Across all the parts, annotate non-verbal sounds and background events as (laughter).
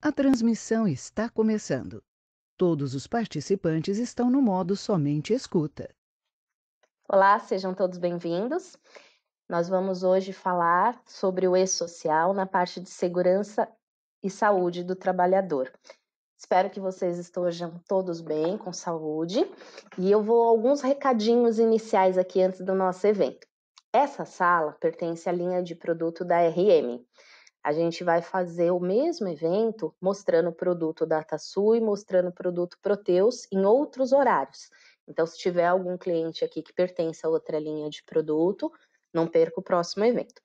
A transmissão está começando. Todos os participantes estão no modo somente escuta. Olá, sejam todos bem-vindos. Nós vamos hoje falar sobre o e-social na parte de segurança e saúde do trabalhador. Espero que vocês estejam todos bem, com saúde, e eu vou alguns recadinhos iniciais aqui antes do nosso evento. Essa sala pertence à linha de produto da RM. A gente vai fazer o mesmo evento mostrando o produto DataSul e mostrando o produto Proteus em outros horários. Então, se tiver algum cliente aqui que pertence a outra linha de produto, não perca o próximo evento.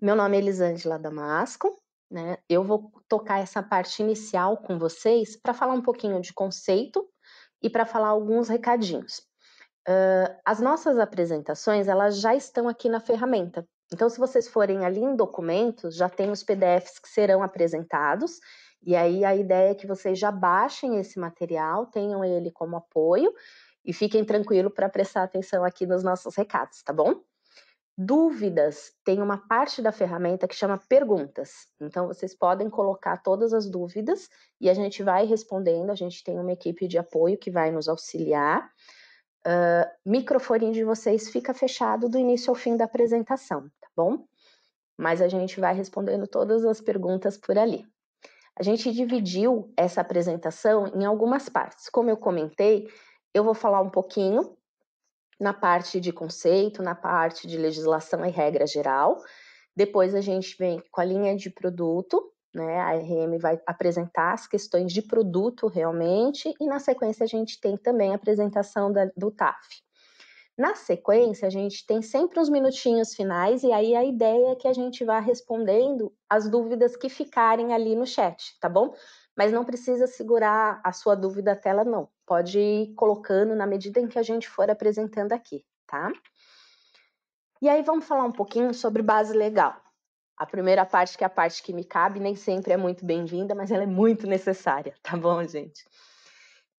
Meu nome é Elisângela Damasco, né? Eu vou tocar essa parte inicial com vocês para falar um pouquinho de conceito e para falar alguns recadinhos. Uh, as nossas apresentações elas já estão aqui na ferramenta. Então, se vocês forem ali em documentos, já tem os PDFs que serão apresentados, e aí a ideia é que vocês já baixem esse material, tenham ele como apoio, e fiquem tranquilos para prestar atenção aqui nos nossos recados, tá bom? Dúvidas, tem uma parte da ferramenta que chama perguntas. Então, vocês podem colocar todas as dúvidas e a gente vai respondendo. A gente tem uma equipe de apoio que vai nos auxiliar. Uh, microfone de vocês fica fechado do início ao fim da apresentação, bom? Mas a gente vai respondendo todas as perguntas por ali. A gente dividiu essa apresentação em algumas partes. Como eu comentei, eu vou falar um pouquinho na parte de conceito, na parte de legislação e regra geral. Depois a gente vem com a linha de produto, né? A RM vai apresentar as questões de produto realmente, e na sequência a gente tem também a apresentação da, do TAF. Na sequência, a gente tem sempre uns minutinhos finais, e aí a ideia é que a gente vá respondendo as dúvidas que ficarem ali no chat, tá bom? Mas não precisa segurar a sua dúvida até tela, não. Pode ir colocando na medida em que a gente for apresentando aqui, tá? E aí vamos falar um pouquinho sobre base legal. A primeira parte, que é a parte que me cabe, nem sempre é muito bem-vinda, mas ela é muito necessária, (laughs) tá bom, gente?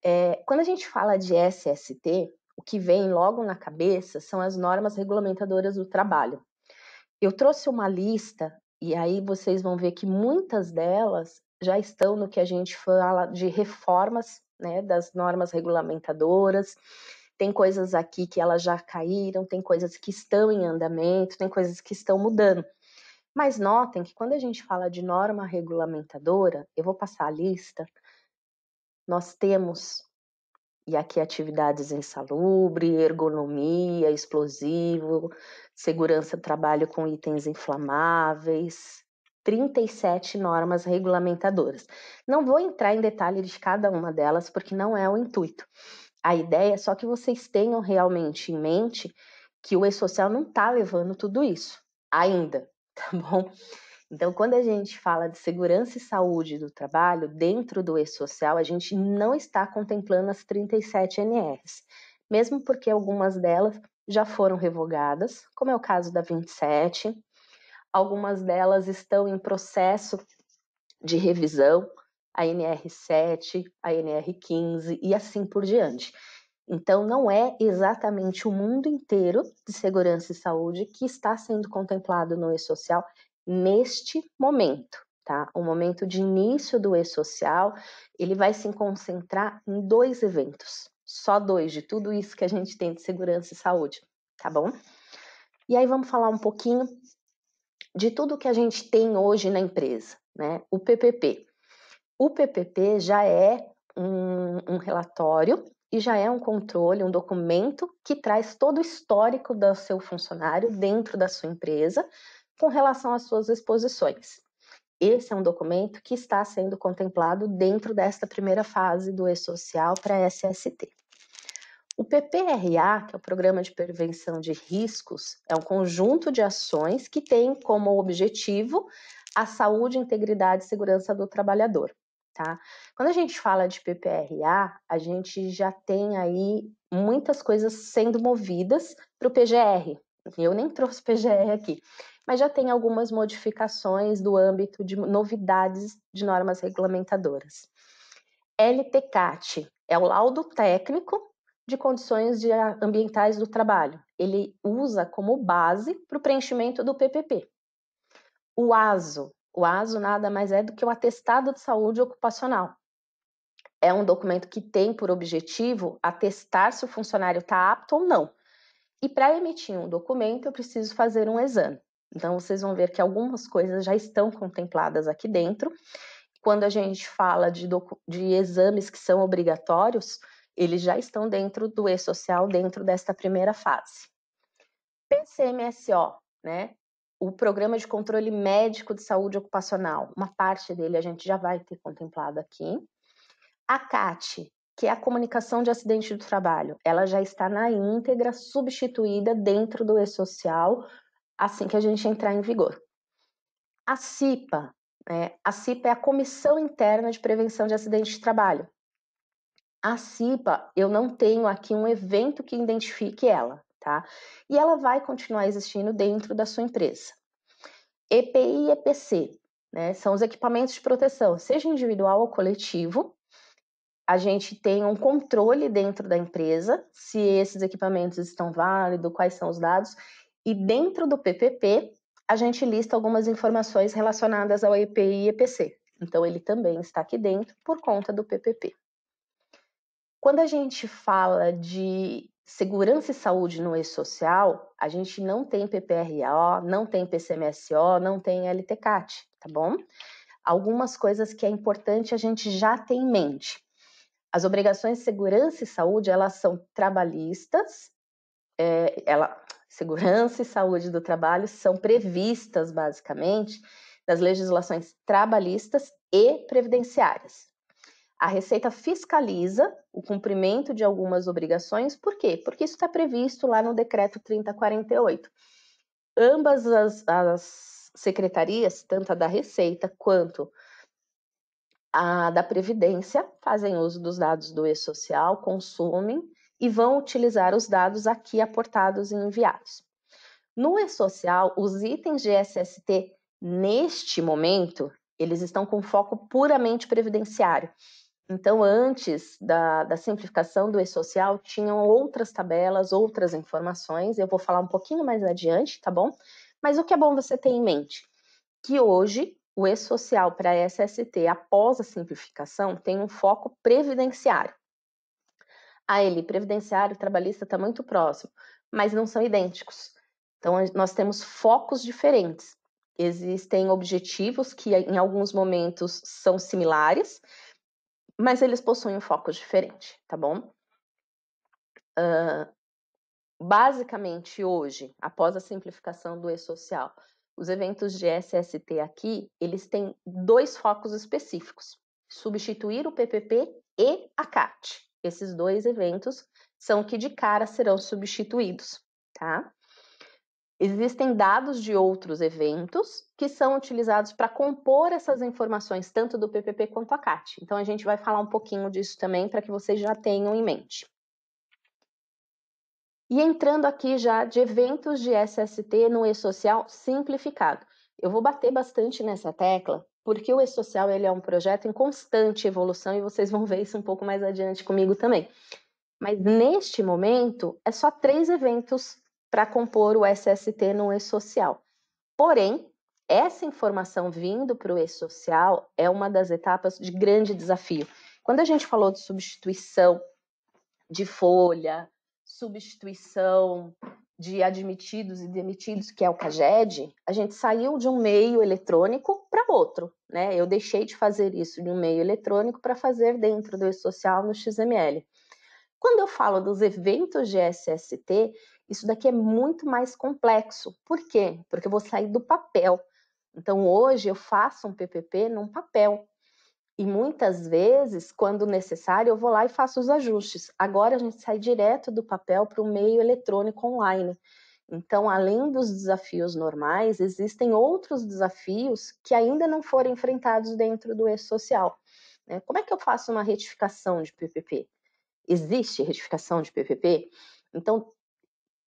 É, quando a gente fala de SST, o que vem logo na cabeça são as normas regulamentadoras do trabalho. Eu trouxe uma lista, e aí vocês vão ver que muitas delas já estão no que a gente fala de reformas né, das normas regulamentadoras. Tem coisas aqui que elas já caíram, tem coisas que estão em andamento, tem coisas que estão mudando. Mas notem que quando a gente fala de norma regulamentadora, eu vou passar a lista, nós temos e aqui atividades insalubre, ergonomia, explosivo, segurança do trabalho com itens inflamáveis, 37 normas regulamentadoras. Não vou entrar em detalhe de cada uma delas, porque não é o intuito. A ideia é só que vocês tenham realmente em mente que o e-social não está levando tudo isso ainda, (laughs) tá bom? Então, quando a gente fala de segurança e saúde do trabalho dentro do e-social, a gente não está contemplando as 37 NRs, mesmo porque algumas delas já foram revogadas, como é o caso da 27, algumas delas estão em processo de revisão, a NR7, a NR15 e assim por diante. Então, não é exatamente o mundo inteiro de segurança e saúde que está sendo contemplado no e-social neste momento, tá? O momento de início do e-social, ele vai se concentrar em dois eventos, só dois de tudo isso que a gente tem de segurança e saúde, tá bom? E aí vamos falar um pouquinho de tudo que a gente tem hoje na empresa, né? O PPP. O PPP já é um, um relatório e já é um controle, um documento que traz todo o histórico do seu funcionário dentro da sua empresa, com relação às suas exposições. Esse é um documento que está sendo contemplado dentro desta primeira fase do E-Social para SST. O PPRA, que é o Programa de Prevenção de Riscos, é um conjunto de ações que tem como objetivo a saúde, integridade e segurança do trabalhador. Tá? Quando a gente fala de PPRA, a gente já tem aí muitas coisas sendo movidas para o PGR. Eu nem trouxe PGR aqui mas já tem algumas modificações do âmbito de novidades de normas regulamentadoras. LTCAT é o laudo técnico de condições de ambientais do trabalho. Ele usa como base para o preenchimento do PPP. O ASO, o ASO nada mais é do que o atestado de saúde ocupacional. É um documento que tem por objetivo atestar se o funcionário está apto ou não. E para emitir um documento, eu preciso fazer um exame. Então, vocês vão ver que algumas coisas já estão contempladas aqui dentro. Quando a gente fala de, de exames que são obrigatórios, eles já estão dentro do e-social, dentro desta primeira fase. PCMSO, né? O Programa de Controle Médico de Saúde Ocupacional, uma parte dele a gente já vai ter contemplado aqui. A CAT, que é a comunicação de acidente do trabalho, ela já está na íntegra substituída dentro do e-social assim que a gente entrar em vigor. A CIPA, né? a CIPA é a Comissão Interna de Prevenção de Acidentes de Trabalho. A CIPA, eu não tenho aqui um evento que identifique ela, tá? E ela vai continuar existindo dentro da sua empresa. EPI e EPC, né? São os equipamentos de proteção, seja individual ou coletivo. A gente tem um controle dentro da empresa se esses equipamentos estão válidos, quais são os dados, e dentro do PPP, a gente lista algumas informações relacionadas ao EPI e EPC. Então, ele também está aqui dentro por conta do PPP. Quando a gente fala de segurança e saúde no e-social, a gente não tem PPRO, não tem PCMSO, não tem LTCAT, tá bom? Algumas coisas que é importante a gente já ter em mente. As obrigações de segurança e saúde, elas são trabalhistas, é, ela, segurança e saúde do trabalho são previstas, basicamente, nas legislações trabalhistas e previdenciárias. A Receita fiscaliza o cumprimento de algumas obrigações, por quê? Porque isso está previsto lá no Decreto 3048. Ambas as, as secretarias, tanto a da Receita quanto a da Previdência, fazem uso dos dados do e-social, consumem e vão utilizar os dados aqui aportados e enviados. No eSocial, os itens de SST, neste momento, eles estão com foco puramente previdenciário. Então, antes da, da simplificação do eSocial tinham outras tabelas, outras informações. Eu vou falar um pouquinho mais adiante, tá bom? Mas o que é bom você ter em mente? Que hoje o eSocial para SST, após a simplificação, tem um foco previdenciário. A ele, previdenciário e trabalhista está muito próximo, mas não são idênticos. Então, nós temos focos diferentes. Existem objetivos que, em alguns momentos, são similares, mas eles possuem um foco diferente, tá bom? Uh, basicamente, hoje, após a simplificação do e-social, os eventos de SST aqui, eles têm dois focos específicos: substituir o PPP e a CAT. Esses dois eventos são que de cara serão substituídos, tá? Existem dados de outros eventos que são utilizados para compor essas informações, tanto do PPP quanto a CAT. Então, a gente vai falar um pouquinho disso também para que vocês já tenham em mente. E entrando aqui já de eventos de SST no e-social simplificado. Eu vou bater bastante nessa tecla, porque o E-Social ele é um projeto em constante evolução e vocês vão ver isso um pouco mais adiante comigo também. Mas neste momento, é só três eventos para compor o SST no E-Social. Porém, essa informação vindo para o E-Social é uma das etapas de grande desafio. Quando a gente falou de substituição de folha, substituição de admitidos e demitidos, que é o CAGED, a gente saiu de um meio eletrônico para outro. Né? Eu deixei de fazer isso de um meio eletrônico para fazer dentro do e-social no XML. Quando eu falo dos eventos de SST, isso daqui é muito mais complexo. Por quê? Porque eu vou sair do papel. Então, hoje eu faço um PPP num papel. E muitas vezes, quando necessário, eu vou lá e faço os ajustes. Agora a gente sai direto do papel para o meio eletrônico online. Então, além dos desafios normais, existem outros desafios que ainda não foram enfrentados dentro do e-social. Né? Como é que eu faço uma retificação de PPP? Existe retificação de PPP? Então,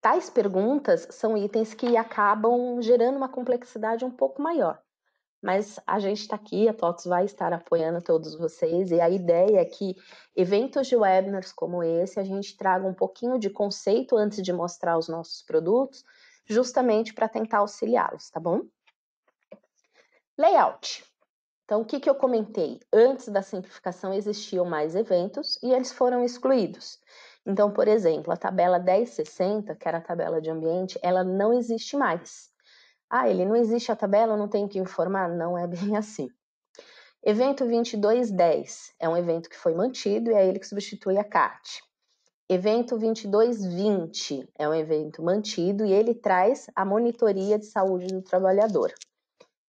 tais perguntas são itens que acabam gerando uma complexidade um pouco maior mas a gente está aqui, a TOTS vai estar apoiando todos vocês, e a ideia é que eventos de webinars como esse, a gente traga um pouquinho de conceito antes de mostrar os nossos produtos, justamente para tentar auxiliá-los, tá bom? Layout. Então, o que, que eu comentei? Antes da simplificação existiam mais eventos e eles foram excluídos. Então, por exemplo, a tabela 1060, que era a tabela de ambiente, ela não existe mais. Ah, ele não existe a tabela, eu não tenho que informar? Não é bem (laughs) assim. Evento 2210 é um evento que foi mantido e é ele que substitui a CAT. Evento 2220 é um evento mantido e ele traz a monitoria de saúde do trabalhador.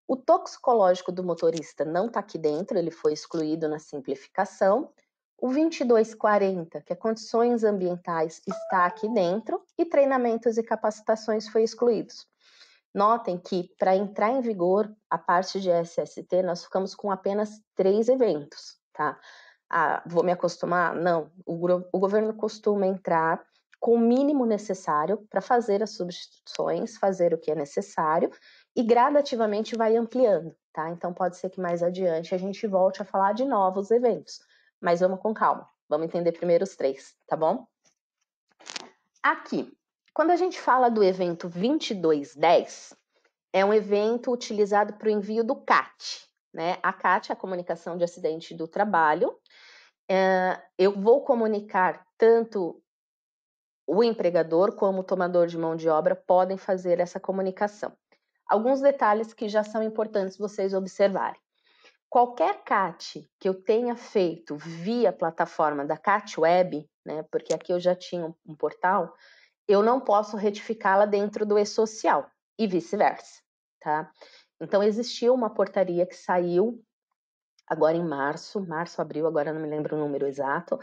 O toxicológico do motorista não está aqui dentro, ele foi excluído na simplificação. O 2240, que é condições ambientais, está aqui dentro e treinamentos e capacitações foi excluídos. Notem que para entrar em vigor a parte de SST, nós ficamos com apenas três eventos, tá? Ah, vou me acostumar? Não. O, o governo costuma entrar com o mínimo necessário para fazer as substituições, fazer o que é necessário e gradativamente vai ampliando, tá? Então pode ser que mais adiante a gente volte a falar de novos eventos, mas vamos com calma. Vamos entender primeiro os três, tá bom? Aqui, quando a gente fala do evento 2210, é um evento utilizado para o envio do CAT. Né? A CAT é a comunicação de acidente do trabalho. É, eu vou comunicar tanto o empregador como o tomador de mão de obra podem fazer essa comunicação. Alguns detalhes que já são importantes vocês observarem. Qualquer CAT que eu tenha feito via plataforma da CAT Web, né, porque aqui eu já tinha um portal, eu não posso retificá-la dentro do e-social e vice-versa, tá? Então existiu uma portaria que saiu agora em março, março, abril, agora não me lembro o número exato,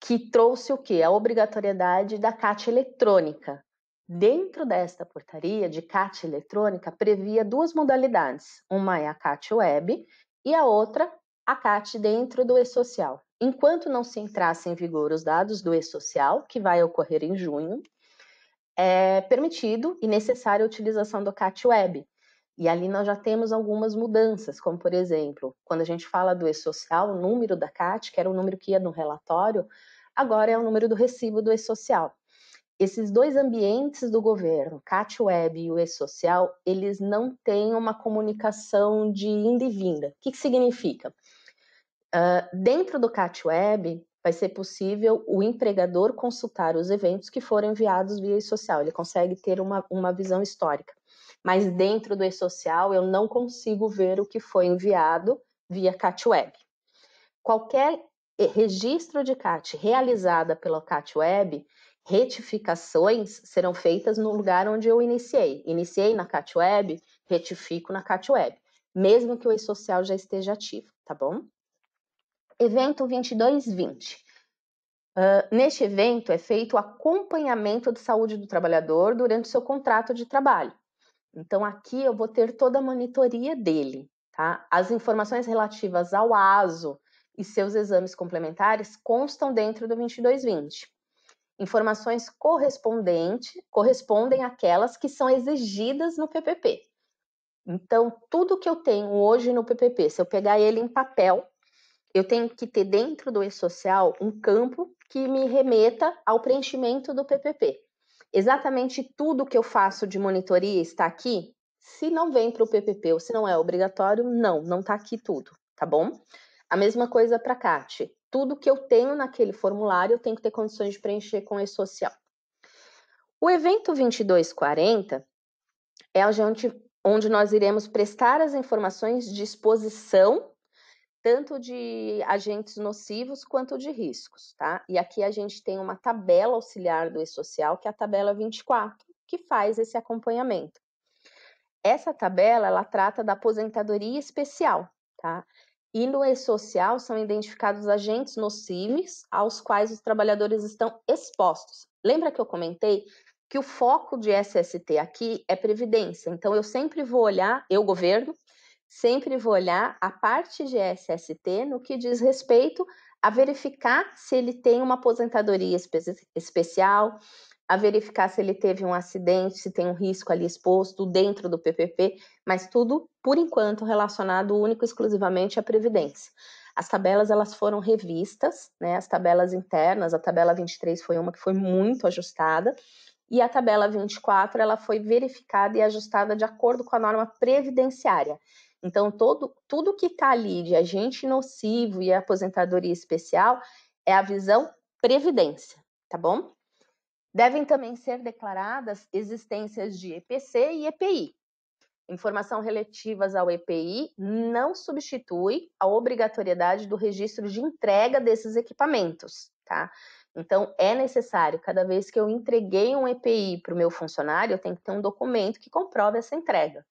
que trouxe o que? A obrigatoriedade da CAT eletrônica. Dentro desta portaria de CAT eletrônica previa duas modalidades, uma é a CAT web e a outra a CAT dentro do e-social, enquanto não se entrassem em vigor os dados do e-social, que vai ocorrer em junho, é permitido e necessária a utilização do CAT Web. E ali nós já temos algumas mudanças, como por exemplo, quando a gente fala do E-Social, o número da CAT, que era o número que ia no relatório, agora é o número do recibo do E-Social. Esses dois ambientes do governo, CAT Web e o E-Social, eles não têm uma comunicação de ida O que, que significa? Uh, dentro do CAT Web, vai ser possível o empregador consultar os eventos que foram enviados via e-social. Ele consegue ter uma, uma visão histórica. Mas dentro do e-social, eu não consigo ver o que foi enviado via CatWeb. Qualquer eh, registro de CAT realizada pela CatWeb, retificações serão feitas no lugar onde eu iniciei. Iniciei na CatWeb, retifico na CatWeb, mesmo que o e-social já esteja ativo, tá bom? Evento 2220. Uh, neste evento é feito o acompanhamento de saúde do trabalhador durante seu contrato de trabalho. Então, aqui eu vou ter toda a monitoria dele, tá? As informações relativas ao ASO e seus exames complementares constam dentro do 2220. Informações correspondentes correspondem àquelas que são exigidas no PPP. Então, tudo que eu tenho hoje no PPP, se eu pegar ele em papel, eu tenho que ter dentro do e-social um campo que me remeta ao preenchimento do PPP. Exatamente tudo que eu faço de monitoria está aqui? Se não vem para o PPP ou se não é obrigatório, não, não está aqui tudo, tá bom? A mesma coisa para a CAT. Tudo que eu tenho naquele formulário, eu tenho que ter condições de preencher com e-social. O evento 2240 é onde nós iremos prestar as informações de exposição tanto de agentes nocivos quanto de riscos, tá? E aqui a gente tem uma tabela auxiliar do E-Social, que é a tabela 24, que faz esse acompanhamento. Essa tabela, ela trata da aposentadoria especial, tá? E no E-Social são identificados agentes nocivos aos quais os trabalhadores estão expostos. Lembra que eu comentei que o foco de SST aqui é previdência. Então, eu sempre vou olhar, eu, governo, sempre vou olhar a parte de SST no que diz respeito a verificar se ele tem uma aposentadoria espe especial, a verificar se ele teve um acidente, se tem um risco ali exposto dentro do PPP, mas tudo, por enquanto, relacionado único e exclusivamente à Previdência. As tabelas elas foram revistas, né? As tabelas internas, a tabela 23 foi uma que foi muito ajustada, e a tabela 24 ela foi verificada e ajustada de acordo com a norma previdenciária. Então, todo, tudo que está ali de agente nocivo e aposentadoria especial é a visão previdência, tá bom? Devem também ser declaradas existências de EPC e EPI. Informação relativas ao EPI não substitui a obrigatoriedade do registro de entrega desses equipamentos, tá? Então, é necessário, cada vez que eu entreguei um EPI para o meu funcionário, eu tenho que ter um documento que comprove essa entrega.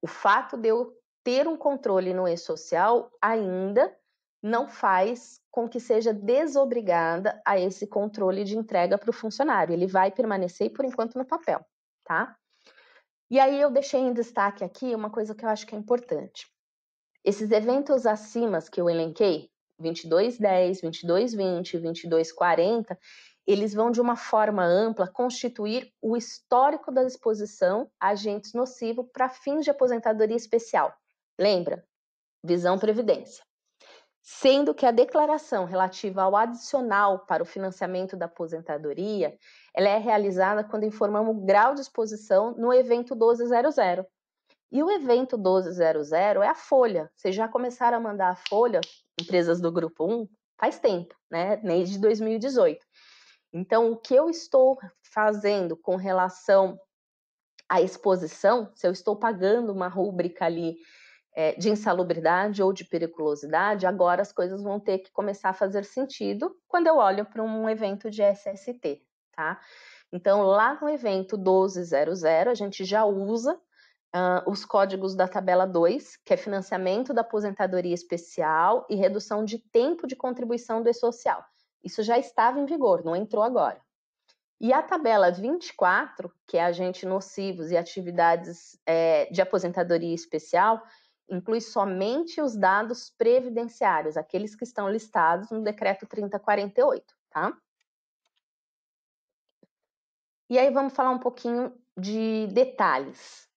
O fato de eu ter um controle no e-social ainda não faz com que seja desobrigada a esse controle de entrega para o funcionário. Ele vai permanecer, por enquanto, no papel, tá? E aí eu deixei em destaque aqui uma coisa que eu acho que é importante. Esses eventos acima que eu elenquei, 2210, 2220, 2240, eles vão de uma forma ampla constituir o histórico da exposição a agentes nocivos para fins de aposentadoria especial. Lembra? Visão Previdência. Sendo que a declaração relativa ao adicional para o financiamento da aposentadoria, ela é realizada quando informamos o grau de exposição no evento 1200. E o evento 1200 é a folha. Vocês já começaram a mandar a folha, empresas do grupo 1, faz tempo, né? Desde 2018. Então, o que eu estou fazendo com relação à exposição, se eu estou pagando uma rúbrica ali é, de insalubridade ou de periculosidade, agora as coisas vão ter que começar a fazer sentido quando eu olho para um evento de SST, tá? Então, lá no evento 1200, a gente já usa Uh, os códigos da tabela 2, que é financiamento da aposentadoria especial e redução de tempo de contribuição do E-Social. Isso já estava em vigor, não entrou agora. E a tabela 24, que é agente nocivos e atividades é, de aposentadoria especial, inclui somente os dados previdenciários, aqueles que estão listados no decreto 3048, tá? E aí vamos falar um pouquinho de detalhes.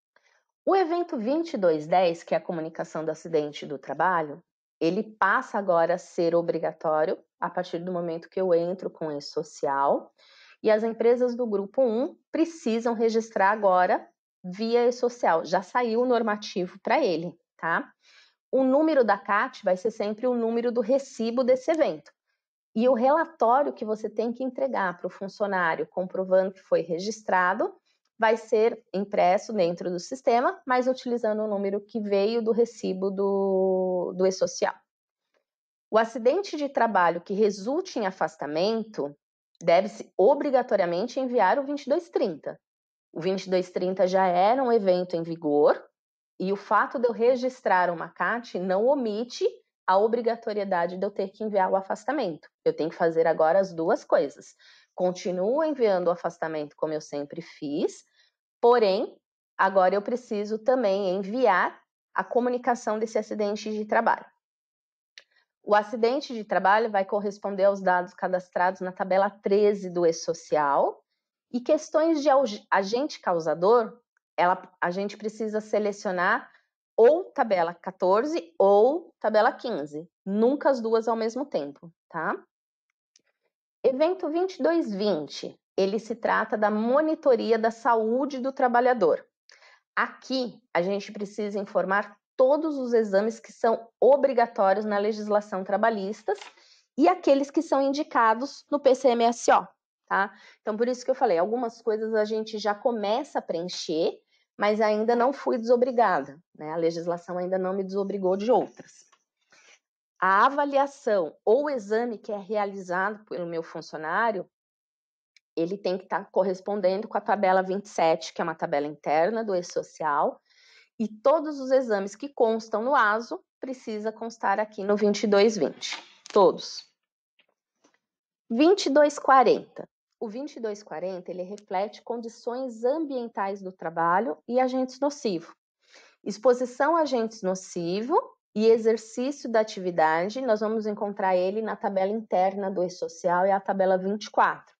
O evento 2210, que é a comunicação do acidente do trabalho, ele passa agora a ser obrigatório a partir do momento que eu entro com eSocial social. E as empresas do grupo 1 precisam registrar agora via e-social. Já saiu o normativo para ele, tá? O número da CAT vai ser sempre o número do recibo desse evento. E o relatório que você tem que entregar para o funcionário comprovando que foi registrado vai ser impresso dentro do sistema, mas utilizando o número que veio do recibo do, do E-Social. O acidente de trabalho que resulte em afastamento deve-se obrigatoriamente enviar o 2230. O 2230 já era um evento em vigor, e o fato de eu registrar uma CAT não omite a obrigatoriedade de eu ter que enviar o afastamento. Eu tenho que fazer agora as duas coisas. Continuo enviando o afastamento como eu sempre fiz, porém, agora eu preciso também enviar a comunicação desse acidente de trabalho. O acidente de trabalho vai corresponder aos dados cadastrados na tabela 13 do E-Social e questões de agente causador ela, a gente precisa selecionar ou tabela 14 ou tabela 15, nunca as duas ao mesmo tempo, tá? Evento 2220, ele se trata da monitoria da saúde do trabalhador. Aqui, a gente precisa informar todos os exames que são obrigatórios na legislação trabalhista e aqueles que são indicados no PCMSO, tá? Então, por isso que eu falei, algumas coisas a gente já começa a preencher, mas ainda não fui desobrigada, né? A legislação ainda não me desobrigou de outras. A avaliação ou exame que é realizado pelo meu funcionário, ele tem que estar tá correspondendo com a tabela 27, que é uma tabela interna do E-Social, e todos os exames que constam no ASO precisa constar aqui no 2220, todos. 2240. O 2240 ele reflete condições ambientais do trabalho e agentes nocivos. Exposição a agentes nocivos e exercício da atividade, nós vamos encontrar ele na tabela interna do E-Social e é a tabela 24.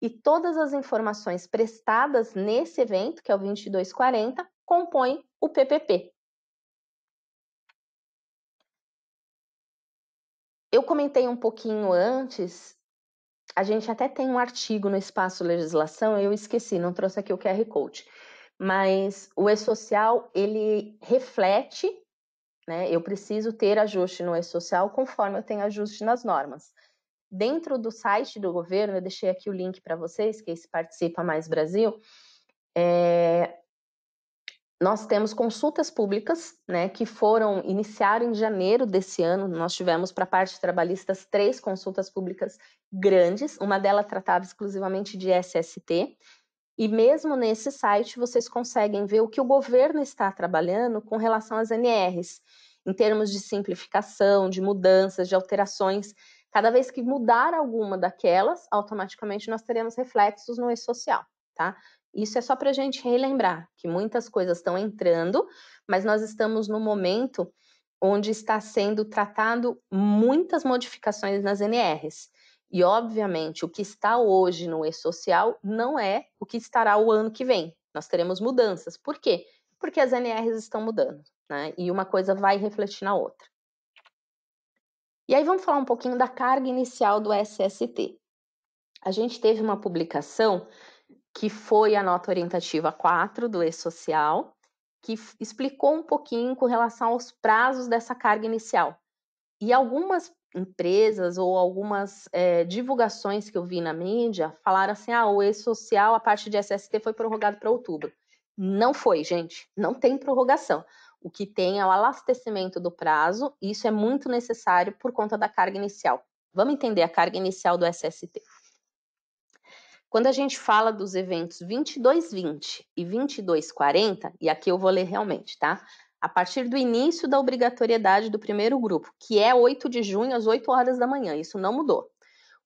E todas as informações prestadas nesse evento, que é o 2240, compõem o PPP. Eu comentei um pouquinho antes a gente até tem um artigo no espaço legislação, eu esqueci, não trouxe aqui o QR Code. Mas o e-social, ele reflete, né? Eu preciso ter ajuste no e-social conforme eu tenho ajuste nas normas. Dentro do site do governo, eu deixei aqui o link para vocês, que é esse Participa Mais Brasil, é, nós temos consultas públicas, né, que foram iniciaram em janeiro desse ano. Nós tivemos para a parte trabalhista três consultas públicas grandes. Uma delas tratava exclusivamente de SST. E mesmo nesse site vocês conseguem ver o que o governo está trabalhando com relação às NRs, em termos de simplificação, de mudanças, de alterações. Cada vez que mudar alguma daquelas, automaticamente nós teremos reflexos no e-social, tá? Isso é só para a gente relembrar que muitas coisas estão entrando, mas nós estamos no momento onde está sendo tratado muitas modificações nas NRs. E, obviamente, o que está hoje no e-social não é o que estará o ano que vem. Nós teremos mudanças. Por quê? Porque as NRs estão mudando, né? E uma coisa vai refletir na outra. E aí vamos falar um pouquinho da carga inicial do SST. A gente teve uma publicação que foi a nota orientativa 4 do E-Social, que explicou um pouquinho com relação aos prazos dessa carga inicial. E algumas empresas ou algumas é, divulgações que eu vi na mídia falaram assim: ah, o E-Social, a parte de SST foi prorrogado para outubro. Não foi, gente, não tem prorrogação. O que tem é o alastecimento do prazo, e isso é muito necessário por conta da carga inicial. Vamos entender a carga inicial do SST. Quando a gente fala dos eventos 2220 e 2240, e aqui eu vou ler realmente, tá? A partir do início da obrigatoriedade do primeiro grupo, que é 8 de junho às 8 horas da manhã, isso não mudou.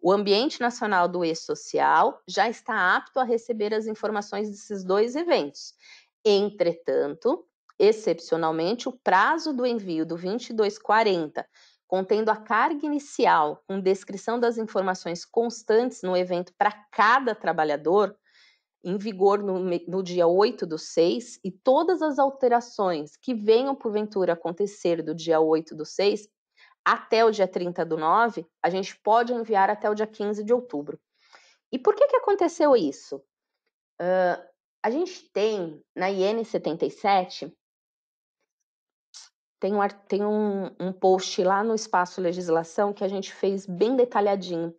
O ambiente nacional do e-social já está apto a receber as informações desses dois eventos. Entretanto, excepcionalmente, o prazo do envio do 2240 contendo a carga inicial com descrição das informações constantes no evento para cada trabalhador, em vigor no, no, dia 8 do 6, e todas as alterações que venham porventura acontecer do dia 8 do 6 até o dia 30 do 9, a gente pode enviar até o dia 15 de outubro. E por que, que aconteceu isso? Uh, a gente tem na IN 77 tem um, tem um, um post lá no Espaço Legislação que a gente fez bem detalhadinho.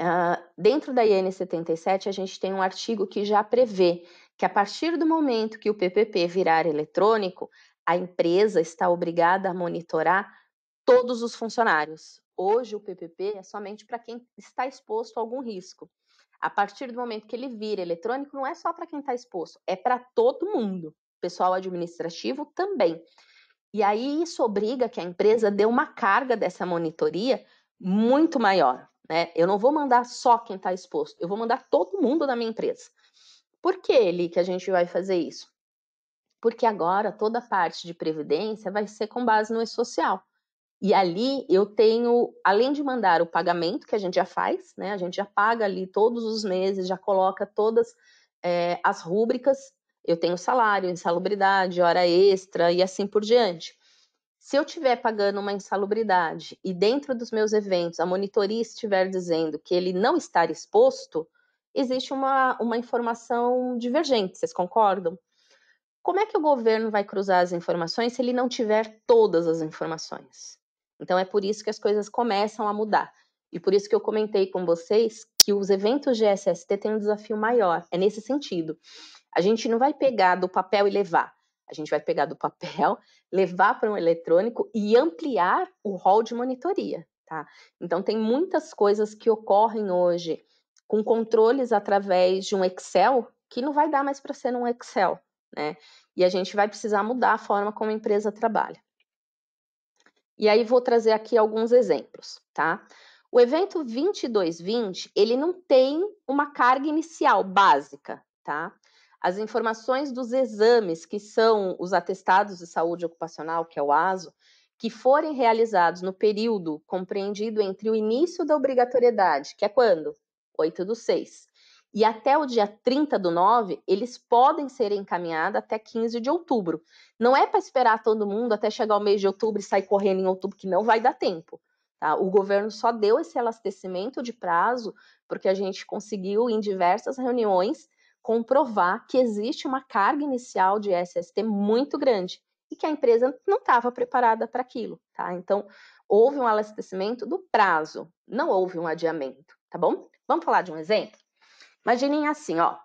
Uh, dentro da IN 77, a gente tem um artigo que já prevê que a partir do momento que o PPP virar eletrônico, a empresa está obrigada a monitorar todos os funcionários. Hoje, o PPP é somente para quem está exposto a algum risco. A partir do momento que ele vira eletrônico, não é só para quem está exposto, é para todo mundo, pessoal administrativo também. E aí isso obriga que a empresa dê uma carga dessa monitoria muito maior. Né? Eu não vou mandar só quem está exposto, eu vou mandar todo mundo da minha empresa. Por que, Eli, que a gente vai fazer isso? Porque agora toda a parte de previdência vai ser com base no e-social. E ali eu tenho, além de mandar o pagamento que a gente já faz, né? A gente já paga ali todos os meses, já coloca todas é, as rúbricas eu tenho salário, insalubridade, hora extra e assim por diante. Se eu estiver pagando uma insalubridade e dentro dos meus eventos a monitoria estiver dizendo que ele não está exposto, existe uma, uma informação divergente, vocês concordam? Como é que o governo vai cruzar as informações se ele não tiver todas as informações? Então é por isso que as coisas começam a mudar. E por isso que eu comentei com vocês que os eventos de SST têm um desafio maior. É nesse sentido. A gente não vai pegar do papel e levar. A gente vai pegar do papel, (laughs) levar para um eletrônico e ampliar o rol de monitoria, tá? Então tem muitas coisas que ocorrem hoje com controles através de um Excel que não vai dar mais para ser um Excel, né? E a gente vai precisar mudar a forma como a empresa trabalha. E aí vou trazer aqui alguns exemplos, tá? O evento 2220, ele não tem uma carga inicial básica, tá? as informações dos exames, que são os atestados de saúde ocupacional, que é o ASO, que forem realizados no período compreendido entre o início da obrigatoriedade, que é quando? 8 do 6, e até o dia 30 do 9, eles podem ser encaminhados até 15 de outubro. Não é para esperar todo mundo até chegar o mês de outubro e sair correndo em outubro, que não vai dar tempo. Tá? O governo só deu esse elastecimento de prazo porque a gente conseguiu, em diversas reuniões, comprovar que existe uma carga inicial de SST muito grande e que a empresa não estava preparada para aquilo, tá? Então, houve um alastecimento do prazo, não houve um adiamento, tá bom? Vamos falar de um exemplo? Imaginem assim, ó.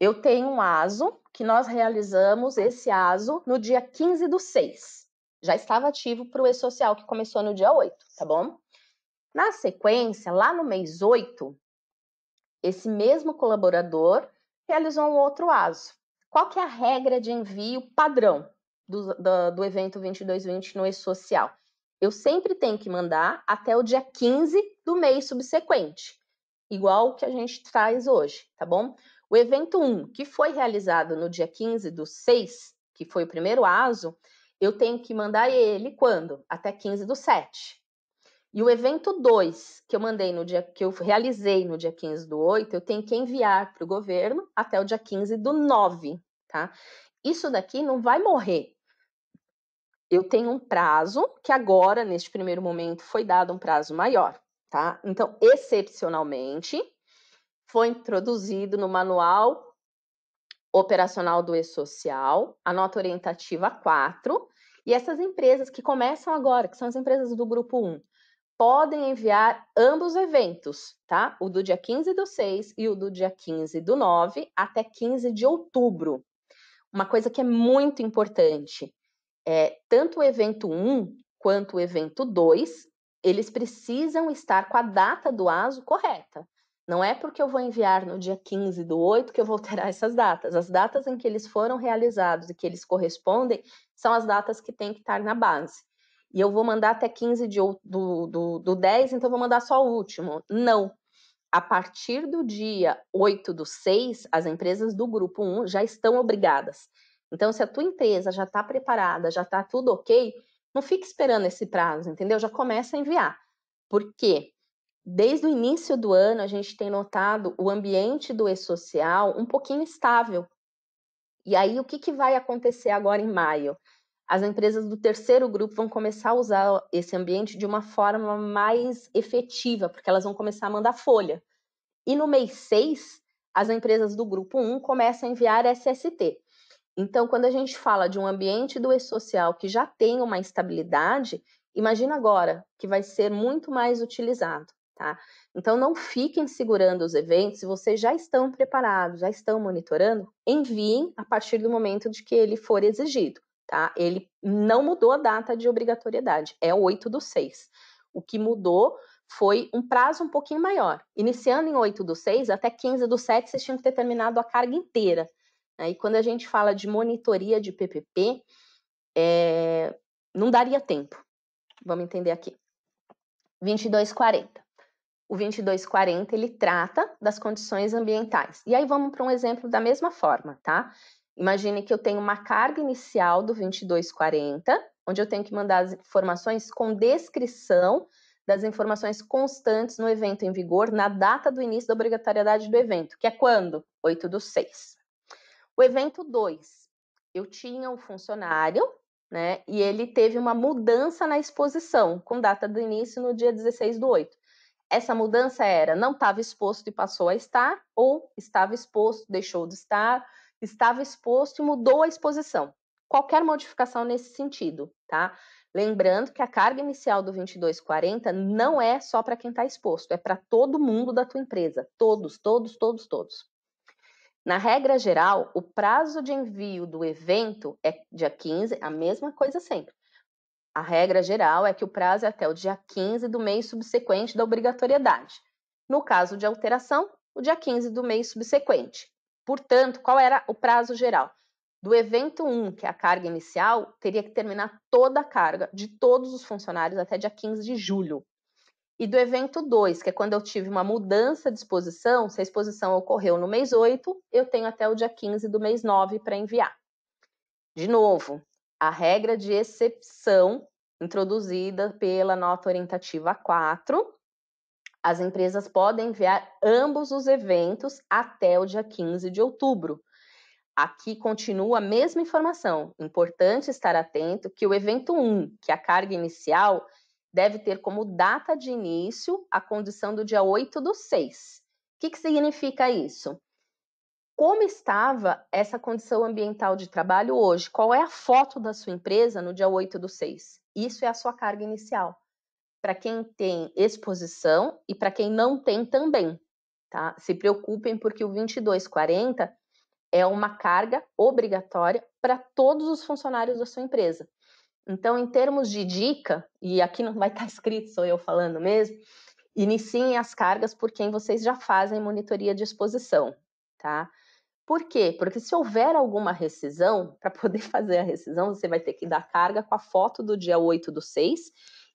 Eu tenho um ASO que nós realizamos esse ASO no dia 15 do 6. Já estava ativo para o E-Social, que começou no dia 8, tá bom? Na sequência, lá no mês 8, esse mesmo colaborador realizou um outro ASO. Qual que é a regra de envio padrão do, do, do evento 2220 no E-Social? Eu sempre tenho que mandar até o dia 15 do mês subsequente, igual o que a gente traz hoje, tá bom? O evento 1, que foi realizado no dia 15 do 6, que foi o primeiro ASO, eu tenho que mandar ele quando? Até 15 do 7. E o evento 2, que eu mandei no dia que eu realizei no dia 15 do 8, eu tenho que enviar para o governo até o dia 15 do 9, tá? Isso daqui não vai morrer. Eu tenho um prazo que agora, neste primeiro momento, foi dado um prazo maior, tá? Então, excepcionalmente, foi introduzido no manual operacional do E-Social, a nota orientativa 4, e essas empresas que começam agora, que são as empresas do grupo 1, podem enviar ambos eventos, tá? O do dia 15 do 6 e o do dia 15 do 9 até 15 de outubro. Uma coisa que é muito importante é tanto o evento 1 quanto o evento 2, eles precisam estar com a data do ASO correta. Não é porque eu vou enviar no dia 15 do 8 que eu vou alterar essas datas. As datas em que eles foram realizados e que eles correspondem são as datas que tem que estar na base e eu vou mandar até 15 de, do, do, do 10, então vou mandar só o último. Não. A partir do dia 8 do 6, as empresas do grupo 1 já estão obrigadas. Então, se a tua empresa já está preparada, já está tudo ok, não fique esperando esse prazo, entendeu? Já começa a enviar. Por quê? Desde o início do ano, a gente tem notado o ambiente do e-social um pouquinho estável. E aí, o que, que vai acontecer agora em maio? as empresas do terceiro grupo vão começar a usar esse ambiente de uma forma mais efetiva, porque elas vão começar a mandar folha. E no mês 6, as empresas do grupo 1 começam a enviar SST. Então, quando a gente fala de um ambiente do e-social que já tem uma estabilidade, imagina agora que vai ser muito mais utilizado, tá? Então, não fiquem segurando os eventos, se vocês já estão preparados, já estão monitorando, enviem a partir do momento de que ele for exigido tá? Ele não mudou a data de obrigatoriedade, é 8 do 6. O que mudou foi um prazo um pouquinho maior. Iniciando em 8 do 6, até 15 do 7, vocês tinham que ter terminado a carga inteira. Né? E quando a gente fala de monitoria de PPP, é... não daria tempo. Vamos entender aqui. 2240. O 2240 ele trata das condições ambientais. E aí vamos para um exemplo da mesma forma, tá? Imagine que eu tenho uma carga inicial do 2240, onde eu tenho que mandar as informações com descrição das informações constantes no evento em vigor na data do início da obrigatoriedade do evento, que é quando? 8 do 6. O evento 2, eu tinha um funcionário, né, e ele teve uma mudança na exposição, com data do início no dia 16 do 8. Essa mudança era, não estava exposto e passou a estar, ou estava exposto, deixou de estar, estava exposto e mudou a exposição. Qualquer modificação nesse sentido, tá? Lembrando que a carga inicial do 2240 não é só para quem está exposto, é para todo mundo da tua empresa. Todos, todos, todos, todos. Na regra geral, o prazo de envio do evento é dia 15, a mesma coisa sempre. A regra geral é que o prazo é até o dia 15 do mês subsequente da obrigatoriedade. No caso de alteração, o dia 15 do mês subsequente. Portanto, qual era o prazo geral? Do evento 1, que é a carga inicial, teria que terminar toda a carga de todos os funcionários até dia 15 de julho. E do evento 2, que é quando eu tive uma mudança de exposição, se a exposição ocorreu no mês 8, eu tenho até o dia 15 do mês 9 para enviar. De novo, a regra de exceção introduzida pela nota orientativa 4, as empresas podem enviar ambos os eventos até o dia 15 de outubro. Aqui continua a mesma informação. Importante estar atento que o evento 1, que é a carga inicial, deve ter como data de início a condição do dia 8 do 6. O que, que significa isso? Como estava essa condição ambiental de trabalho hoje? Qual é a foto da sua empresa no dia 8 do 6? Isso é a sua carga inicial para quem tem exposição e para quem não tem também, tá? Se preocupem porque o 2240 é uma carga obrigatória para todos os funcionários da sua empresa. Então, em termos de dica, e aqui não vai estar tá (laughs) escrito, sou eu falando mesmo, iniciem as cargas por quem vocês já fazem monitoria de exposição, tá? Por quê? Porque se houver alguma rescisão, para poder (laughs) fazer a rescisão, você vai ter que dar carga com a foto do dia 8 do 6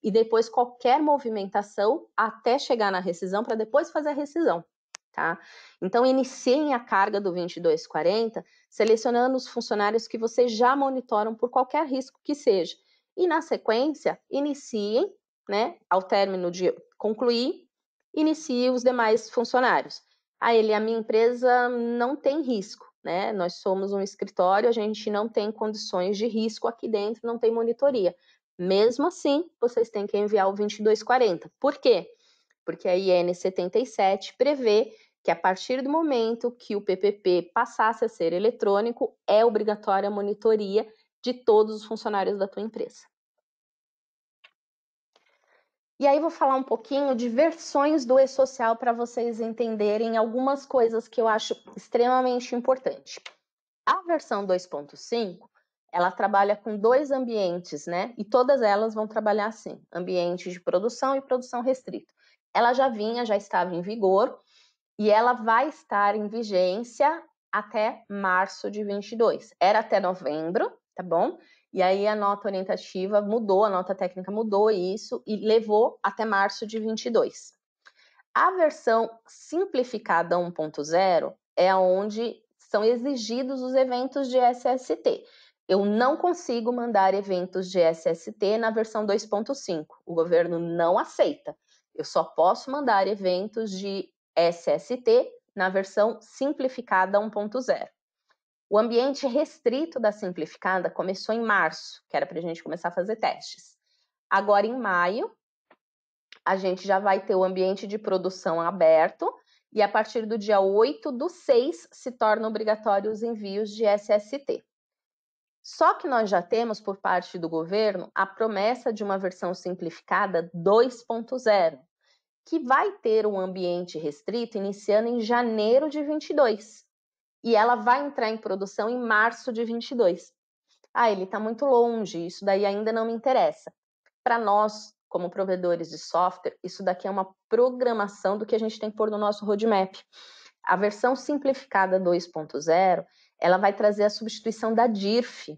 e depois qualquer movimentação até chegar na rescisão para depois fazer a rescisão. Tá? Então, iniciem a carga do 2240 selecionando os funcionários que vocês já monitoram por qualquer risco que seja. E, na sequência, iniciem, né, ao término de concluir, inicie os demais funcionários. Ah, ele, a minha empresa não tem risco, né? Nós somos um escritório, a gente não tem condições de risco aqui dentro, não tem monitoria. Mesmo assim, vocês têm que enviar o 2240. Por quê? Porque a IN 77 prevê que a partir do momento que o PPP passasse a ser eletrônico, é obrigatória a monitoria de todos os funcionários da tua empresa. E aí vou falar um pouquinho de versões do e-social para vocês entenderem algumas coisas que eu acho extremamente importante. A versão 2.5 ela trabalha com dois ambientes, né? E todas elas vão trabalhar assim: ambiente de produção e produção restrita. Ela já vinha, já estava em vigor e ela vai estar em vigência até março de 22. Era até novembro, tá bom? E aí a nota orientativa mudou, a nota técnica mudou isso e levou até março de 22. A versão simplificada 1.0 é onde são exigidos os eventos de SST. Eu não consigo mandar eventos de SST na versão 2.5. O governo não aceita. Eu só posso mandar eventos de SST na versão simplificada 1.0. O ambiente restrito da simplificada começou em março, que era para a gente começar a fazer testes. Agora, em maio, a gente já vai ter o ambiente de produção aberto, e a partir do dia 8 do 6 se torna obrigatório os envios de SST. Só que nós já temos por parte do governo a promessa de uma versão simplificada 2.0, que vai ter um ambiente restrito iniciando em janeiro de 22 e ela vai entrar em produção em março de 22. Ah, ele está muito longe, isso daí ainda não me interessa. Para nós, como provedores de software, isso daqui é uma programação do que a gente tem que pôr no nosso roadmap. A versão simplificada 2.0 ela vai trazer a substituição da DIRF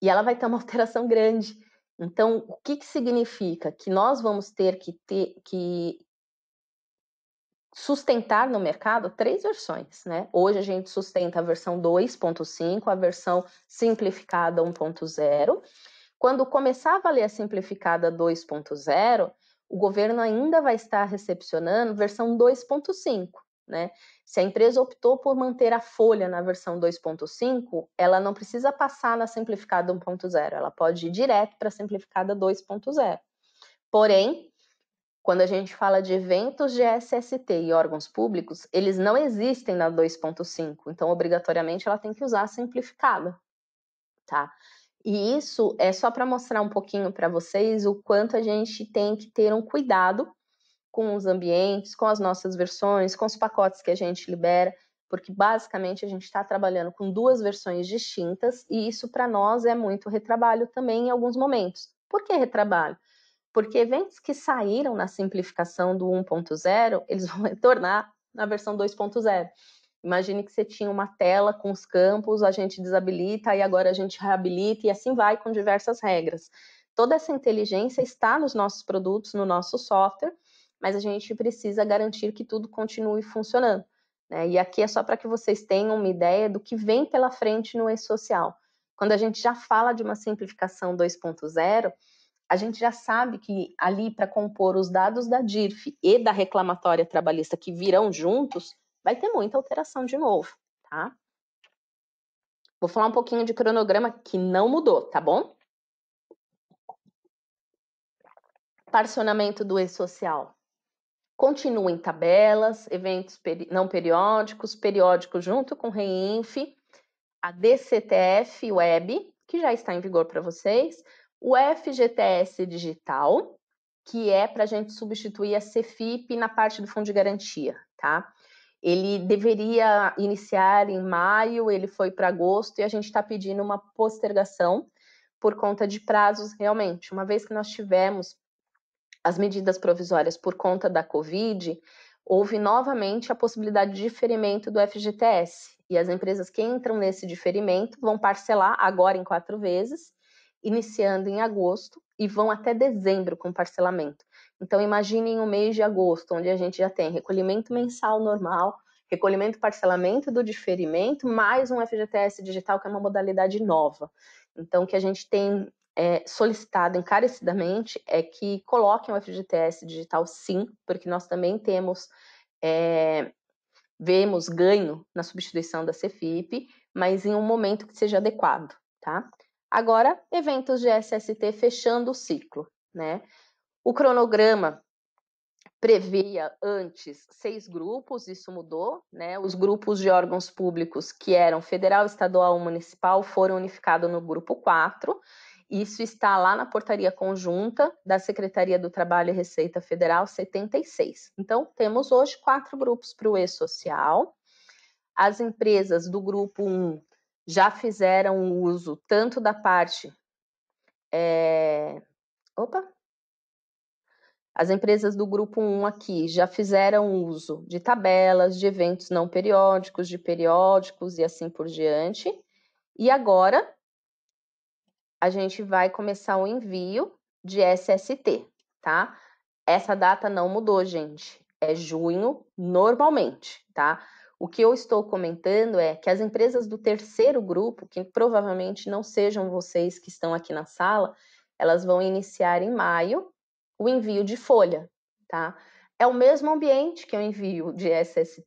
e ela vai ter uma (laughs) alteração grande. Então, o que, que significa? Que nós vamos ter que, ter que sustentar no mercado três versões. Né? Hoje a gente sustenta a versão 2.5, a versão simplificada 1.0. Quando começar a valer a simplificada 2.0, o governo ainda vai estar recepcionando versão 2.5. Né? Se a empresa optou por manter a folha na versão 2.5, ela não precisa passar na simplificada 1.0, ela pode ir direto para a simplificada 2.0. Porém, quando a gente fala de eventos de SST e órgãos públicos, eles não existem na 2.5, então obrigatoriamente ela tem que usar a simplificada, tá? E isso é só para mostrar um pouquinho para vocês o quanto a gente tem que ter um cuidado com os ambientes, com as nossas versões, com os pacotes que a gente libera, porque basicamente a gente está trabalhando com duas versões distintas e isso para nós é muito retrabalho também em alguns momentos. Por que retrabalho? Porque eventos que saíram na simplificação do 1.0, eles vão (laughs) retornar na versão 2.0. Imagine que você tinha uma tela com os campos, a gente desabilita e agora a gente reabilita e assim vai com diversas regras. Toda essa inteligência está nos nossos produtos, no nosso software, mas a gente precisa garantir que tudo continue funcionando. Né? E aqui é só para que vocês tenham uma ideia do que vem pela frente no e-social. Quando a gente já fala de uma simplificação 2.0, a gente já sabe que ali para compor os dados da DIRF e da reclamatória trabalhista que virão juntos, vai ter muita alteração de novo, tá? Vou falar um pouquinho de cronograma que não mudou, tá bom? Parcionamento do e-social. Continuem tabelas, eventos peri não periódicos, periódicos junto com o REINF, a DCTF Web, que já está em vigor para vocês, o FGTS Digital, que é para a gente substituir a CFIP na parte do Fundo de Garantia, tá? Ele deveria iniciar em maio, ele foi para agosto e a gente está pedindo uma postergação por conta de prazos realmente. Uma vez que nós tivemos as medidas provisórias por conta da Covid, houve novamente a possibilidade de diferimento do FGTS. E as empresas que entram nesse diferimento vão parcelar agora em quatro vezes, iniciando em agosto, e vão até dezembro com parcelamento. Então, imaginem o mês de agosto, onde a gente já tem recolhimento mensal normal, recolhimento parcelamento do diferimento, mais um FGTS digital, que é uma modalidade nova. Então, que a gente tem é, solicitado encarecidamente é que coloquem o FGTS digital sim, porque nós também temos, é, vemos ganho na substituição da CFIP, mas em um momento que seja adequado, tá? Agora, eventos de SST fechando o ciclo, né? O cronograma previa antes seis grupos, isso mudou, né? Os grupos de órgãos públicos que eram federal, estadual, municipal foram unificados no grupo 4 isso está lá na portaria conjunta da Secretaria do Trabalho e Receita Federal 76. Então, temos hoje quatro grupos para o e-social. As empresas do grupo 1 já fizeram uso tanto da parte. É... Opa! As empresas do grupo 1 aqui já fizeram uso de tabelas, de eventos não periódicos, de periódicos e assim por diante. E agora a gente vai começar o envio de SST, tá? Essa data não mudou, gente. É junho normalmente, tá? O que eu estou comentando é que as empresas do terceiro grupo, que provavelmente não sejam vocês que estão aqui na sala, elas vão iniciar em maio o envio de folha, tá? É o mesmo ambiente que eu envio de SST,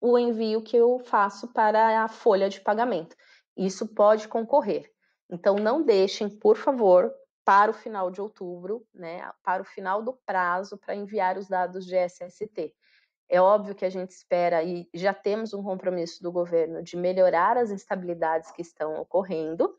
o envio que eu faço para a folha de pagamento. Isso pode concorrer. Então, não deixem, por favor, para o final de outubro, né, para o final do prazo para enviar os dados de SST. É óbvio que a gente espera e já temos um compromisso do governo de melhorar as instabilidades que estão ocorrendo,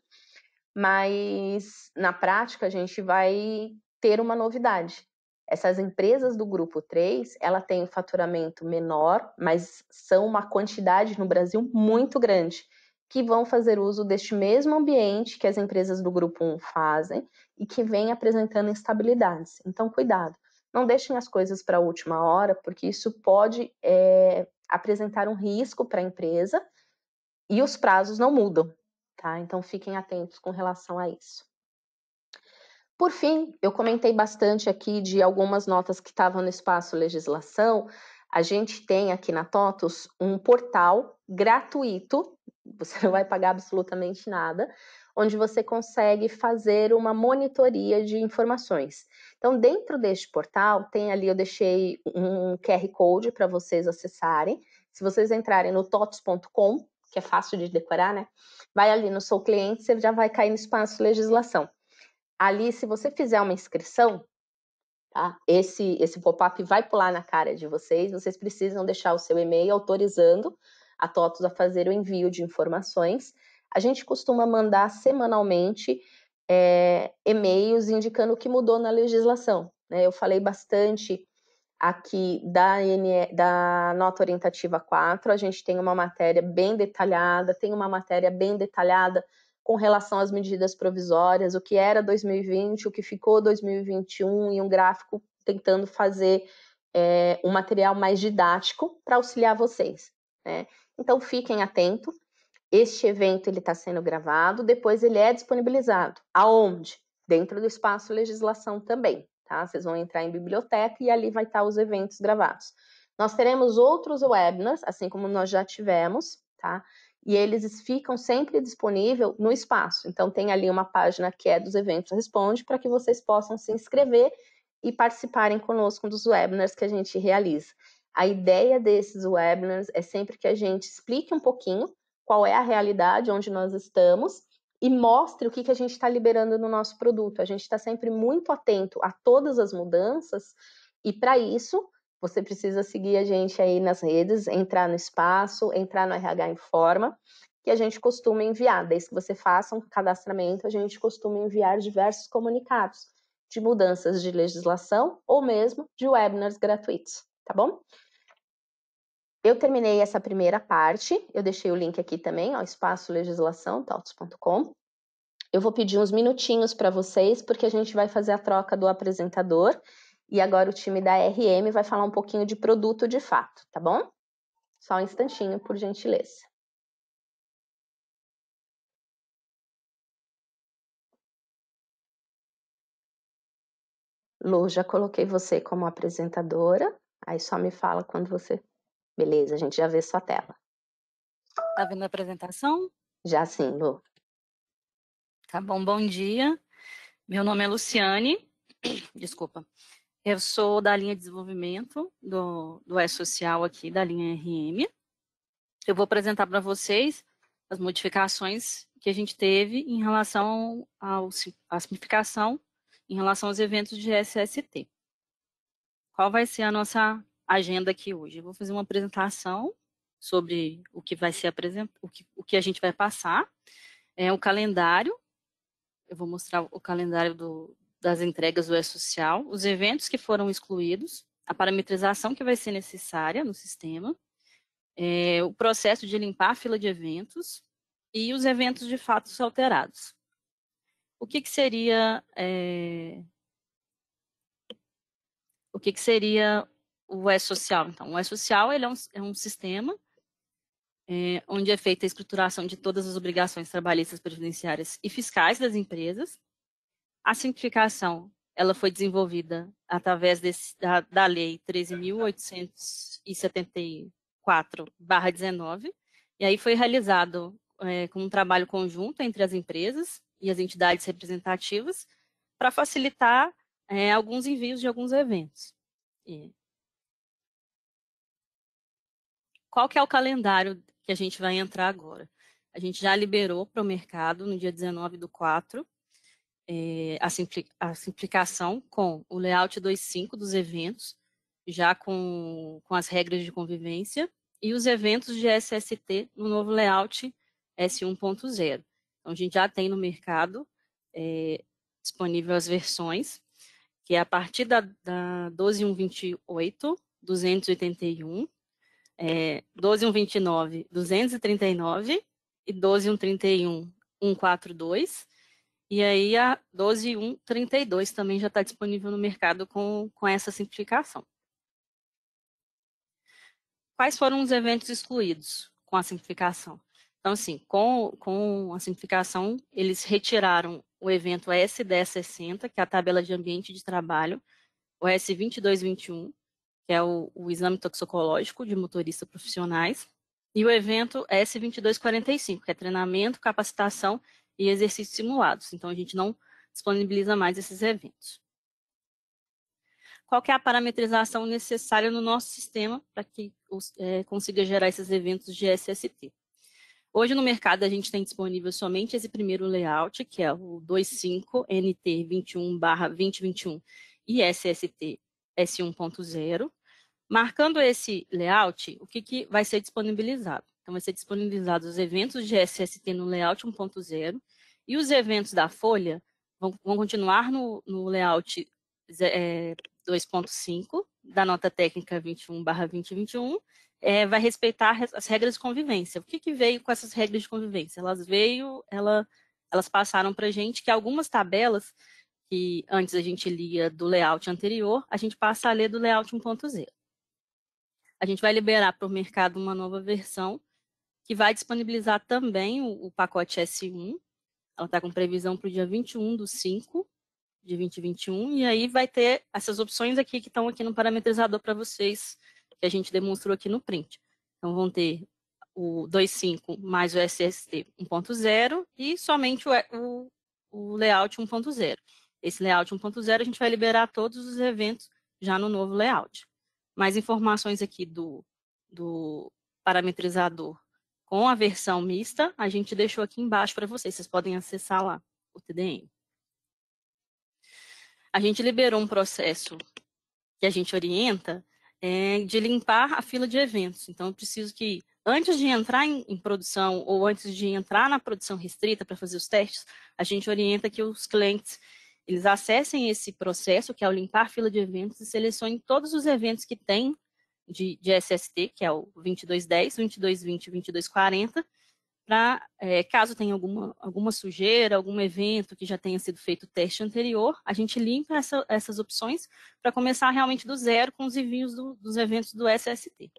mas na prática a gente vai ter uma novidade. Essas empresas do grupo 3, ela tem um faturamento menor, mas são uma quantidade no Brasil muito grande que vão fazer uso deste mesmo ambiente que as empresas do grupo 1 fazem e que vem apresentando instabilidades. Então, cuidado, não deixem as coisas para a última hora, porque isso pode é, apresentar um risco para a empresa e os prazos não mudam, tá? Então, fiquem atentos com relação a isso. Por fim, eu comentei bastante aqui de algumas notas que estavam no espaço legislação. A gente tem aqui na TOTUS um portal gratuito você não vai pagar absolutamente nada, onde você consegue fazer uma monitoria de informações. Então, dentro deste portal, tem ali, eu deixei um QR Code para vocês acessarem. Se vocês entrarem no totos.com, que é fácil de decorar, né? Vai ali no seu Cliente, você já vai cair no espaço legislação. Ali, se você fizer uma inscrição, Tá? Esse, esse pop-up vai pular na cara de vocês, vocês precisam deixar o seu e-mail autorizando a TOTOS a fazer o envio de informações. A gente costuma mandar semanalmente é, e-mails indicando o que mudou na legislação. Né? Eu falei bastante aqui da, NE, da nota orientativa 4, a gente tem uma matéria bem detalhada, tem uma matéria bem detalhada com relação às medidas provisórias, o que era 2020, o que ficou 2021, e um gráfico tentando fazer é, um material mais didático para auxiliar vocês. Né? Então fiquem atentos. Este evento ele está sendo gravado, depois ele é disponibilizado. Aonde? Dentro do espaço legislação também, tá? Vocês vão entrar em biblioteca e ali vai estar tá os eventos gravados. Nós teremos outros webinars, assim como nós já tivemos, tá? E eles ficam sempre disponível no espaço. Então tem ali uma página que é dos eventos responde para que vocês possam se inscrever e participarem conosco dos webinars que a gente realiza. A ideia desses webinars é sempre que a gente explique um pouquinho qual é a realidade onde nós estamos e mostre o que, que a gente está liberando no nosso produto. A gente está sempre muito atento a todas as mudanças e, para isso, você precisa seguir a gente aí nas redes, entrar no espaço, entrar no RH Informa, que a gente costuma enviar. Desde que você faça um cadastramento, a gente costuma enviar diversos comunicados de mudanças de legislação ou mesmo de webinars gratuitos tá bom? Eu terminei essa primeira parte, eu deixei o link aqui também, ó, espaço legislação, tautos.com. Eu vou pedir uns minutinhos para vocês, porque a gente vai fazer a troca do apresentador e agora o time da RM vai falar um pouquinho de produto de fato, tá bom? Só um instantinho, por gentileza. Lu, já coloquei você como apresentadora. Aí só me fala quando você. Beleza, a gente já vê sua tela. Tá vendo a apresentação? Já sim, Lu. Tá bom, bom dia. Meu nome é Luciane. (clears throat) Desculpa. Eu sou da linha de desenvolvimento do, do E-Social aqui, da linha RM. Eu vou apresentar para vocês as modificações que a gente teve em relação ao, à simplificação em relação aos eventos de SST qual vai ser a nossa agenda aqui hoje. Eu vou fazer uma apresentação sobre o que vai ser apresentado, o que, o que a gente vai passar, é o calendário. Eu vou mostrar o calendário do, das entregas do E-Social, os eventos que foram excluídos, a parametrização que vai ser necessária no sistema, é, o processo de limpar a fila de eventos e os eventos de fatos alterados. O que, que seria é, que, que seria o E-Social? Então, o E-Social ele é, um, é um sistema é, onde é feita a escrituração de todas as obrigações trabalhistas, previdenciárias e fiscais das empresas. A simplificação ela foi desenvolvida através desse, da, da Lei 13.874-19, e aí foi realizado é, com um trabalho conjunto entre as empresas e as entidades representativas para facilitar é, alguns envios de alguns eventos. É. Qual que é o calendário que a gente vai entrar agora? A gente já liberou para o mercado no dia 19 do 4 é, a, simpli a simplificação com o layout 2.5 dos eventos, já com, com as regras de convivência, e os eventos de SST no novo layout S1.0. Então, a gente já tem no mercado é, disponível as versões que é a partir da, da 12128, 281, é, 12129, 239 e 12131, 142. E aí a 12132 também já está disponível no mercado com, com essa simplificação. Quais foram os eventos excluídos com a simplificação? Então, assim, com, com a simplificação, eles retiraram o evento S1060, que é a tabela de ambiente de trabalho, o S2221, que é o, o exame toxicológico de motoristas profissionais, e o evento S2245, que é treinamento, capacitação e exercícios simulados. Então, a gente não disponibiliza mais esses eventos. Qual é a parametrização necessária no nosso sistema para que é, consiga gerar esses eventos de SST? Hoje no mercado a gente tem disponível somente esse primeiro layout, que é o 25NT21-2021 e SST S1.0. Marcando esse layout, o que, que vai ser disponibilizado? Então, vai ser disponibilizado os eventos de SST no layout 1.0 e os eventos da folha vão, vão continuar no, no layout é, 2.5 da nota técnica 21/2021 é, vai respeitar as regras de convivência. O que, que, veio com essas regras de convivência? Elas veio, ela, elas passaram para a gente que algumas tabelas que antes a gente lia do layout anterior, a gente passa a ler do layout 1.0. A gente vai liberar para o mercado uma nova versão que vai disponibilizar também o, o pacote S1. Ela está com previsão para o dia 21 do 5 de 2021, e aí vai ter essas opções aqui que estão aqui no parametrizador para vocês que a gente demonstrou aqui no print. Então, vão ter o 2.5 mais o SST 1.0 e somente o, o, o layout 1.0. Esse layout 1.0 a gente vai liberar todos os eventos já no novo layout. Mais informações aqui do, do parametrizador com a versão mista, a gente deixou aqui embaixo para vocês, vocês podem acessar lá o TDM. A gente liberou um processo que a gente orienta é, de limpar a fila de eventos. Então, eu preciso que, antes de entrar em, em produção ou antes de entrar na produção restrita para fazer os testes, a gente orienta que os clientes eles acessem esse processo, que é o limpar a fila de eventos, e selecionem todos os eventos que tem de, de SST, que é o 2210, 2220 e 2240, para, é, eh, caso tenha alguma, alguma sujeira, algum evento que já tenha sido feito o teste anterior, a gente limpa essa, essas opções para começar realmente do zero com os envios do, dos eventos do SST.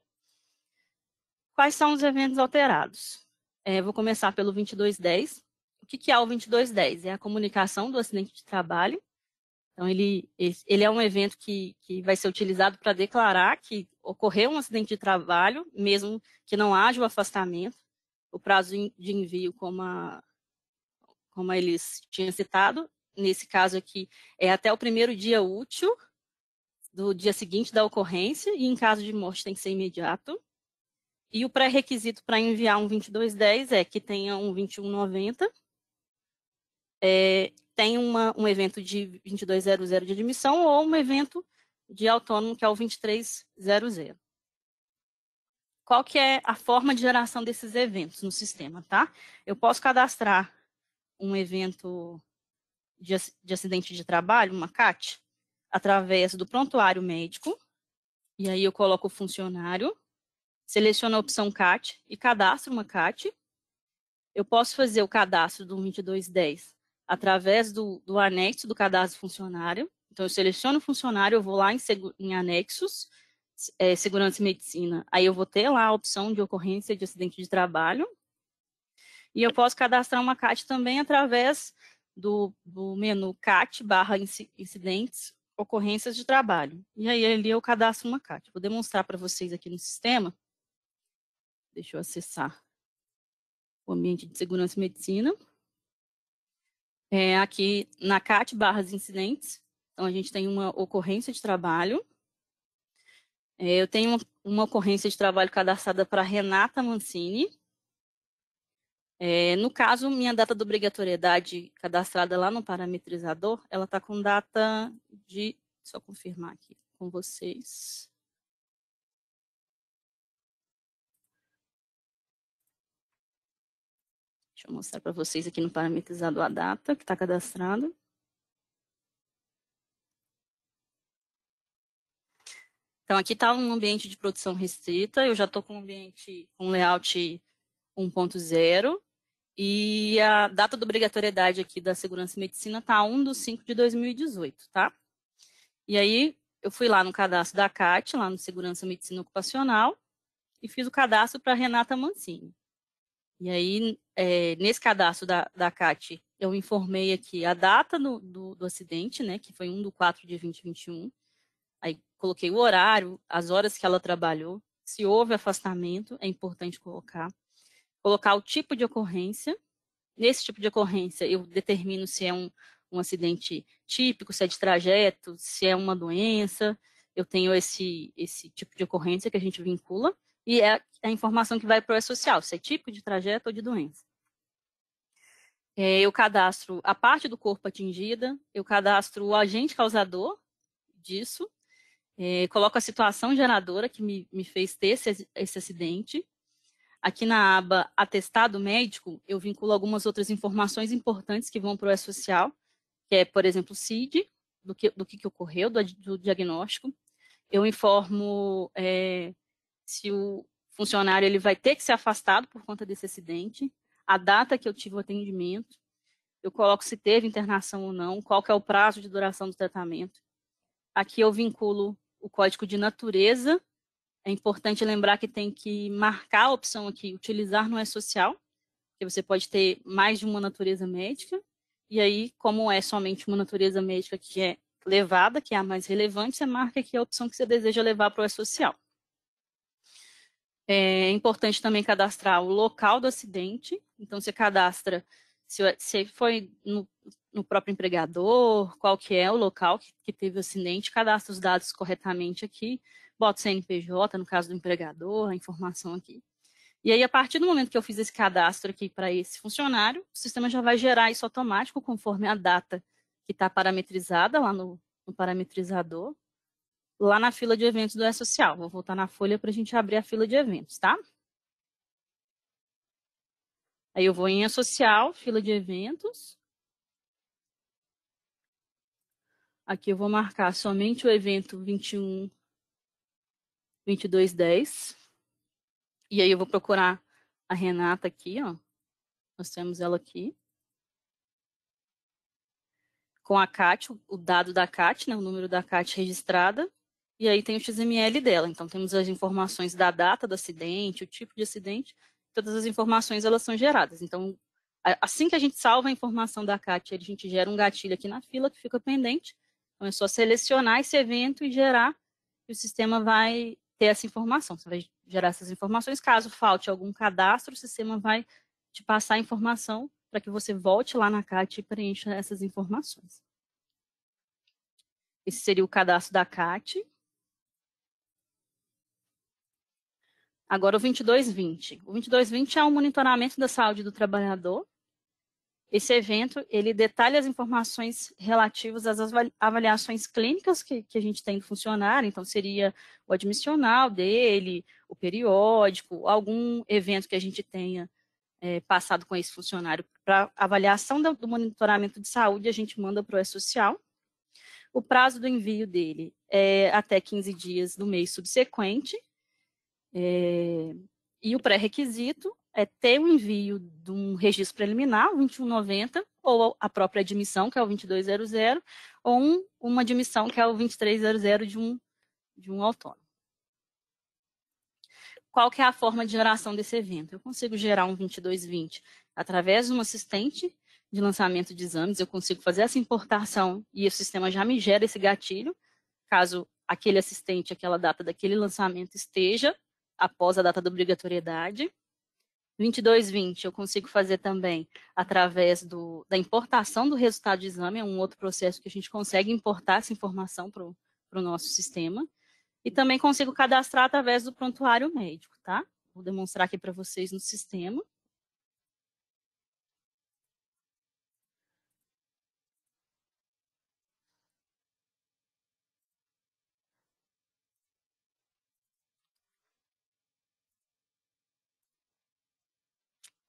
Quais são os eventos alterados? É, vou começar pelo 2210. O que, que é o 2210? É a comunicação do acidente de trabalho. Então, ele, ele é um evento que, que vai ser utilizado para declarar que ocorreu um acidente de trabalho, mesmo que não haja o afastamento o prazo de envio, como a, como a Elis tinha citado, nesse caso aqui, é até o primeiro dia útil do dia seguinte da ocorrência, e em caso de morte tem que ser imediato. E o pré-requisito para enviar um 2210 é que tenha um 2190, é, tem uma, um evento de 2200 de admissão ou um evento de autônomo, que é o 2300 qual que é a forma de geração desses eventos no sistema, tá? Eu posso cadastrar um evento de, de acidente de trabalho, uma CAT, através do prontuário médico, e aí eu coloco o funcionário, seleciono a opção CAT e cadastro uma CAT. Eu posso fazer o cadastro do 2210 através do, do anexo do cadastro funcionário. Então, eu seleciono o funcionário, eu vou lá em, em anexos, é, segurança e medicina, aí eu vou ter lá a opção de ocorrência de acidente de trabalho. E eu posso cadastrar uma CAT também através do, do menu CAT barra incidentes, ocorrências de trabalho. E aí ali eu cadastro uma CAT. Vou demonstrar para vocês aqui no sistema. Deixa eu acessar o ambiente de segurança e medicina. É, aqui na CAT barra incidentes, então a gente tem uma ocorrência de trabalho. É, eu tenho uma ocorrência de trabalho cadastrada para Renata Mancini. É, no caso, minha data de obrigatoriedade cadastrada lá no parametrizador, ela está com data de. Só confirmar aqui com vocês. Deixa eu mostrar para vocês aqui no parametrizador a data que está cadastrada. Então, aqui está um ambiente de produção restrita, eu já estou com um ambiente com um layout 1.0, e a data de obrigatoriedade aqui da segurança e medicina está 1 de 5 de 2018, tá? E aí, eu fui lá no cadastro da CAT, lá no Segurança e Medicina Ocupacional, e fiz o cadastro para Renata Mancini. E aí, é, nesse cadastro da, da CAT, eu informei aqui a data do, do, do acidente, né, que foi 1 de 4 de 2021. Aí coloquei o horário, as horas que ela trabalhou, se houve afastamento, é importante colocar. Colocar o tipo de ocorrência. Nesse tipo de ocorrência, eu determino se é um, um acidente típico, se é de trajeto, se é uma doença. Eu tenho esse, esse tipo de ocorrência que a gente vincula e é a informação que vai para o E-Social, se é tipo de trajeto ou de doença. É, eu cadastro a parte do corpo atingida, eu cadastro o agente causador disso, é, coloco a situação geradora que me, me fez ter esse, esse acidente. Aqui na aba Atestado Médico, eu vinculo algumas outras informações importantes que vão para o E-Social, que é, por exemplo, o CID, do que, do que, que ocorreu, do, do, diagnóstico. Eu informo é, se o funcionário ele vai ter que ser afastado por conta desse acidente, a data que eu tive o atendimento, eu coloco se teve internação ou não, qual que é o prazo de duração do tratamento. Aqui eu vinculo o código de natureza. É importante lembrar que tem que marcar a opção aqui, utilizar não é social, que você pode ter mais de uma natureza médica. E aí, como é somente uma natureza médica que é levada, que é a mais relevante, você marca aqui a opção que você deseja levar para o E-Social. É importante também cadastrar o local do acidente. Então, você cadastra, se, se foi no no próprio empregador, qual que é o local que, que teve o acidente, cadastra os dados corretamente aqui, bota o CNPJ, no caso do empregador, a informação aqui. E aí, a partir do momento que eu fiz esse cadastro aqui para esse funcionário, o sistema já vai gerar isso automático, conforme a data que está parametrizada lá no, no, parametrizador, lá na fila de eventos do E-Social. Vou voltar na folha para a gente abrir a fila de eventos, tá? Aí eu vou em E-Social, fila de eventos, Aqui eu vou marcar somente o evento 21, 22, 10. E aí eu vou procurar a Renata aqui, ó. Nós temos ela aqui. Com a CAT, o dado da CAT, né, o número da CAT registrada. E aí tem o XML dela. Então temos as informações da data do acidente, o tipo de acidente. Todas as informações elas são geradas. Então assim que a gente salva a informação da CAT, a gente gera um gatilho aqui na fila que fica pendente. Então, é só selecionar esse evento e gerar, e o sistema vai ter essa informação. Você vai gerar essas informações. Caso falte algum cadastro, o sistema vai te passar a informação para que você volte lá na CAT e preencha essas informações. Esse seria o cadastro da CAT. Agora, o 2220. O 2220 é o um monitoramento da saúde do trabalhador. Esse evento, ele detalha as informações relativas às avaliações clínicas que, que a gente tem do funcionário, então seria o admissional dele, o periódico, algum evento que a gente tenha é, passado com esse funcionário para avaliação do, do, monitoramento de saúde, a gente manda para o E-Social. O prazo do envio dele é até 15 dias do mês subsequente. É, e o pré-requisito é ter o envio de um registro preliminar, 2190, ou a própria admissão, que é o 2200, ou um, uma admissão, que é o 2300 de um, de um autônomo. Qual que é a forma de geração desse evento? Eu consigo gerar um 2220 através de um assistente de lançamento de exames, eu consigo fazer essa importação e o sistema já me gera esse gatilho, caso aquele assistente, aquela data daquele lançamento esteja após a data da obrigatoriedade. 2220 eu consigo fazer também através do, da importação do resultado de exame, é um outro processo que a gente consegue importar essa informação para o nosso sistema. E também consigo cadastrar através do prontuário médico, tá? Vou demonstrar aqui para vocês no sistema.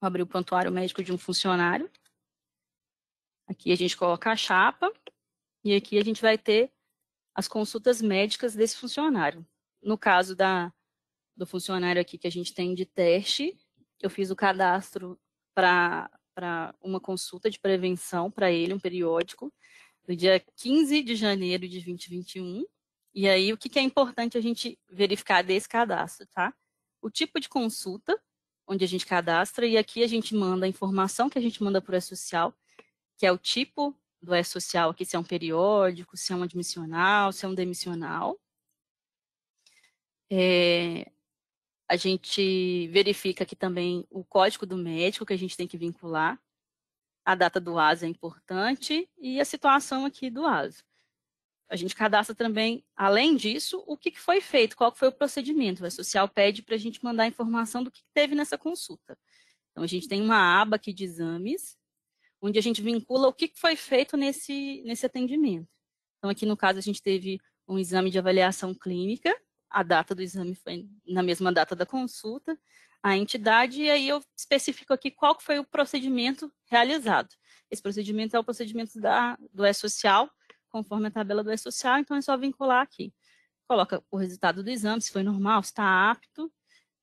abrir o prontuário médico de um funcionário. Aqui a gente coloca a chapa e aqui a gente vai ter as consultas médicas desse funcionário. No caso da, do funcionário aqui que a gente tem de teste, eu fiz o cadastro para uma consulta de prevenção para ele, um periódico, no dia 15 de janeiro de 2021. E aí, o que, que é importante a gente verificar desse cadastro, tá? O tipo de consulta, onde a gente cadastra, e aqui a gente manda a informação que a gente manda para E-Social, que é o tipo do E-Social aqui, se é um periódico, se é um admissional, se é um demissional. É, a gente verifica aqui também o código do médico que a gente tem que vincular, a data do ASA é importante e a situação aqui do ASA a gente cadastra também, além disso, o que foi feito, qual foi o procedimento. A social pede para a gente mandar a informação do que teve nessa consulta. Então, a gente tem uma aba aqui de exames, onde a gente vincula o que foi feito nesse, nesse atendimento. Então, aqui no caso, a gente teve um exame de avaliação clínica, a data do exame foi na mesma data da consulta, a entidade, e aí eu especifico aqui qual foi o procedimento realizado. Esse procedimento é o procedimento da, do E-Social, conforme a tabela do E-Social, então é só vincular aqui. Coloca o resultado do exame, se foi normal, se está apto,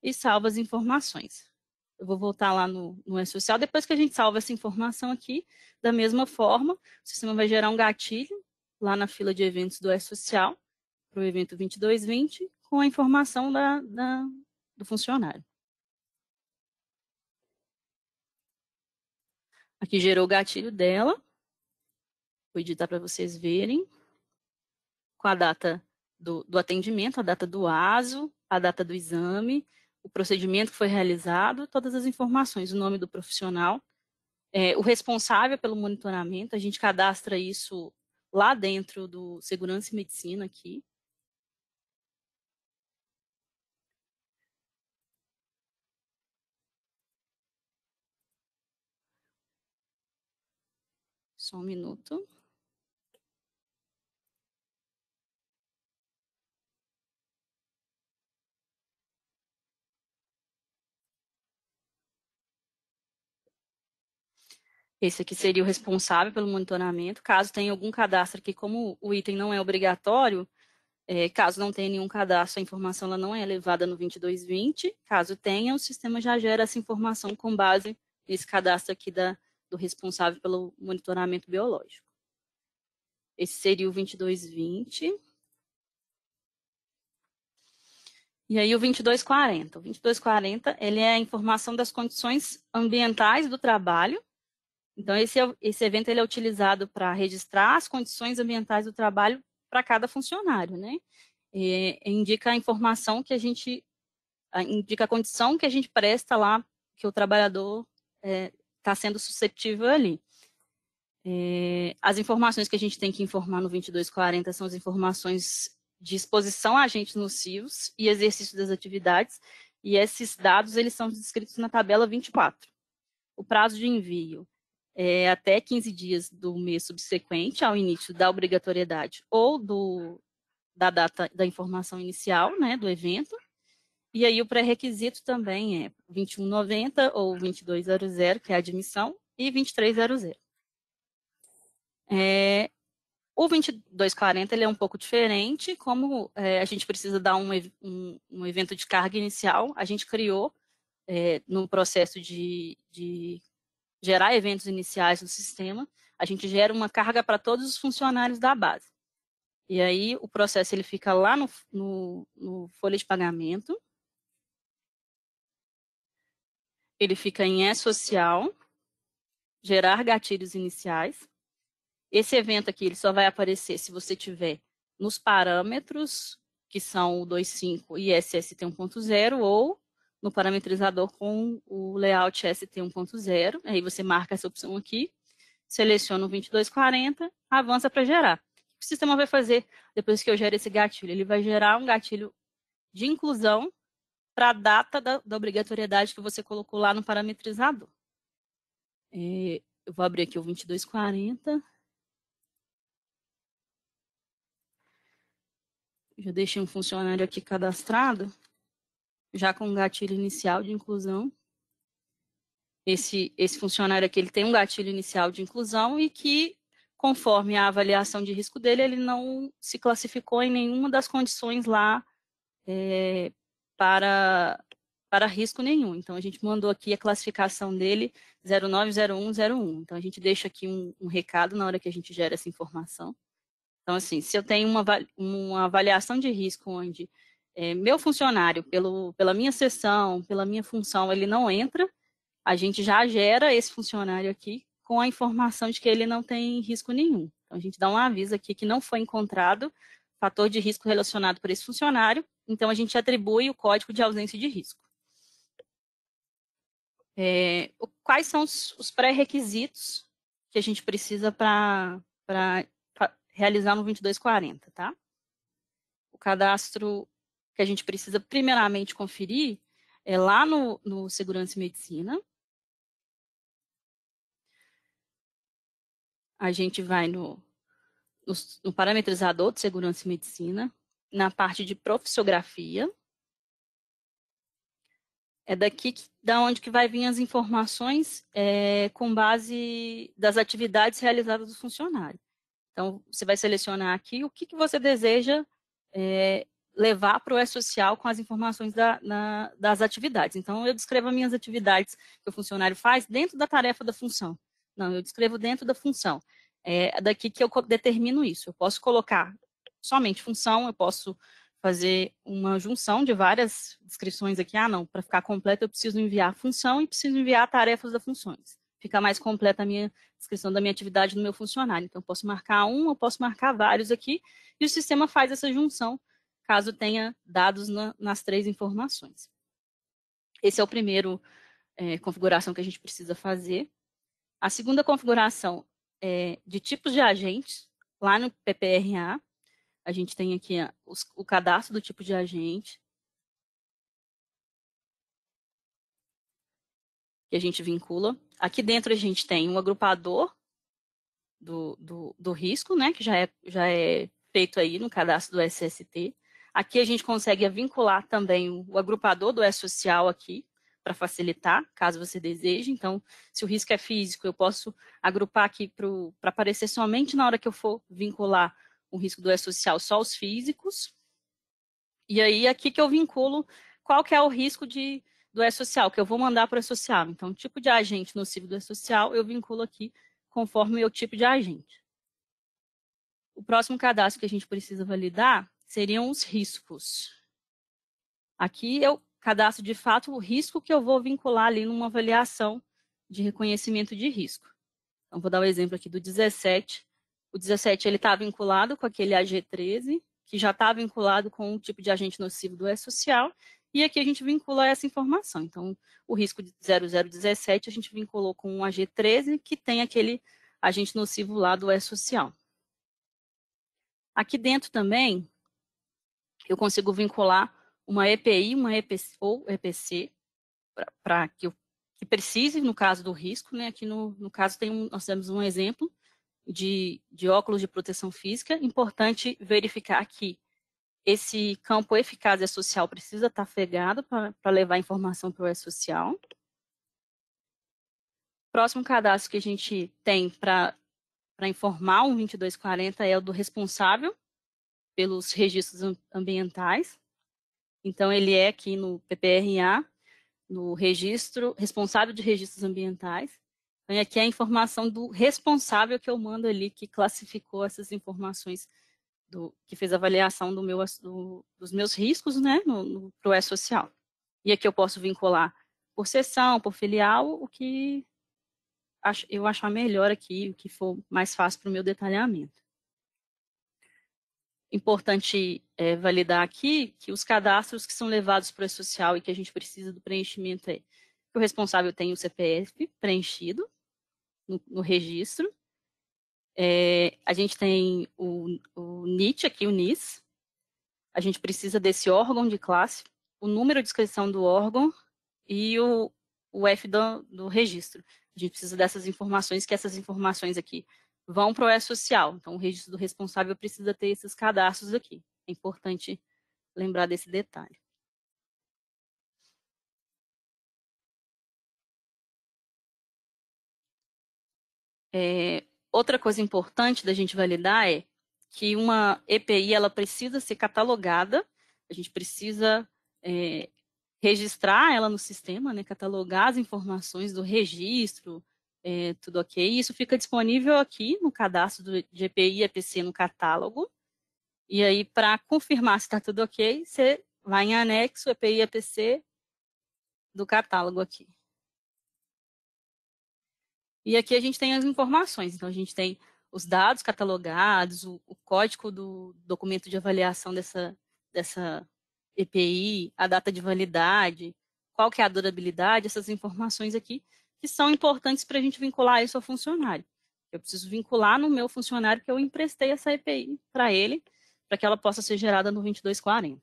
e salva as informações. Eu vou voltar lá no, no E-Social. Depois que a gente salva essa informação aqui, da mesma forma, o sistema vai gerar um gatilho lá na fila de eventos do E-Social, para o evento 2220, com a informação da, da, do funcionário. Aqui gerou o gatilho dela. Vou editar para vocês verem. Com a data do, do atendimento, a data do ASO, a data do exame, o procedimento que foi realizado, todas as informações, o nome do profissional, é, o responsável pelo monitoramento, a gente cadastra isso lá dentro do Segurança e Medicina aqui. Só um minuto. Esse aqui seria o responsável pelo monitoramento. Caso tenha algum cadastro que, como o item não é obrigatório, é, caso não tenha nenhum cadastro, a informação ela não é elevada no 2220. Caso tenha, o sistema já gera essa informação com base nesse cadastro aqui da, do responsável pelo monitoramento biológico. Esse seria o 2220. E aí o 2240. O 2240 ele é a informação das condições ambientais do trabalho então, esse, é esse evento ele é utilizado para registrar as condições ambientais do trabalho para cada funcionário, né? E, indica a informação que a gente, indica a condição que a gente presta lá, que o trabalhador está é, tá sendo susceptível ali. É, as informações que a gente tem que informar no 2240 são as informações de exposição a agentes nocivos e exercício das atividades, e esses dados eles são descritos na tabela 24. O prazo de envio é, até 15 dias do mês subsequente ao início da obrigatoriedade ou do, da data da informação inicial né, do evento. E aí o pré-requisito também é 2190 ou 2200, que é a admissão, e 2300. É, o 2240 ele é um pouco diferente, como é, a gente precisa dar um, um, um, evento de carga inicial, a gente criou é, no processo de, de gerar eventos iniciais no sistema, a gente gera uma carga para todos os funcionários da base. E aí o processo ele fica lá no, no, no folha de pagamento, ele fica em E-social, gerar gatilhos iniciais. Esse evento aqui ele só vai aparecer se você tiver nos parâmetros, que são o 2.5 e SST 1.0, ou no parametrizador com o layout ST 1.0. Aí você marca essa opção aqui, seleciona o 2240, avança para gerar. O que o sistema vai fazer depois que eu gero esse gatilho? Ele vai gerar um gatilho de inclusão para a data da, da, obrigatoriedade que você colocou lá no parametrizador. É, eu vou abrir aqui o 2240. Já deixei um funcionário aqui cadastrado já com um gatilho inicial de inclusão. Esse, esse funcionário aqui ele tem um gatilho inicial de inclusão e que, conforme a avaliação de risco dele, ele não se classificou em nenhuma das condições lá é, para, para risco nenhum. Então, a gente mandou aqui a classificação dele 090101. Então, a gente deixa aqui um, um recado na hora que a gente gera essa informação. Então, assim, se eu tenho uma, uma avaliação de risco onde é, meu funcionário, pelo, pela minha sessão, pela minha função, ele não entra, a gente já gera esse funcionário aqui com a informação de que ele não tem risco nenhum. Então, a gente dá um aviso aqui que não foi encontrado fator de risco relacionado por esse funcionário, então a gente atribui o código de ausência de risco. É, quais são os, os pré-requisitos que a gente precisa para realizar no 2240, tá? O cadastro que a gente precisa primeiramente conferir é lá no, no Segurança e Medicina. A gente vai no, no, no parametrizador de Segurança e Medicina, na parte de profissiografia É daqui que, da onde que vai vir as informações é, com base das atividades realizadas do funcionário. Então, você vai selecionar aqui o que, que você deseja é, levar para o E-Social com as informações da, na, das atividades. Então, eu descrevo as minhas atividades que o funcionário faz dentro da tarefa da função. Não, eu descrevo dentro da função. É daqui que eu determino isso. Eu posso colocar somente função, eu posso fazer uma junção de várias descrições aqui. Ah, não, para ficar completa eu preciso enviar função e preciso enviar tarefas das funções. Fica mais completa a minha descrição da minha atividade no meu funcionário. Então, eu posso marcar um, eu posso marcar vários aqui, e o sistema faz essa junção caso tenha dados na, nas três informações. Esse é o primeiro é, configuração que a gente precisa fazer. A segunda configuração é de tipos de agentes. Lá no PPRA, a gente tem aqui a, os, o cadastro do tipo de agente, que a gente vincula. Aqui dentro a gente tem um agrupador do, do, do risco, né, que já é, já é feito aí no cadastro do SST. Aqui a gente consegue vincular também o agrupador do E-Social aqui, para facilitar, caso você deseje. Então, se o risco é físico, eu posso agrupar aqui para aparecer somente na hora que eu for vincular o risco do E-Social só os físicos. E aí, aqui que eu vinculo qual que é o risco de, do E-Social, que eu vou mandar para o E-Social. Então, tipo de agente nocivo do E-Social, eu vinculo aqui conforme o meu tipo de agente. O próximo cadastro que a gente precisa validar seriam os riscos. Aqui eu cadastro de fato o risco que eu vou vincular ali numa avaliação de reconhecimento de risco. Então, vou dar o um exemplo aqui do 17. O 17 está vinculado com aquele AG13, que já está vinculado com o tipo de agente nocivo do E-Social, e aqui a gente vincula essa informação. Então, o risco de 0017 a gente vinculou com o AG13, que tem aquele agente nocivo lá do E-Social. Aqui dentro também, eu consigo vincular uma EPI, uma EPC, ou EPC, para que, que, precise, no caso do risco, né? Aqui no, no caso tem um, nós temos um exemplo de, de óculos de proteção física. Importante verificar que esse campo eficaz e social precisa estar tá pegado para levar informação para o e-social. Próximo cadastro que a gente tem para informar o 2240 é o do responsável pelos registros ambientais. Então, ele é aqui no PPRA, no registro, responsável de registros ambientais. Então, aqui é a informação do responsável que eu mando ali, que classificou essas informações, do, que fez a avaliação do meu, do, dos meus riscos né, no, no pro E-Social. E aqui eu posso vincular por sessão, por filial, o que eu achar melhor aqui, o que for mais fácil para o meu detalhamento importante é, validar aqui que os cadastros que são levados para o social e que a gente precisa do preenchimento é que o responsável tem o CPF preenchido no, no registro. É, a gente tem o, o NIT aqui, o NIS. A gente precisa desse órgão de classe, o número de inscrição do órgão e o, o F do, do registro. A gente precisa dessas informações, que essas informações aqui vão para o E-Social. Então, o registro do responsável precisa ter esses cadastros aqui. É importante lembrar desse detalhe. É, outra coisa importante da gente validar é que uma EPI ela precisa ser catalogada, a gente precisa é, registrar ela no sistema, né, catalogar as informações do registro, é, tudo ok. Isso fica disponível aqui no cadastro do GPI EPC no catálogo. E aí, para confirmar se está tudo ok, você vai em anexo EPI EPC do catálogo aqui. E aqui a gente tem as informações. Então, a gente tem os dados catalogados, o, o código do documento de avaliação dessa, dessa EPI, a data de validade, qual que é a durabilidade, essas informações aqui que são importantes para a gente vincular isso ao funcionário. Eu preciso vincular no meu funcionário que eu emprestei essa EPI para ele, para que ela possa ser gerada no 2240.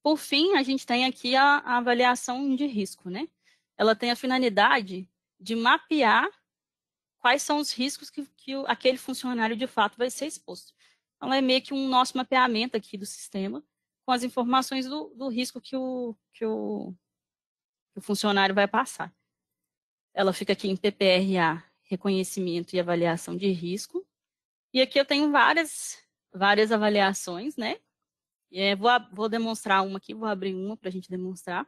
Por fim, a gente tem aqui a, a avaliação de risco, né? Ela tem a finalidade de mapear quais são os riscos que, que o, aquele funcionário de fato vai ser exposto. Então, é meio que um nosso mapeamento aqui do sistema, com as informações do, do risco que o, que, o, que o funcionário vai passar. Ela fica aqui em PPRA, reconhecimento e avaliação de risco. E aqui eu tenho várias, várias avaliações, né? É, vou, vou, demonstrar uma aqui, vou abrir uma para a gente demonstrar,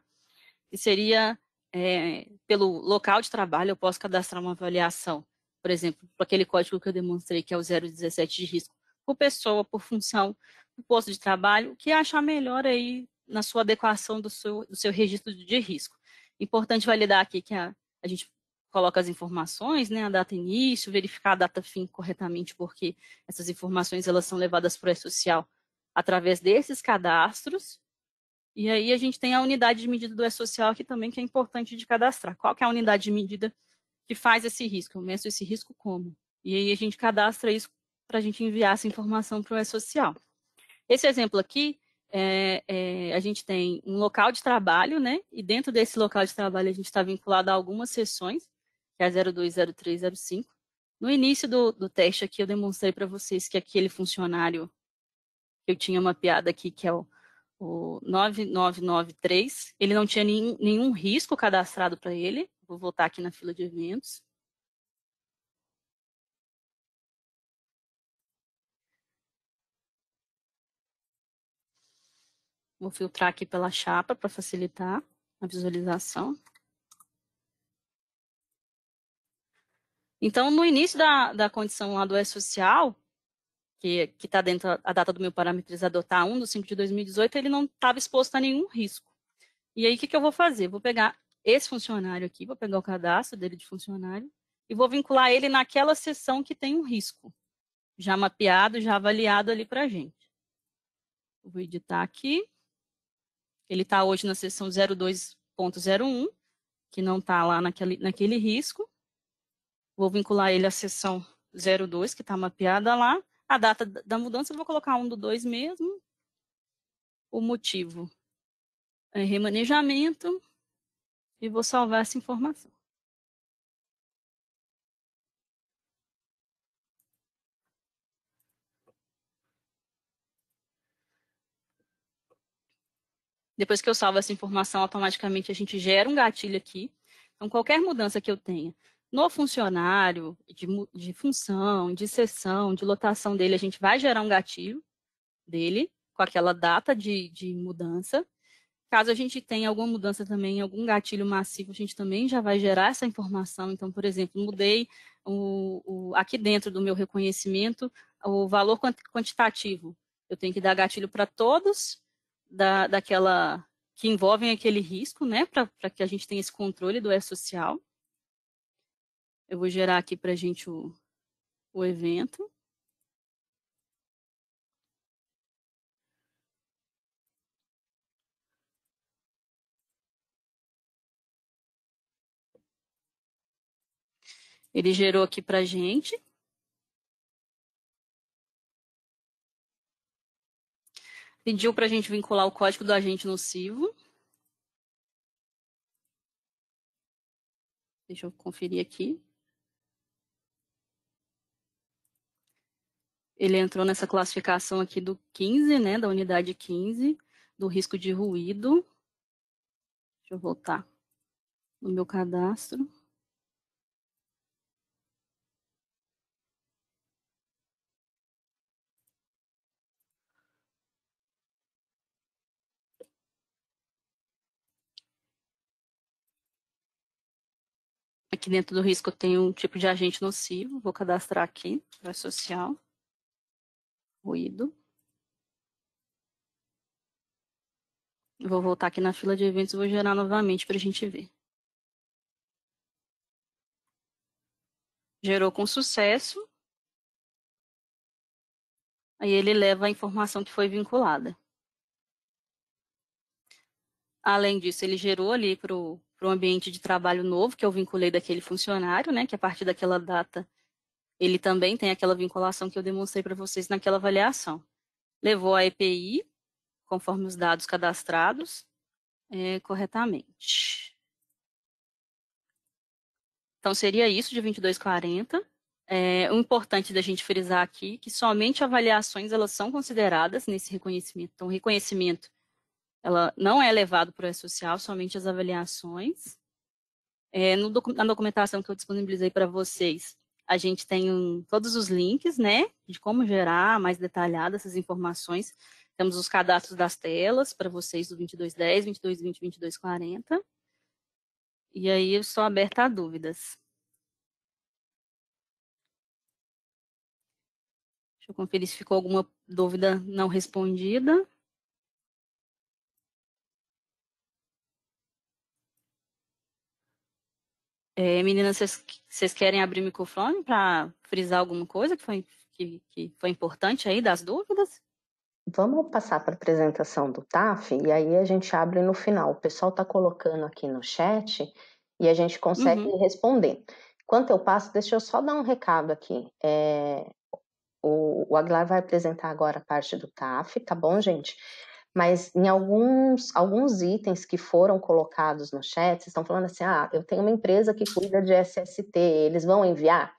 que seria é, pelo local de trabalho, eu posso cadastrar uma avaliação, por exemplo, para aquele código que eu demonstrei, que é o 017 de risco, por pessoa, por função, por posto de trabalho, o que achar melhor aí na sua adequação do seu, do seu registro de risco. Importante validar aqui que a, a gente coloca as informações, né, a data início, verificar a data fim corretamente, porque essas informações elas são levadas para o E-Social através desses cadastros. E aí a gente tem a unidade de medida do E-Social aqui também, que é importante de cadastrar. Qual que é a unidade de medida que faz esse risco? Eu meço esse risco como? E aí a gente cadastra isso para a gente enviar essa informação para o E-Social. Esse exemplo aqui, é, é, a gente tem um local de trabalho, né? E dentro desse local de trabalho a gente está vinculado a algumas sessões que é a 020305. No início do, do teste aqui, eu demonstrei para vocês que aquele funcionário que eu tinha mapeado aqui, que é o, o 9993, ele não tinha nenhum risco cadastrado para ele. Vou voltar aqui na fila de eventos. Vou filtrar aqui pela chapa para facilitar a visualização. Então, no início da, da condição lá do E-Social, que está dentro a data do meu parametrizador, tá 1 de 5 de 2018, ele não estava exposto a nenhum risco. E aí, o que, que eu vou fazer? Vou pegar esse funcionário aqui, vou pegar o cadastro dele de funcionário e vou vincular ele naquela seção que tem um risco, já mapeado, já avaliado ali para a gente. Vou editar aqui. Ele está hoje na seção 02.01, que não está lá naquele, naquele risco vou vincular ele à sessão 02, que está mapeada lá. A data da mudança, eu vou colocar 1 do 2 mesmo. O motivo é remanejamento. E vou salvar essa informação. Depois que eu salvo essa informação, automaticamente a gente gera um gatilho aqui. Então, qualquer mudança que eu tenha, no funcionário, de, de função, de sessão, de lotação dele, a gente vai gerar um gatilho dele, com aquela data de, de mudança. Caso a gente tenha alguma mudança também, algum gatilho massivo, a gente também já vai gerar essa informação. Então, por exemplo, mudei o, o aqui dentro do meu reconhecimento o valor quantitativo. Eu tenho que dar gatilho para todos da, daquela que envolvem aquele risco, né, para que a gente tenha esse controle do e-social. Eu vou gerar aqui para a gente o, o evento. Ele gerou aqui para a gente. Pediu para a gente vincular o código do agente nocivo. Deixa eu conferir aqui. ele entrou nessa classificação aqui do 15, né, da unidade 15, do risco de ruído. Deixa eu voltar no meu cadastro. Aqui dentro do risco tem um tipo de agente nocivo, vou cadastrar aqui, para social ruído. Vou voltar aqui na fila de eventos e vou gerar novamente para a gente ver. Gerou com sucesso. Aí ele leva a informação que foi vinculada. Além disso, ele gerou ali para o ambiente de trabalho novo que eu vinculei daquele funcionário, né? Que a partir daquela data ele também tem aquela vinculação que eu demonstrei para vocês naquela avaliação. Levou a EPI, conforme os dados cadastrados, é, corretamente. Então, seria isso de 2240. É, o importante da gente frisar aqui que somente avaliações elas são consideradas nesse reconhecimento. Então, reconhecimento ela não é levado para o E-Social, somente as avaliações. É, no, na documentação que eu disponibilizei para vocês, a gente tem um, todos os links, né, de como gerar mais detalhadas essas informações. Temos os cadastros das telas para vocês do 2210, 2220, 2240. E aí eu estou aberta a dúvidas. Deixa eu conferir se ficou alguma dúvida não respondida. É, meninas, vocês querem abrir o microfone para frisar alguma coisa que foi, que, que foi importante aí das dúvidas? Vamos passar para a apresentação do TAF e aí a gente abre no final. O pessoal está colocando aqui no chat e a gente consegue uhum. responder. Enquanto eu passo, deixa eu só dar um recado aqui. É, o, o Aguilar vai apresentar agora a parte do TAF, tá bom, gente? mas em alguns, alguns itens que foram colocados no chat, vocês estão falando assim: ah, eu tenho uma empresa que cuida de SST, eles vão enviar?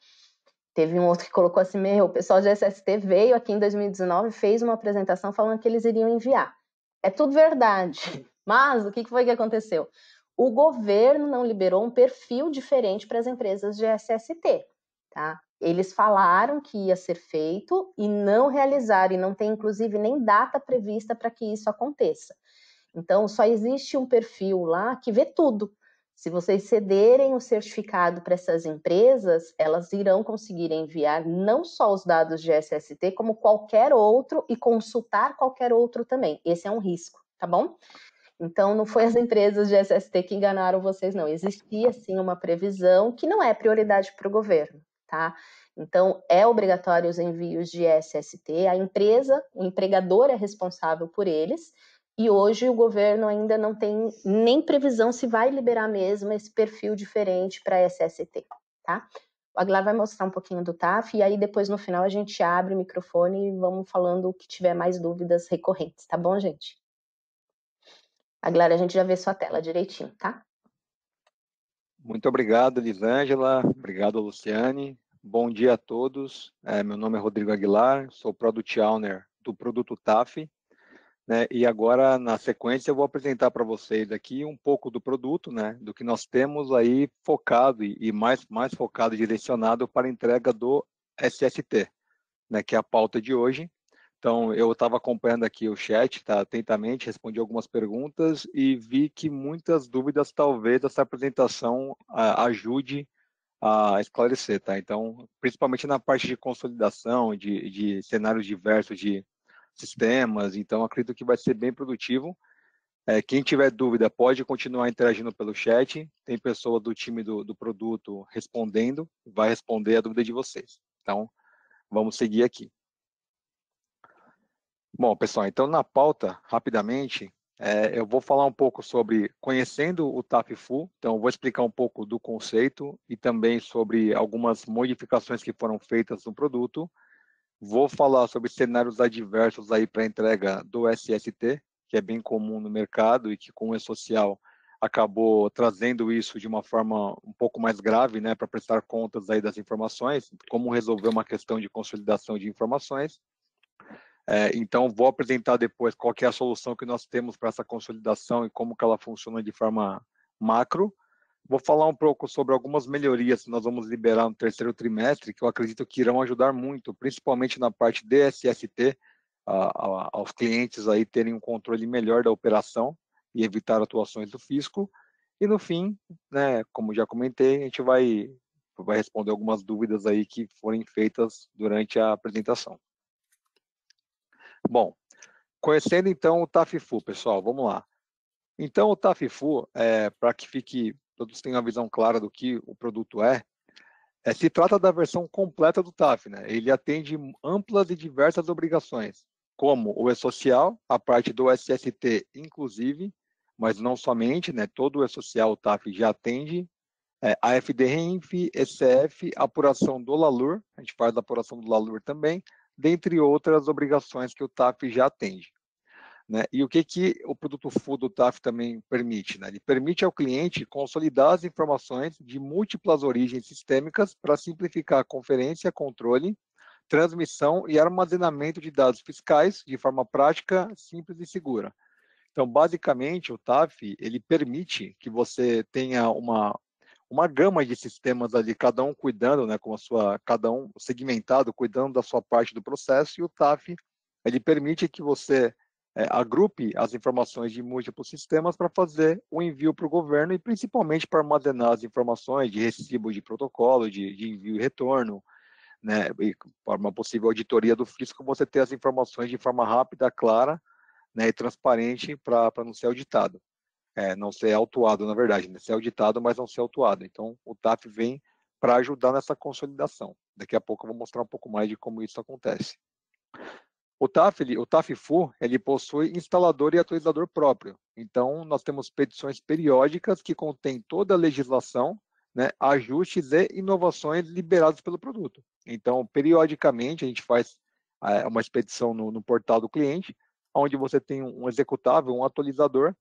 Teve um outro que colocou assim: meu, o pessoal de SST veio aqui em 2019, fez uma apresentação falando que eles iriam enviar. É tudo verdade, mas o que foi que aconteceu? O governo não liberou um perfil diferente para as empresas de SST, tá? Eles falaram que ia ser feito e não realizaram, e não tem inclusive nem data prevista para que isso aconteça. Então, só existe um perfil lá que vê tudo. Se vocês cederem o certificado para essas empresas, elas irão conseguir enviar não só os dados de SST, como qualquer outro e consultar qualquer outro também. Esse é um risco, tá bom? Então, não foi as empresas de SST que enganaram vocês, não. Existia, sim, uma previsão que não é prioridade para o governo tá? Então, é obrigatório os envios de SST, a empresa, o empregador é responsável por eles, e hoje o governo ainda não tem nem previsão se vai liberar mesmo esse perfil diferente para SST, tá? A Glá vai mostrar um pouquinho do TAF e aí depois no final a gente abre o microfone e vamos falando o que tiver mais dúvidas recorrentes, tá bom, gente? A Glória, a gente já vê sua tela direitinho, tá? Muito obrigado, Elisângela. Obrigado, Luciane. Bom dia a todos. É, meu nome é Rodrigo Aguilar, sou Product Owner do produto TAF. Né, e agora, na sequência, eu vou apresentar para vocês aqui um pouco do produto, né, do que nós temos aí focado e, e mais, mais focado e direcionado para a entrega do SST, né, que é a pauta de hoje. Então, eu estava acompanhando aqui o chat tá, atentamente, respondi algumas perguntas e vi que muitas dúvidas, talvez, essa apresentação a, ajude a esclarecer, tá? Então, principalmente na parte de consolidação, de, de cenários diversos de sistemas, então acredito que vai ser bem produtivo. É, quem tiver dúvida pode continuar interagindo pelo chat, tem pessoa do time do, do produto respondendo, vai responder a dúvida de vocês. Então, vamos seguir aqui. Bom, pessoal, então na pauta, rapidamente, é, eu vou falar um pouco sobre conhecendo o TAPFU, então vou explicar um pouco do conceito e também sobre algumas modificações que foram feitas no produto. Vou falar sobre cenários adversos aí para entrega do SST, que é bem comum no mercado e que com o social acabou trazendo isso de uma forma um pouco mais grave, né, para prestar contas aí das informações, como resolver uma questão de consolidação de informações. É, então, vou apresentar depois qual é a solução que nós temos para essa consolidação e como que ela funciona de forma macro. Vou falar um pouco sobre algumas melhorias que nós vamos liberar no terceiro trimestre, que eu acredito que irão ajudar muito, principalmente na parte DSST, aos clientes aí terem um controle melhor da operação e evitar atuações do fisco. E no fim, né, como já comentei, a gente vai, vai responder algumas dúvidas aí que forem feitas durante a apresentação. Bom, conhecendo então o Tafifu, pessoal, vamos lá. Então, o Tafifu, é, para que fique todos tenham uma visão clara do que o produto é, é, se trata da versão completa do TAF. Né? Ele atende amplas e diversas obrigações, como o E-Social, a parte do SST, inclusive, mas não somente, né? todo o E-Social, o TAF, já atende. É, a FDRENF, ECF, apuração do LALUR, a gente faz a apuração do LALUR também, dentre outras obrigações que o TAF já atende. Né? E o que, que o produto full do TAF também permite? Né? Ele permite ao cliente consolidar as informações de múltiplas origens sistêmicas para simplificar a conferência, controle, transmissão e armazenamento de dados fiscais de forma prática, simples e segura. Então, basicamente, o TAF ele permite que você tenha uma uma gama de sistemas ali, cada um cuidando, né, com a sua, cada um segmentado, cuidando da sua parte do processo, e o TAF, ele permite que você é, agrupe as informações de múltiplos sistemas para fazer o envio para o governo e principalmente para armazenar as informações de recibo de protocolo, de, de envio e retorno, né, e para uma possível auditoria do fisco, você ter as informações de forma rápida, clara, né, e transparente para não ser auditado é, não ser autuado, na verdade, né? ser auditado, mas não ser autuado. Então, o TAF vem para ajudar nessa consolidação. Daqui a pouco eu vou mostrar um pouco mais de como isso acontece. O TAF, ele, o TAFFU, ele possui instalador e atualizador próprio. Então, nós temos petições periódicas que contêm toda a legislação, né, ajustes e inovações liberados pelo produto. Então, periodicamente, a gente faz é, uma expedição no, no portal do cliente, onde você tem um executável, um atualizador,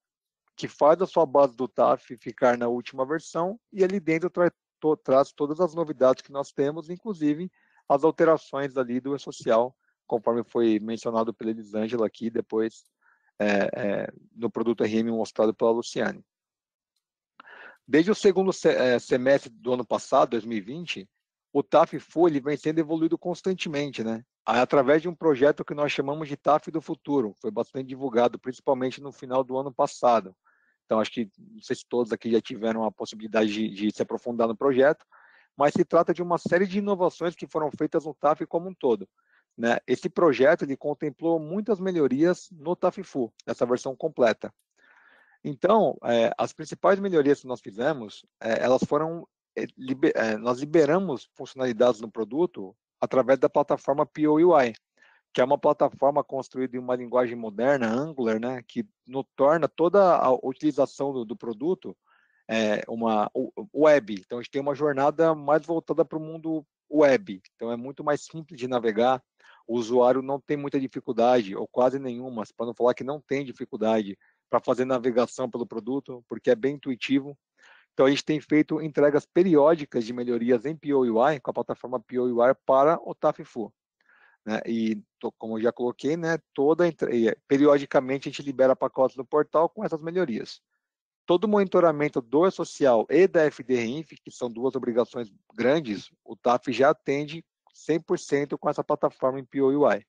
que faz a sua base do TAF ficar na última versão e ali dentro tra to traz todas as novidades que nós temos, inclusive as alterações ali do E-Social, conforme foi mencionado pela Elisângela aqui, depois é, é, no produto RM mostrado pela Luciane. Desde o segundo se é, semestre do ano passado, 2020, o TAF ele vem sendo evoluído constantemente, né? através de um projeto que nós chamamos de TAF do Futuro, foi bastante divulgado, principalmente no final do ano passado, então, acho que não sei se todos aqui já tiveram a possibilidade de, de se aprofundar no projeto, mas se trata de uma série de inovações que foram feitas no TAF como um todo. Né? Esse projeto ele contemplou muitas melhorias no TAFFU, nessa versão completa. Então, é, as principais melhorias que nós fizemos, é, elas foram, é, liber, é, nós liberamos funcionalidades no produto através da plataforma POUI, que é uma plataforma construída em uma linguagem moderna, Angular, né, que no, torna toda a utilização do, do produto é, uma web. Então, a gente tem uma jornada mais voltada para o mundo web. Então, é muito mais simples de navegar. O usuário não tem muita dificuldade, ou quase nenhuma, para não falar que não tem dificuldade para fazer navegação pelo produto, porque é bem intuitivo. Então, a gente tem feito entregas periódicas de melhorias em POUI, com a plataforma POUI para o TAFFU. Né? E como eu já coloquei, né, toda eh, periodicamente a gente libera pacotes no portal com essas melhorias. Todo o monitoramento do social e da FDRINF, que são duas obrigações grandes, o TAF já atende 100% com essa plataforma em POUI.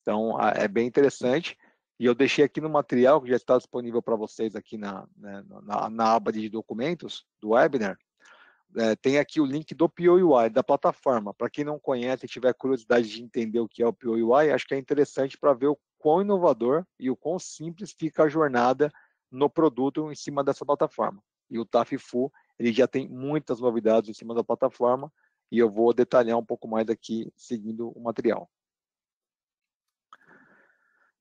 Então, é bem interessante. E eu deixei aqui no material, que já está disponível para vocês aqui na, na, né, na, na aba de documentos do webinar, é, tem aqui o link do POUI, da plataforma. Para quem não conhece e tiver curiosidade de entender o que é o POUI, acho que é interessante para ver o quão inovador e o quão simples fica a jornada no produto em cima dessa plataforma. E o TAFFU, ele já tem muitas novidades em cima da plataforma e eu vou detalhar um pouco mais aqui seguindo o material.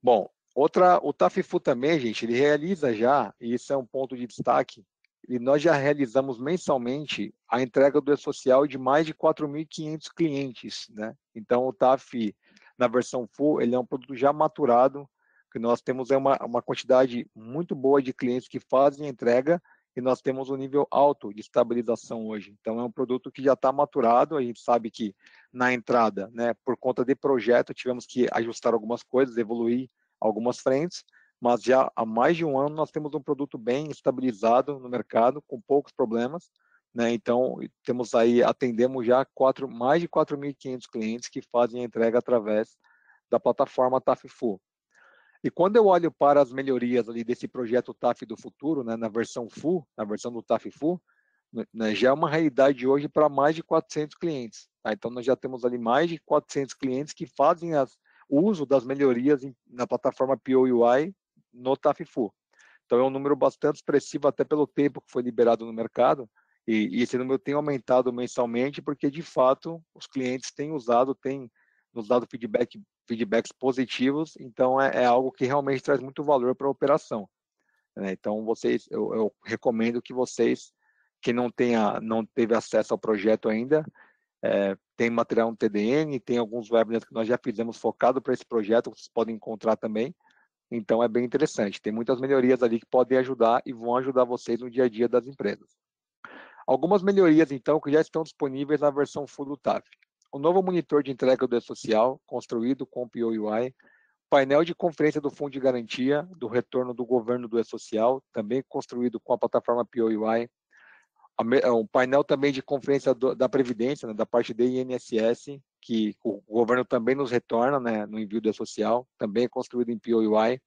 Bom, outra, o TAFFU também, gente, ele realiza já, e isso é um ponto de destaque, e nós já realizamos mensalmente a entrega do E-Social de mais de 4.500 clientes. Né? Então, o TAF, na versão full, ele é um produto já maturado, que nós temos uma, uma quantidade muito boa de clientes que fazem a entrega e nós temos um nível alto de estabilização hoje. Então, é um produto que já está maturado, a gente sabe que na entrada, né, por conta de projeto, tivemos que ajustar algumas coisas, evoluir algumas frentes, mas já há mais de um ano nós temos um produto bem estabilizado no mercado, com poucos problemas, né? Então, temos aí, atendemos já quatro, mais de 4.500 clientes que fazem a entrega através da plataforma TAFFU. E quando eu olho para as melhorias ali desse projeto TAF do futuro, né, na versão FU, na versão do TAFFU, né, né, já é uma realidade hoje para mais de 400 clientes. Tá? Então, nós já temos ali mais de 400 clientes que fazem as, o uso das melhorias em, na plataforma POUI no Tafifu. Então é um número bastante expressivo até pelo tempo que foi liberado no mercado e, e esse número tem aumentado mensalmente porque de fato os clientes têm usado, têm nos dado feedback, feedbacks positivos, então é, é algo que realmente traz muito valor para a operação. Né? Então vocês, eu, eu recomendo que vocês, que não tenha, não teve acesso ao projeto ainda, é, tem material no TDN, tem alguns webinars que nós já fizemos focado para esse projeto, que vocês podem encontrar também. Então é bem interessante. Tem muitas melhorias ali que podem ajudar e vão ajudar vocês no dia a dia das empresas. Algumas melhorias, então, que já estão disponíveis na versão full do TAF. O novo monitor de entrega do E-Social, construído com o POUI, painel de conferência do Fundo de Garantia, do retorno do governo do E-Social, também construído com a plataforma POUI, é um painel também de conferência do, da Previdência, né, da parte do INSS, que o governo também nos retorna né, no envio da social, também é construído em POUI.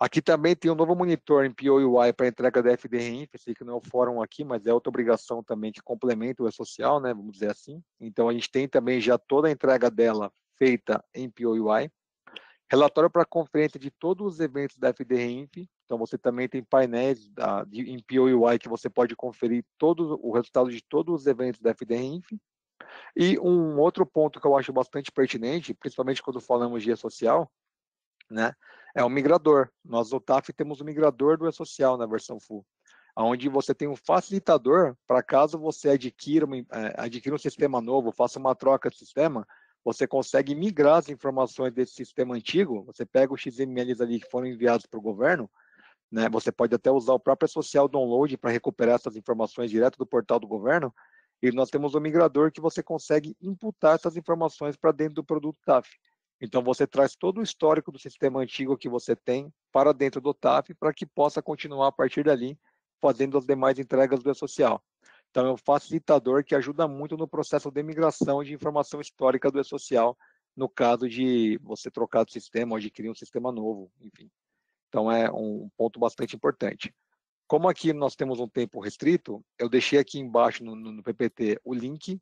Aqui também tem um novo monitor em POUI para entrega da FDRINF, sei que não é o fórum aqui, mas é outra obrigação também que complementa o E-Social, né, vamos dizer assim. Então, a gente tem também já toda a entrega dela feita em POUI. Relatório para conferência de todos os eventos da FDRINF, então você também tem painéis da, de, em POUI que você pode conferir todos o resultado de todos os eventos da FDRINF. E um outro ponto que eu acho bastante pertinente, principalmente quando falamos de E-Social, né, é o migrador. Nós no TAF temos o migrador do E-Social na versão full, onde você tem um facilitador para caso você adquira, é, adquira um sistema novo, faça uma troca de sistema, você consegue migrar as informações desse sistema antigo, você pega os XMLs ali que foram enviados para o governo, né? você pode até usar o próprio social download para recuperar essas informações direto do portal do governo, e nós temos o migrador que você consegue imputar essas informações para dentro do produto TAF. Então, você traz todo o histórico do sistema antigo que você tem para dentro do TAF para que possa continuar a partir dali fazendo as demais entregas do E-Social. Então, é um facilitador que ajuda muito no processo de migração de informação histórica do E-Social, no caso de você trocar de sistema ou adquirir um sistema novo, enfim. Então, é um ponto bastante importante. Como aqui nós temos um tempo restrito, eu deixei aqui embaixo no, no, PPT o link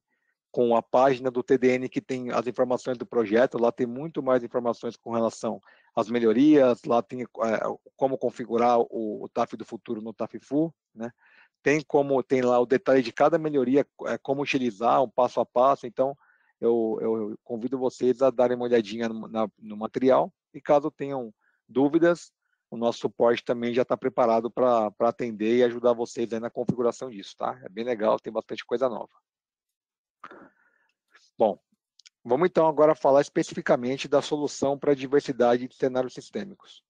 com a página do TDN que tem as informações do projeto. Lá tem muito mais informações com relação às melhorias, lá tem é, como configurar o, o, TAF do futuro no TAFFU, né? Tem como tem lá o detalhe de cada melhoria, é, como utilizar, um passo a passo. Então, eu, eu convido vocês a darem uma olhadinha no, na, no material e caso tenham dúvidas, o nosso suporte também já está preparado para atender e ajudar vocês na configuração disso, tá? É bem legal, tem bastante coisa nova. Bom, vamos então agora falar especificamente da solução para a diversidade de cenários sistêmicos.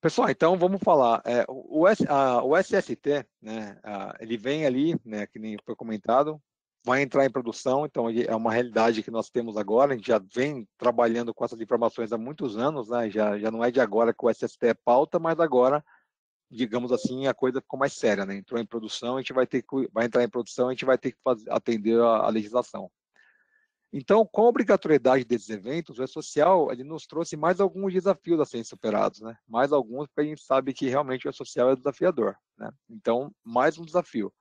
Pessoal, então vamos falar. É, o, a, o, SST, né, a, ele vem ali, né, que nem foi comentado, vai entrar em produção, então é uma realidade que nós temos agora, a gente já vem trabalhando com essas informações há muitos anos, né? já, já não é de agora que o SST é pauta, mas agora, digamos assim, a coisa ficou mais séria, né? entrou em produção, a gente vai ter que, vai entrar em produção, a gente vai ter que fazer, atender a, a legislação. Então, com a obrigatoriedade desses eventos, o E-Social ele nos trouxe mais alguns desafios a serem superados, né? mais alguns, porque a gente sabe que realmente o E-Social é desafiador. Né? Então, mais um desafio.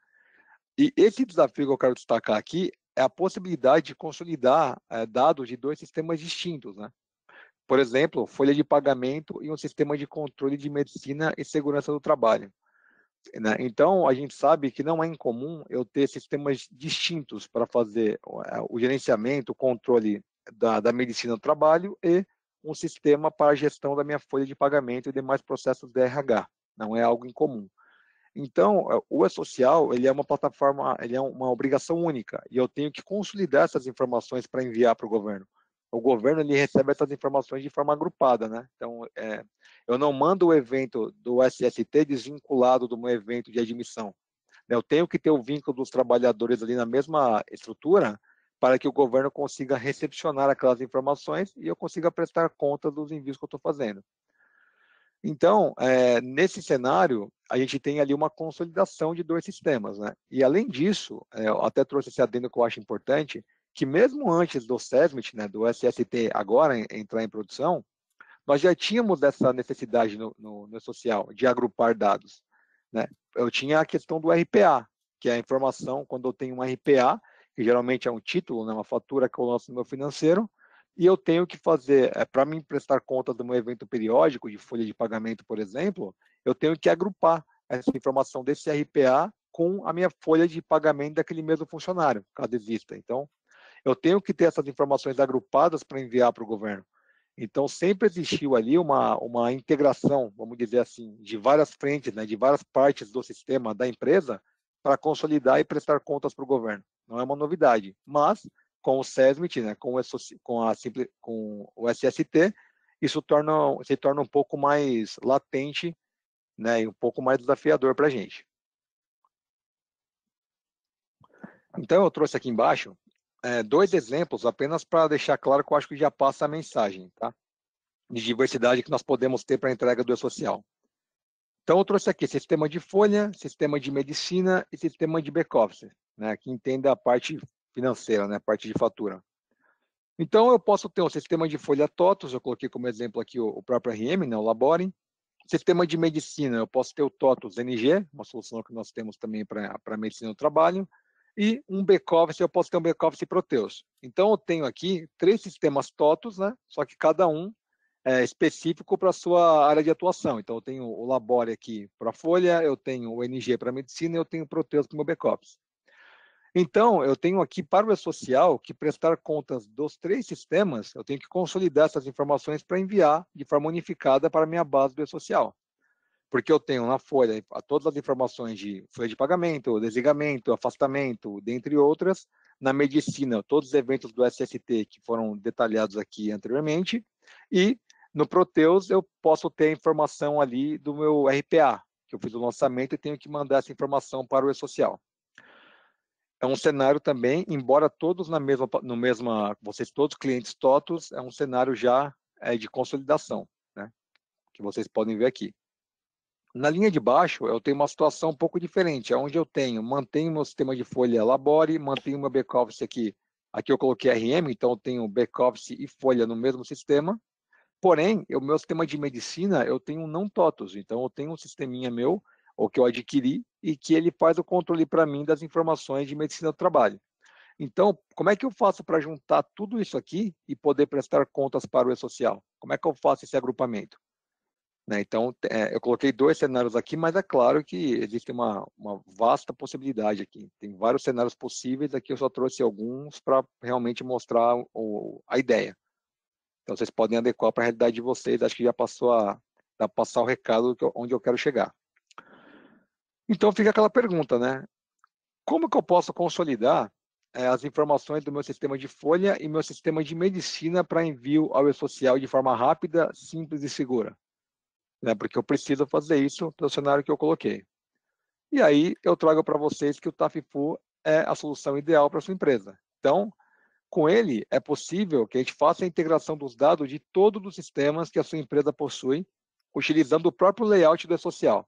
E esse desafio que eu quero destacar aqui é a possibilidade de consolidar é, dados de dois sistemas distintos, né? Por exemplo, folha de pagamento e um sistema de controle de medicina e segurança do trabalho. Né? Então, a gente sabe que não é incomum eu ter sistemas distintos para fazer eh, o gerenciamento, o controle da, da medicina do trabalho e um sistema para a gestão da minha folha de pagamento e demais processos de RH. Não é algo incomum. Então, eh, o E-Social, ele é uma plataforma, ele é uma obrigação única, e eu tenho que consolidar essas informações para enviar para o governo. O governo, ele recebe essas informações de forma agrupada, né? Então, é, eu não mando o evento do SST desvinculado do meu evento de admissão. Né? Eu tenho que ter o vínculo dos trabalhadores ali na mesma estrutura, para que o governo consiga recepcionar aquelas informações e eu consiga prestar conta dos envios que eu estou fazendo. Então, é, nesse cenário, a gente tem ali uma consolidação de dois sistemas, né? E além disso, é, eu até trouxe esse adendo que eu acho importante, que mesmo antes do SESMIT, né, do SST agora entrar em produção, nós já tínhamos essa necessidade no, no, no social de agrupar dados. Né? Eu tinha a questão do RPA, que é a informação quando eu tenho um RPA, que geralmente é um título, né, uma fatura que eu lanço no meu financeiro, e eu tenho que fazer, é, eh, para me prestar conta de um evento periódico, de folha de pagamento, por exemplo, eu tenho que agrupar essa informação desse RPA com a minha folha de pagamento daquele mesmo funcionário, caso exista. Então, eu tenho que ter essas informações agrupadas para enviar para o governo. Então, sempre existiu ali uma, uma integração, vamos dizer assim, de várias frentes, né, de várias partes do sistema da empresa para consolidar e prestar contas para o governo. Não é uma novidade, mas com o SESMIT, né, com, o, com, a, com o SST, isso torna, se torna um pouco mais latente né, e um pouco mais desafiador para a gente. Então, eu trouxe aqui embaixo é, dois exemplos apenas para deixar claro que eu acho que já passa a mensagem tá? de diversidade que nós podemos ter para a entrega do E-Social. Então, eu trouxe aqui sistema de folha, sistema de medicina e sistema de back-office, né, que entenda a parte financeira, né? parte de fatura. Então, eu posso ter um sistema de folha TOTUS, eu coloquei como exemplo aqui o, próprio RM, né? o Labore. Sistema de medicina, eu posso ter o TOTUS NG, uma solução que nós temos também para medicina do trabalho. E um back-office, eu posso ter um back-office Proteus. Então, eu tenho aqui três sistemas TOTUS, né? só que cada um é específico para a sua área de atuação. Então, eu tenho o Labore aqui para folha, eu tenho o NG para medicina, eu tenho o Proteus para o meu back-office. Então, eu tenho aqui para o E-Social que prestar contas dos três sistemas, eu tenho que consolidar essas informações para enviar de forma unificada para a minha base do E-Social. Porque eu tenho na folha todas as informações de folha de pagamento, desligamento, afastamento, dentre outras. Na medicina, todos os eventos do SST que foram detalhados aqui anteriormente. E no Proteus, eu posso ter a informação ali do meu RPA, que eu fiz o lançamento e tenho que mandar essa informação para o E-Social é um cenário também, embora todos na mesma, no mesma, vocês todos clientes TOTOS, é um cenário já é, de consolidação, né? que vocês podem ver aqui. Na linha de baixo, eu tenho uma situação um pouco diferente, é onde eu tenho, mantenho meu sistema de folha Labore, mantenho meu back-office aqui, aqui eu coloquei RM, então eu tenho back-office e folha no mesmo sistema, porém, o meu sistema de medicina, eu tenho um não TOTOS, então eu tenho um sisteminha meu, ou que eu adquiri, e que ele faz o controle para mim das informações de medicina do trabalho. Então, como é que eu faço para juntar tudo isso aqui e poder prestar contas para o E-Social? Como é que eu faço esse agrupamento? Né? Então, é, eu coloquei dois cenários aqui, mas é claro que existe uma, uma vasta possibilidade aqui. Tem vários cenários possíveis, aqui eu só trouxe alguns para realmente mostrar o, a ideia. Então, vocês podem adequar para a realidade de vocês, acho que já passou a, a passar o recado onde eu quero chegar. Então fica aquela pergunta, né? Como que eu posso consolidar é, as informações do meu sistema de folha e meu sistema de medicina para envio ao e-social de forma rápida, simples e segura? Né? Porque eu preciso fazer isso pelo cenário que eu coloquei. E aí eu trago para vocês que o Tafifu é a solução ideal para sua empresa. Então, com ele, é possível que a gente faça a integração dos dados de todos os sistemas que a sua empresa possui, utilizando o próprio layout do e-social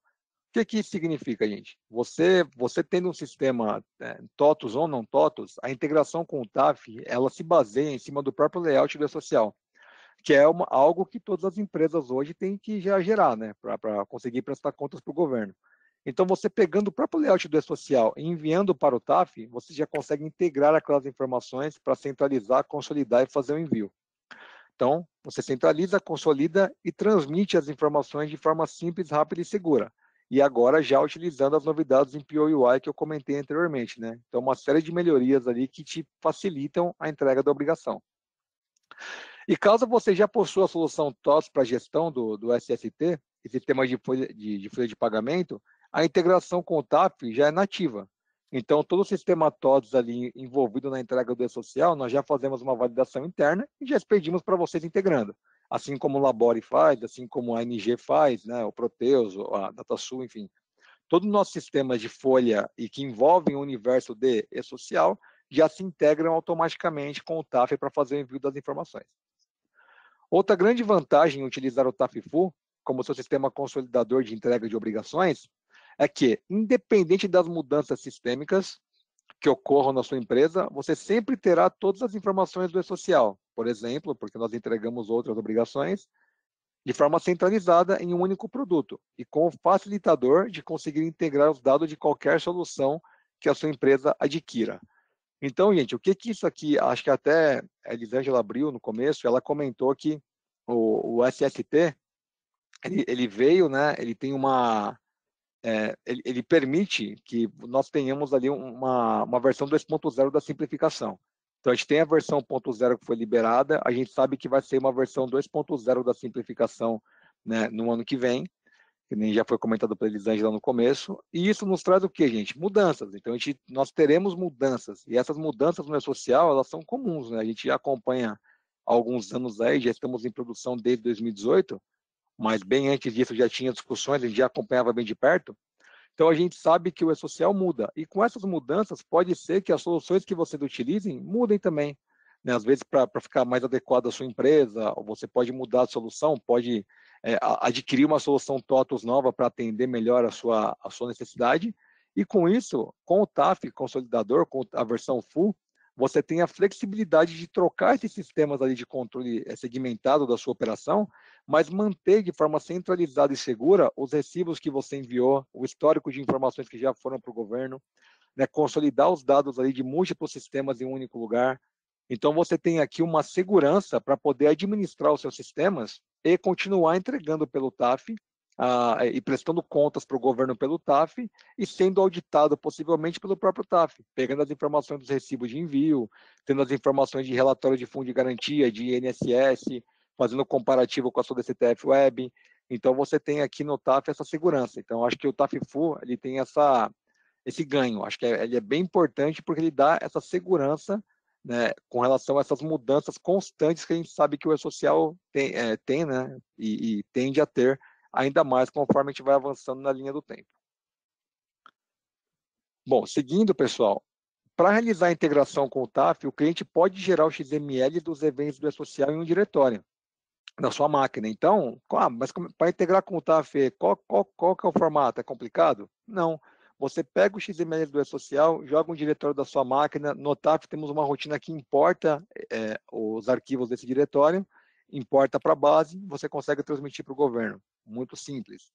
que, que isso significa, gente? Você, você tendo um sistema é, TOTUS ou não TOTUS, a integração com o TAF, ela se baseia em cima do próprio layout do social, que é uma, algo que todas as empresas hoje têm que já gerar, né, para conseguir prestar contas para o governo. Então, você pegando o próprio layout do E-Social e enviando para o TAF, você já consegue integrar aquelas informações para centralizar, consolidar e fazer o envio. Então, você centraliza, consolida e transmite as informações de forma simples, rápida e segura e agora já utilizando as novidades em POUI que eu comentei anteriormente, né? Então, uma série de melhorias ali que te facilitam a entrega da obrigação. E caso você já possua a solução Tods para gestão do, do SST, e sistema de folha de, de, folha de pagamento, a integração com o TAP já é nativa. Então, todo o sistema Tods ali envolvido na entrega do e-social, nós já fazemos uma validação interna e já expedimos para vocês integrando assim como o Labore faz, assim como a ANG faz, né, o Proteus, a DataSul, enfim. Todos os nossos sistemas de folha e que envolvem o universo de e social já se integram automaticamente com o TAF para fazer o envio das informações. Outra grande vantagem em utilizar o TAFFU como seu sistema consolidador de entrega de obrigações é que, independente das mudanças sistêmicas, que ocorram na sua empresa, você sempre terá todas as informações do E-Social, por exemplo, porque nós entregamos outras obrigações, de forma centralizada em um único produto e com o facilitador de conseguir integrar os dados de qualquer solução que a sua empresa adquira. Então, gente, o que que isso aqui, acho que até a Elisângela abriu no começo, ela comentou que o, o SST, ele, ele veio, né, ele tem uma, é, ele, ele, permite que nós tenhamos ali uma, uma versão 2.0 da simplificação. Então, a gente tem a versão 1.0 que foi liberada, a gente sabe que vai ser uma versão 2.0 da simplificação né, no ano que vem, que nem já foi comentado pela Elisângela no começo, e isso nos traz o quê, gente? Mudanças. Então, a gente, nós teremos mudanças, e essas mudanças no meio social, elas são comuns, né? A gente acompanha há alguns anos aí, já estamos em produção desde 2018, mas bem antes disso já tinha discussões, a gente já acompanhava bem de perto. Então a gente sabe que o e-social muda. E com essas mudanças, pode ser que as soluções que vocês utilizem mudem também. Né? Às vezes, para ficar mais adequado à sua empresa, você pode mudar a solução, pode é, adquirir uma solução TOTOS nova para atender melhor a sua, a sua necessidade. E com isso, com o TAF consolidador, com a versão full, você tem a flexibilidade de trocar esses sistemas ali de controle eh, segmentado da sua operação, mas manter de forma centralizada e segura os recibos que você enviou, o histórico de informações que já foram para o governo, né, consolidar os dados ali de múltiplos sistemas em um único lugar. Então você tem aqui uma segurança para poder administrar os seus sistemas e continuar entregando pelo TAF ah, e prestando contas para o governo pelo TAF e sendo auditado possivelmente pelo próprio TAF, pegando as informações dos recibos de envio, tendo as informações de relatório de fundo de garantia, de INSS, fazendo comparativo com a sua DCTF Web. Então você tem aqui no TAF essa segurança. Então acho que o TAFFU ele tem essa esse ganho. Acho que é, ele é bem importante porque ele dá essa segurança né, com relação a essas mudanças constantes que a gente sabe que o e-social tem, é, tem né, e, e, tende a ter ainda mais conforme a gente vai avançando na linha do tempo. Bom, seguindo, pessoal, para realizar a integração com o TAF, o cliente pode gerar o XML dos eventos do E-Social em um diretório, na sua máquina. Então, ah, mas para integrar com o TAF, qual, qual, qual que é o formato? É complicado? Não. Você pega o XML do E-Social, joga um diretório da sua máquina, no TAF temos uma rotina que importa é, os arquivos desse diretório, importa para a base, você consegue transmitir para o governo muito simples.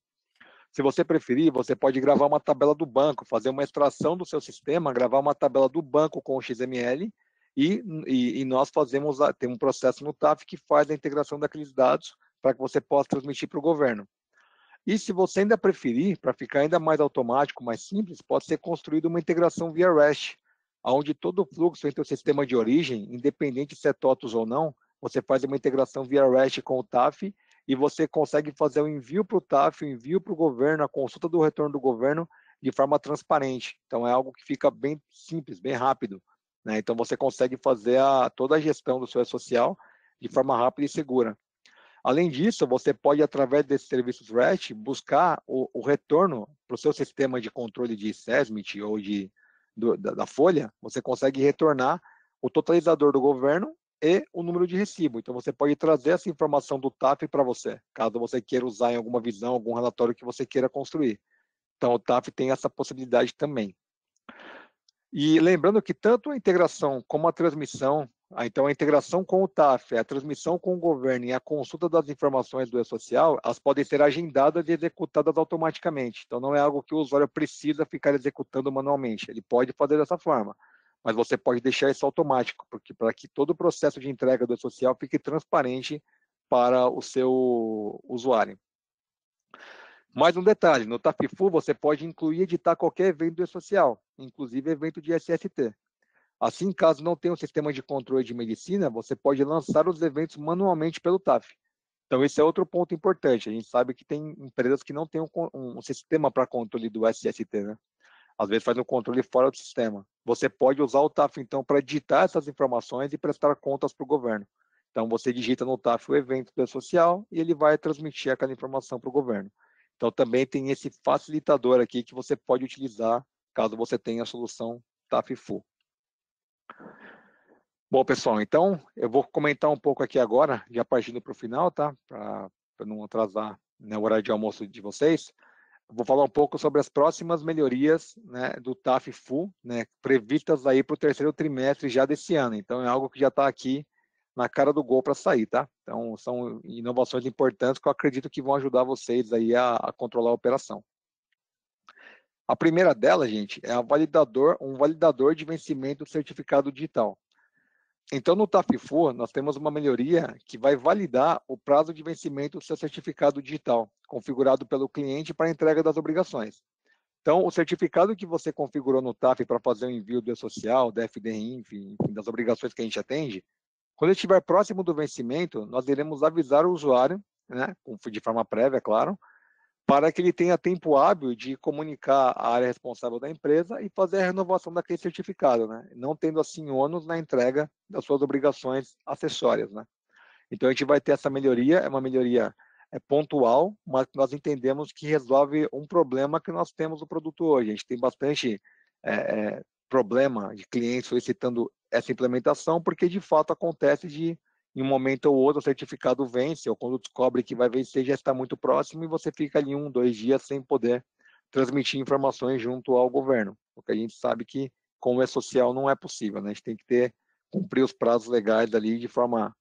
Se você preferir, você pode gravar uma tabela do banco, fazer uma extração do seu sistema, gravar uma tabela do banco com o XML e, e, e nós fazemos, tem um processo no TAF que faz a integração daqueles dados para que você possa transmitir para o governo. E se você ainda preferir, para ficar ainda mais automático, mais simples, pode ser construída uma integração via REST, onde todo o fluxo entre o sistema de origem, independente se é TOTUS ou não, você faz uma integração via REST com o TAF e você consegue fazer o envio para o TAF, o envio para o governo, a consulta do retorno do governo de forma transparente. Então é algo que fica bem simples, bem rápido. Né? Então você consegue fazer a, toda a gestão do seu social de forma rápida e segura. Além disso, você pode, através desses serviços REST, buscar o, o retorno para o seu sistema de controle de SESMIT ou de, do, da, da, folha, você consegue retornar o totalizador do governo e o número de recibo. Então, você pode trazer essa informação do TAF para você, caso você queira usar em alguma visão, algum relatório que você queira construir. Então, o TAF tem essa possibilidade também. E lembrando que tanto a integração como a transmissão, então a integração com o TAF, a transmissão com o governo e a consulta das informações do E-Social, elas podem ser agendadas e executadas automaticamente. Então, não é algo que o usuário precisa ficar executando manualmente. Ele pode fazer dessa forma mas você pode deixar isso automático, porque para que todo o processo de entrega do social fique transparente para o seu usuário. Mais um detalhe, no Tafifu você pode incluir e editar qualquer evento do social, inclusive evento de SST. Assim, caso não tenha um sistema de controle de medicina, você pode lançar os eventos manualmente pelo TAF. Então, esse é outro ponto importante. A gente sabe que tem empresas que não têm um, um sistema para controle do SST, né? às vezes faz um controle fora do sistema. Você pode usar o TAF, então, para digitar essas informações e prestar contas para o governo. Então, você digita no TAF o evento do social e ele vai transmitir aquela informação para o governo. Então, também tem esse facilitador aqui que você pode utilizar caso você tenha a solução TAF-FU. Bom, pessoal, então eu vou comentar um pouco aqui agora, já partindo para o final, tá? Para não atrasar né, o horário de almoço de vocês. Vou falar um pouco sobre as próximas melhorias né, do TAF Full, né, previstas aí para o terceiro trimestre já desse ano. Então, é algo que já está aqui na cara do gol para sair, tá? Então, são inovações importantes que eu acredito que vão ajudar vocês aí a, a controlar a operação. A primeira dela, gente, é validador, um validador de vencimento certificado digital. Então, no TAFIFOR, nós temos uma melhoria que vai validar o prazo de vencimento do seu certificado digital, configurado pelo cliente para entrega das obrigações. Então, o certificado que você configurou no TAF para fazer o envio do E-Social, da FDI, enfim, das obrigações que a gente atende, quando estiver próximo do vencimento, nós iremos avisar o usuário, né, de forma prévia, claro, para que ele tenha tempo hábil de comunicar a área responsável da empresa e fazer a renovação daquele certificado, né? não tendo assim ônus na entrega das suas obrigações acessórias. Né? Então a gente vai ter essa melhoria, é uma melhoria é pontual, mas nós entendemos que resolve um problema que nós temos no produto hoje. A gente tem bastante é, é, problema de clientes solicitando essa implementação, porque de fato acontece de em um momento ou outro o certificado vence, ou quando descobre que vai vencer, já está muito próximo e você fica ali um, dois dias sem poder transmitir informações junto ao governo, porque a gente sabe que, como é social, não é possível, né? a gente tem que ter, cumprir os prazos legais ali de forma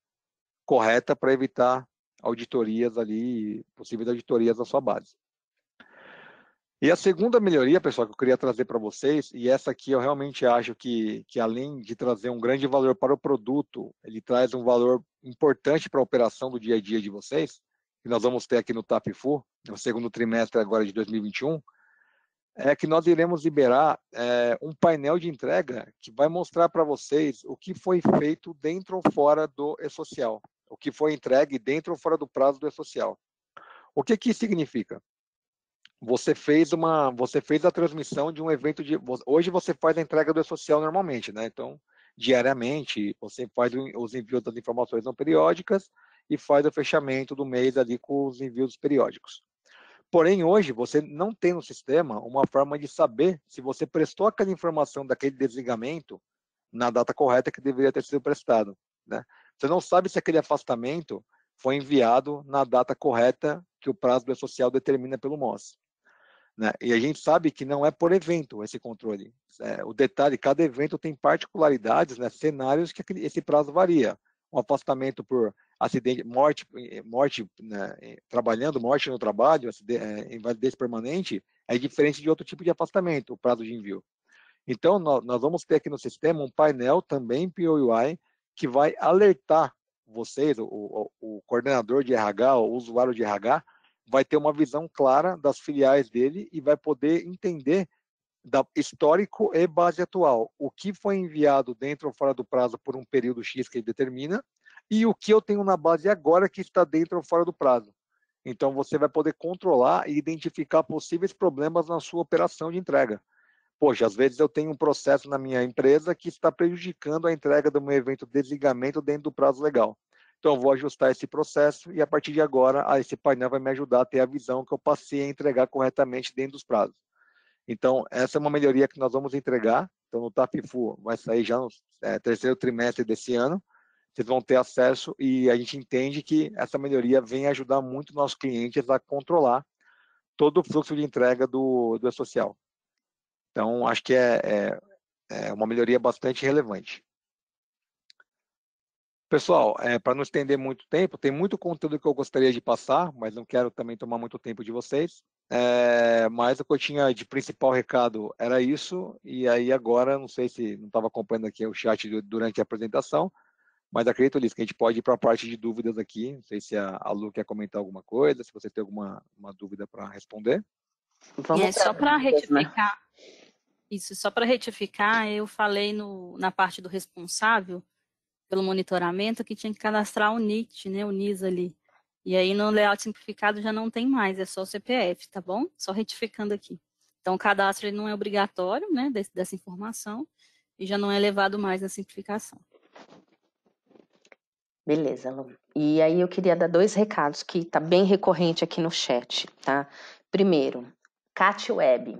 correta para evitar auditorias ali, possíveis auditorias na sua base. E a segunda melhoria, pessoal, que eu queria trazer para vocês, e essa aqui eu realmente acho que, que além de trazer um grande valor para o produto, ele traz um valor importante para a operação do dia a dia de vocês, que nós vamos ter aqui no TAPFU, no segundo trimestre agora de 2021, é que nós iremos liberar é, um painel de entrega que vai mostrar para vocês o que foi feito dentro ou fora do e-social, o que foi entregue dentro ou fora do prazo do e-social. O que, que significa? você fez uma, você fez a transmissão de um evento de, hoje você faz a entrega do social normalmente, né? Então, diariamente, você faz os envios das informações não periódicas e faz o fechamento do mês ali com os envios periódicos. Porém, hoje, você não tem no sistema uma forma de saber se você prestou aquela informação daquele desligamento na data correta que deveria ter sido prestado. Né? Você não sabe se aquele afastamento foi enviado na data correta que o prazo do e-social determina pelo MOS. Né? E a gente sabe que não é por evento esse controle. É, o detalhe, cada evento tem particularidades, né, cenários que esse prazo varia. Um afastamento por acidente, morte, eh, morte né, eh, trabalhando, morte no trabalho, eh, invalidez permanente, é diferente de outro tipo de afastamento, o prazo de envio. Então, nós, nós vamos ter aqui no sistema um painel também POUI que vai alertar vocês, o, o, o coordenador de RH, o usuário de RH, vai ter uma visão clara das filiais dele e vai poder entender da histórico e base atual, o que foi enviado dentro ou fora do prazo por um período X que ele determina e o que eu tenho na base agora que está dentro ou fora do prazo. Então você vai poder controlar e identificar possíveis problemas na sua operação de entrega. Poxa, às vezes eu tenho um processo na minha empresa que está prejudicando a entrega do meu evento de desligamento dentro do prazo legal. Então, eu vou ajustar esse processo e, a partir de agora, esse painel vai me ajudar a ter a visão que eu passei a entregar corretamente dentro dos prazos. Então, essa é uma melhoria que nós vamos entregar. Então, no TAPFU vai sair já no é, terceiro trimestre desse ano. Vocês vão ter acesso e a gente entende que essa melhoria vem ajudar muito nossos clientes a controlar todo o fluxo de entrega do, do e-social. Então, acho que é, é, é uma melhoria bastante relevante. Pessoal, é, para não estender muito tempo, tem muito conteúdo que eu gostaria de passar, mas não quero também tomar muito tempo de vocês. É, mas o que eu tinha de principal recado era isso, e aí agora, não sei se não estava acompanhando aqui o chat durante a apresentação, mas acredito, Liz, que a gente pode ir para a parte de dúvidas aqui. Não sei se a, a Lu quer comentar alguma coisa, se você tem alguma uma dúvida para responder. Vamos é, só para né? retificar, isso, só para retificar, eu falei no, na parte do responsável, pelo monitoramento que tinha que cadastrar o NIT, né, o NIS ali. E aí no layout simplificado já não tem mais, é só o CPF, tá bom? Só retificando aqui. Então o cadastro ele não é obrigatório, né, dessa informação e já não é levado mais na simplificação. Beleza, Lu. E aí eu queria dar dois recados que tá bem recorrente aqui no chat, tá? Primeiro, Cat Web.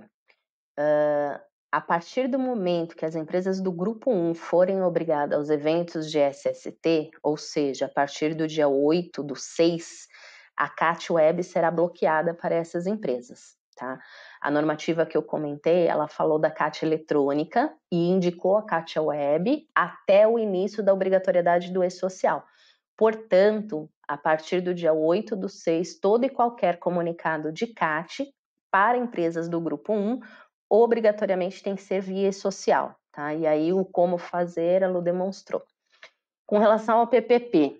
Uh, a partir do momento que as empresas do grupo 1 forem obrigadas aos eventos de SST, ou seja, a partir do dia 8 do 6, a CAT Web será bloqueada para essas empresas. Tá? A normativa que eu comentei, ela falou da CAT eletrônica e indicou a CAT Web até o início da obrigatoriedade do e-social. Portanto, a partir do dia 8 do 6, todo e qualquer comunicado de CAT para empresas do grupo 1 obrigatoriamente tem que ser via social, tá? E aí o como fazer, ela demonstrou. Com relação ao PPP,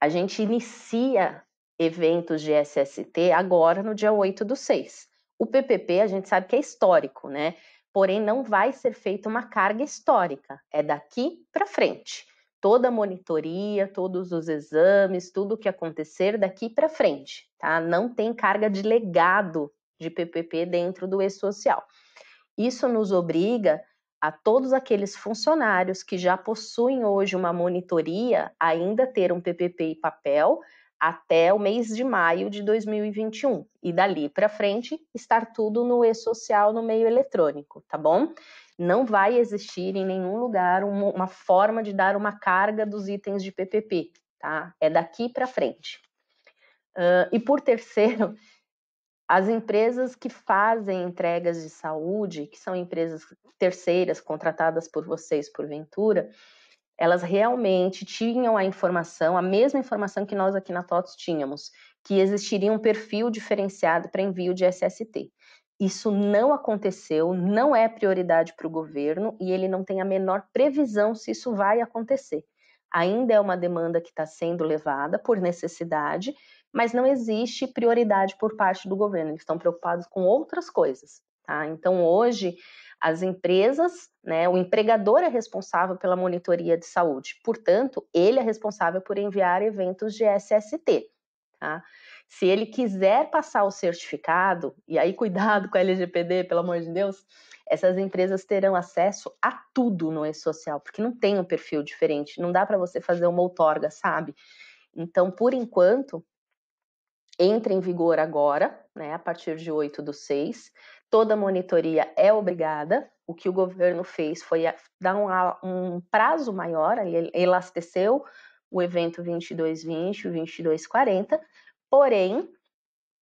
a gente inicia eventos de SST agora no dia 8 do 6. O PPP a gente sabe que é histórico, né? Porém, não vai ser feita uma carga histórica, é daqui para frente. Toda a monitoria, todos os exames, tudo o que acontecer daqui para frente, tá? Não tem carga de legado de PPP dentro do e-social. Isso nos obriga a todos aqueles funcionários que já possuem hoje uma monitoria ainda ter um PPP e papel até o mês de maio de 2021 e dali para frente estar tudo no e-social no meio eletrônico, tá bom? Não vai existir em nenhum lugar uma forma de dar uma carga dos itens de PPP, tá? É daqui para frente. Uh, e por terceiro, as empresas que fazem entregas de saúde, que são empresas terceiras contratadas por vocês, porventura, elas realmente tinham a informação, a mesma informação que nós aqui na TOTS tínhamos, que existiria um perfil diferenciado para envio de SST. Isso não aconteceu, não é prioridade para o governo e ele não tem a menor previsão se isso vai acontecer. Ainda é uma demanda que está sendo levada por necessidade, mas não existe prioridade por parte do governo, eles estão preocupados com outras coisas. Tá? Então, hoje, as empresas, né, o empregador é responsável pela monitoria de saúde, portanto, ele é responsável por enviar eventos de SST. Tá? Se ele quiser passar o certificado, e aí (laughs) cuidado com a LGPD, pelo amor de Deus, essas empresas terão acesso a tudo no e-social, porque não tem um perfil diferente, não dá para você fazer uma outorga, sabe? Então, por enquanto, entra em vigor agora, né, a partir de 8 do 6. Toda monitoria é obrigada. O que o governo fez foi dar um, um prazo maior, ele elasteceu o evento 2220 e 2240, porém,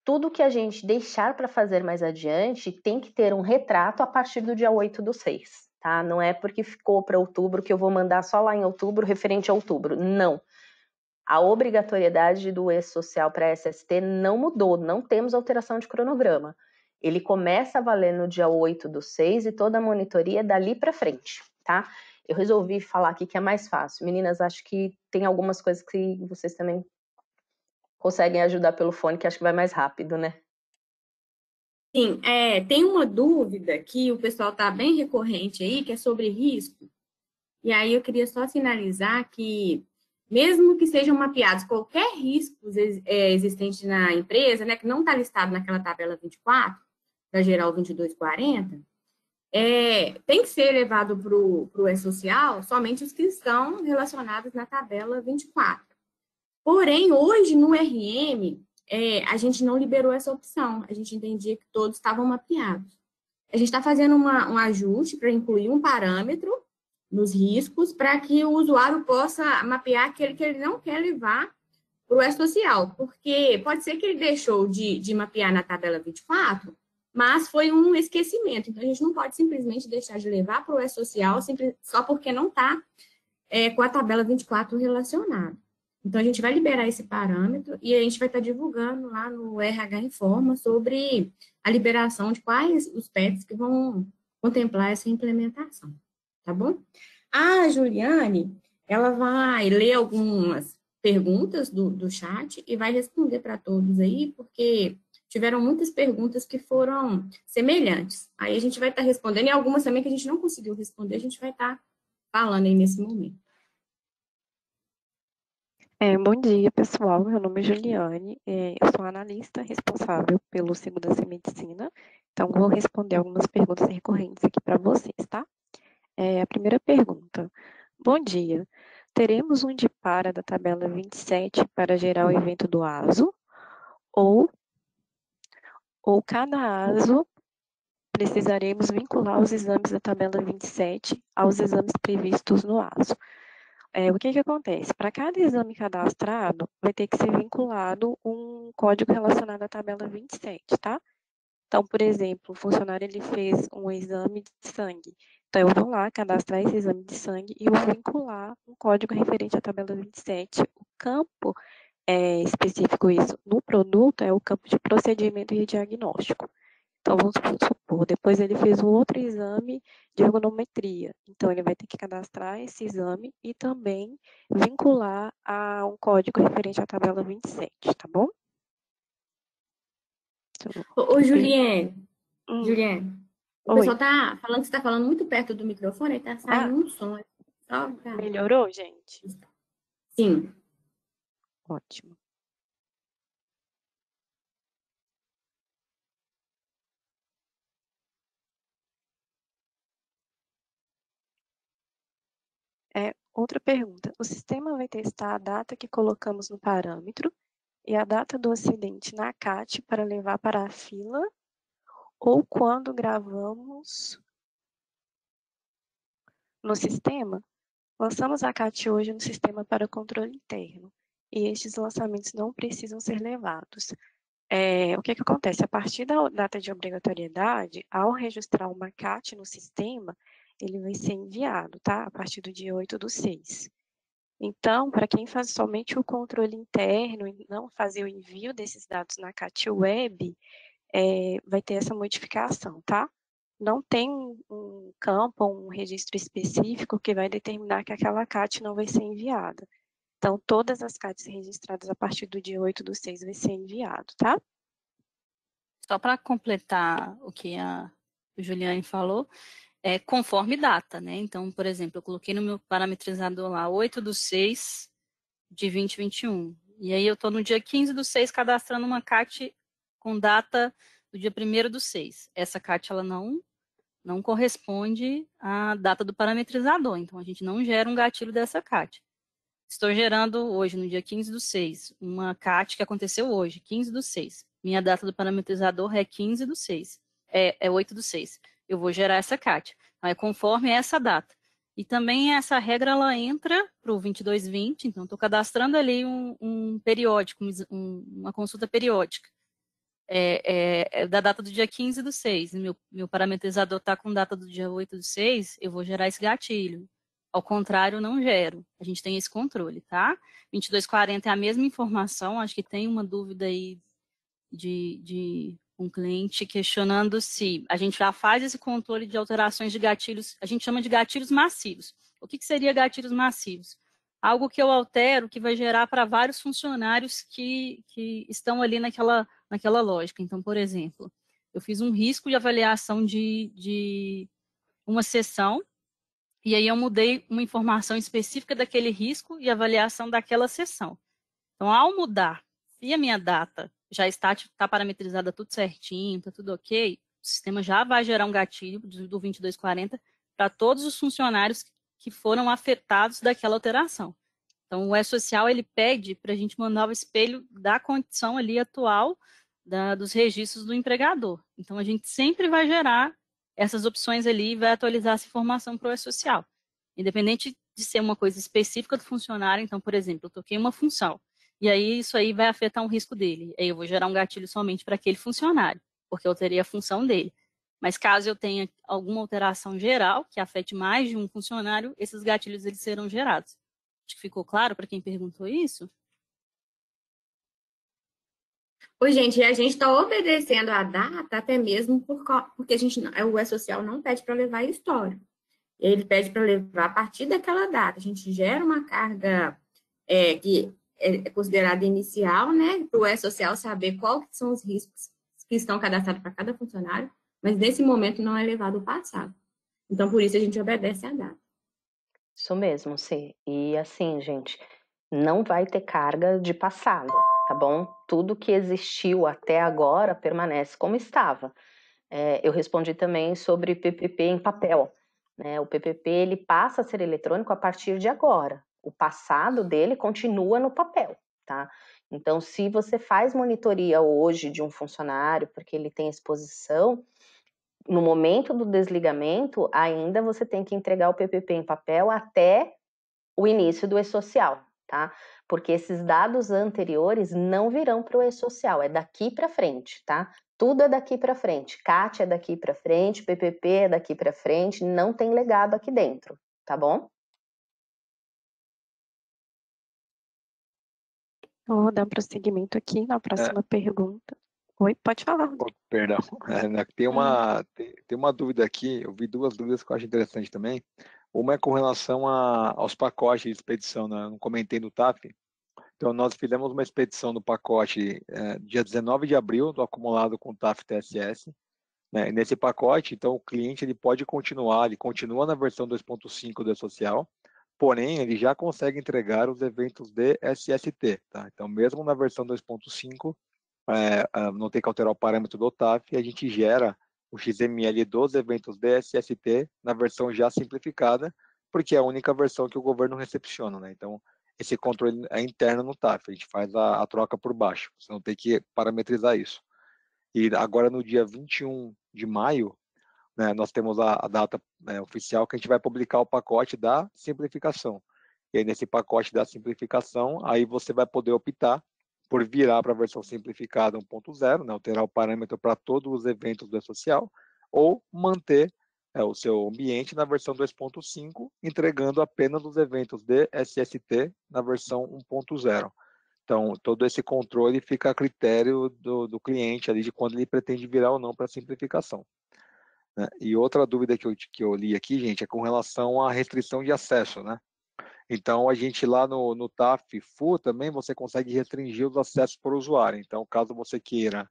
tudo que a gente deixar para fazer mais adiante tem que ter um retrato a partir do dia 8 do 6, tá? Não é porque ficou para outubro que eu vou mandar só lá em outubro, referente a outubro. Não a obrigatoriedade do ex-social para SST não mudou, não temos alteração de cronograma. Ele começa a valer no dia 8 do 6 e toda a monitoria é dali para frente, tá? Eu resolvi falar aqui que é mais fácil. Meninas, acho que tem algumas coisas que vocês também conseguem ajudar pelo fone, que acho que vai mais rápido, né? Sim, é, tem uma dúvida que o pessoal está bem recorrente aí, que é sobre risco. E aí eu queria só sinalizar que mesmo que sejam mapeados qualquer risco é, existente na empresa, né, que não está listado naquela tabela 24, da geral 2240, é, tem que ser levado para o E-Social somente os que estão relacionados na tabela 24. Porém, hoje no RM, é, a gente não liberou essa opção, a gente entendia que todos estavam mapeados. A gente está fazendo uma, um ajuste para incluir um parâmetro nos riscos para que o usuário possa mapear aquele que ele não quer levar para o E-Social, porque pode ser que ele deixou de, de mapear na tabela 24, mas foi um esquecimento. Então, a gente não pode simplesmente deixar de levar para o E-Social só porque não está é, com a tabela 24 relacionada. Então, a gente vai liberar esse parâmetro e a gente vai estar tá divulgando lá no RH Informa sobre a liberação de quais os PETs que vão contemplar essa implementação tá bom? A Juliane, ela vai ler algumas perguntas do, do chat e vai responder para todos aí, porque tiveram muitas perguntas que foram semelhantes. Aí a gente vai estar tá respondendo e algumas também que a gente não conseguiu responder, a gente vai estar tá falando aí nesse momento. É, bom dia, pessoal. Meu nome é Juliane, é, eu sou analista responsável pelo Seguro da Medicina, então vou responder algumas perguntas recorrentes aqui para vocês, tá? É, a primeira pergunta. Bom dia. Teremos um de para da tabela 27 para gerar o evento do ASO? Ou, ou cada ASO precisaremos vincular os exames da tabela 27 aos exames previstos no ASO? É, o que, que acontece? Para cada exame cadastrado, vai ter que ser vinculado um código relacionado à tabela 27, tá? Então, por exemplo, o funcionário ele fez um exame de sangue então, eu vou lá cadastrar esse exame de sangue e vou vincular um código referente à tabela 27. O campo é, específico isso no produto é o campo de procedimento e diagnóstico. Então, vamos supor, depois ele fez um outro exame de ergonometria. Então, ele vai ter que cadastrar esse exame e também vincular a um código referente à tabela 27, tá bom? Ô, ô Juliane, hum. Juliane, o Oi. pessoal tá falando que você tá falando muito perto do microfone, tá ah. saindo ah. um som. Melhorou, gente? Sim. Ótimo. É, outra pergunta. O sistema vai testar a data que colocamos no parâmetro e a data do acidente na CAT para levar para a fila ou quando gravamos no sistema, lançamos a CAT hoje no sistema para controle interno e estes lançamentos não precisam ser levados. É, o que, que acontece? A partir da data de obrigatoriedade, ao registrar uma CAT no sistema, ele vai ser enviado, tá? A partir do dia 8 do 6. Então, para quem faz somente o controle interno e não fazer o envio desses dados na CAT Web, é, vai ter essa modificação, tá? Não tem um campo, um registro específico que vai determinar que aquela CAT não vai ser enviada. Então, todas as CATs registradas a partir do dia 8 do 6 vai ser enviado, tá? Só para completar o que a Juliane falou, é conforme data, né? Então, por exemplo, eu coloquei no meu parametrizador lá 8 do 6 de 2021. E aí eu estou no dia 15 do 6 cadastrando uma CAT com data do dia 1 do 6. Essa CAT ela não, não corresponde à data do parametrizador, então a gente não gera um gatilho dessa CAT. Estou gerando hoje, no dia 15 do 6, uma CAT que aconteceu hoje, 15 do 6. Minha data do parametrizador é 15 do 6, é, é 8 do 6. Eu vou gerar essa CAT, então, é conforme essa data. E também essa regra ela entra para o 2220, então estou cadastrando ali um, um periódico, um, uma consulta periódica. É, é, é, da data do dia 15 do 6, meu, meu parametrizador está com data do dia 8 do 6, eu vou gerar esse gatilho. Ao contrário, não gero. A gente tem esse controle, tá? 2240 é a mesma informação, acho que tem uma dúvida aí de, de um cliente questionando se a gente já faz esse controle de alterações de gatilhos, a gente chama de gatilhos massivos. O que, que seria gatilhos massivos? Algo que eu altero que vai gerar para vários funcionários que, que estão ali naquela naquela lógica. Então, por exemplo, eu fiz um risco de avaliação de, de uma sessão, e aí eu mudei uma informação específica daquele risco e avaliação daquela sessão. Então, ao mudar, se a minha data já está, está tipo, parametrizada tudo certinho, está tudo ok, o sistema já vai gerar um gatilho do 2240 para todos os funcionários que foram afetados daquela alteração. Então, o E-Social ele pede para a gente mandar o espelho da condição ali atual da, dos registros do empregador. Então, a gente sempre vai gerar essas opções ali e vai atualizar essa informação para o E-Social. Independente de ser uma coisa específica do funcionário, então, por exemplo, eu toquei uma função, e aí isso aí vai afetar um risco dele. Aí eu vou gerar um gatilho somente para aquele funcionário, porque eu teria a função dele. Mas caso eu tenha alguma alteração geral que afete mais de um funcionário, esses gatilhos eles serão gerados. Acho que ficou claro para quem perguntou isso. Oi, gente, e a gente está obedecendo a data até mesmo por, porque a gente, é, o E-Social não pede para levar história. Ele pede para levar a partir daquela data. A gente gera uma carga é, que é, é considerada inicial, né? Para o E-Social saber quais são os riscos que estão cadastrados para cada funcionário, mas nesse momento não é levado o passado. Então, por isso a gente obedece a data. Isso mesmo, sim. E assim, gente, não vai ter carga de passado, tá bom? Tudo que existiu até agora permanece como estava. É, eu respondi também sobre PPP em papel. Né? O PPP ele passa a ser eletrônico a partir de agora. O passado dele continua no papel, tá? Então, se você faz monitoria hoje de um funcionário porque ele tem exposição, no momento do desligamento, ainda você tem que entregar o PPP em papel até o início do e-social, tá? Porque esses dados anteriores não virão para o e-social, é daqui para frente, tá? Tudo é daqui para frente, CAT é daqui para frente, PPP é daqui para frente, não tem legado aqui dentro, tá bom? Então, vou dar prosseguimento aqui na é. próxima é. pergunta. Oi, pode falar. perdão. É, né, tem, uma, tem, tem uma dúvida aqui, eu vi duas dúvidas que eu acho interessante também. Uma é com relação a, aos pacotes de expedição, né? eu não comentei no TAF. Então, nós fizemos uma expedição do pacote é, dia 19 de abril, do acumulado com o TAF TSS. Né? Nesse pacote, então, o cliente ele pode continuar, ele continua na versão 2.5 do social, porém, ele já consegue entregar os eventos de SST. Tá? Então, mesmo na versão 2.5, é, ah, não tem que alterar o parâmetro do TAF, e a gente gera o XML dos eventos DSST na versão já simplificada, porque é a única versão que o governo recepciona, né? Então, esse controle é interno no TAF, a gente faz a, a troca por baixo, você não tem que parametrizar isso. E agora, no dia 21 de maio, né, nós temos a, a data né, oficial que a gente vai publicar o pacote da simplificação. E aí, nesse pacote da simplificação, aí você vai poder optar por virar para a versão simplificada 1.0, né, alterar o parâmetro para todos os eventos do E-Social, ou manter é, o seu ambiente na versão 2.5, entregando apenas os eventos de SST na versão 1.0. Então, todo esse controle fica a critério do, do cliente ali de quando ele pretende virar ou não para simplificação. Né? E outra dúvida que eu, que eu li aqui, gente, é com relação à restrição de acesso, né? Então, a gente lá no, no TAFFU também, você consegue restringir os acessos por usuário. Então, caso você queira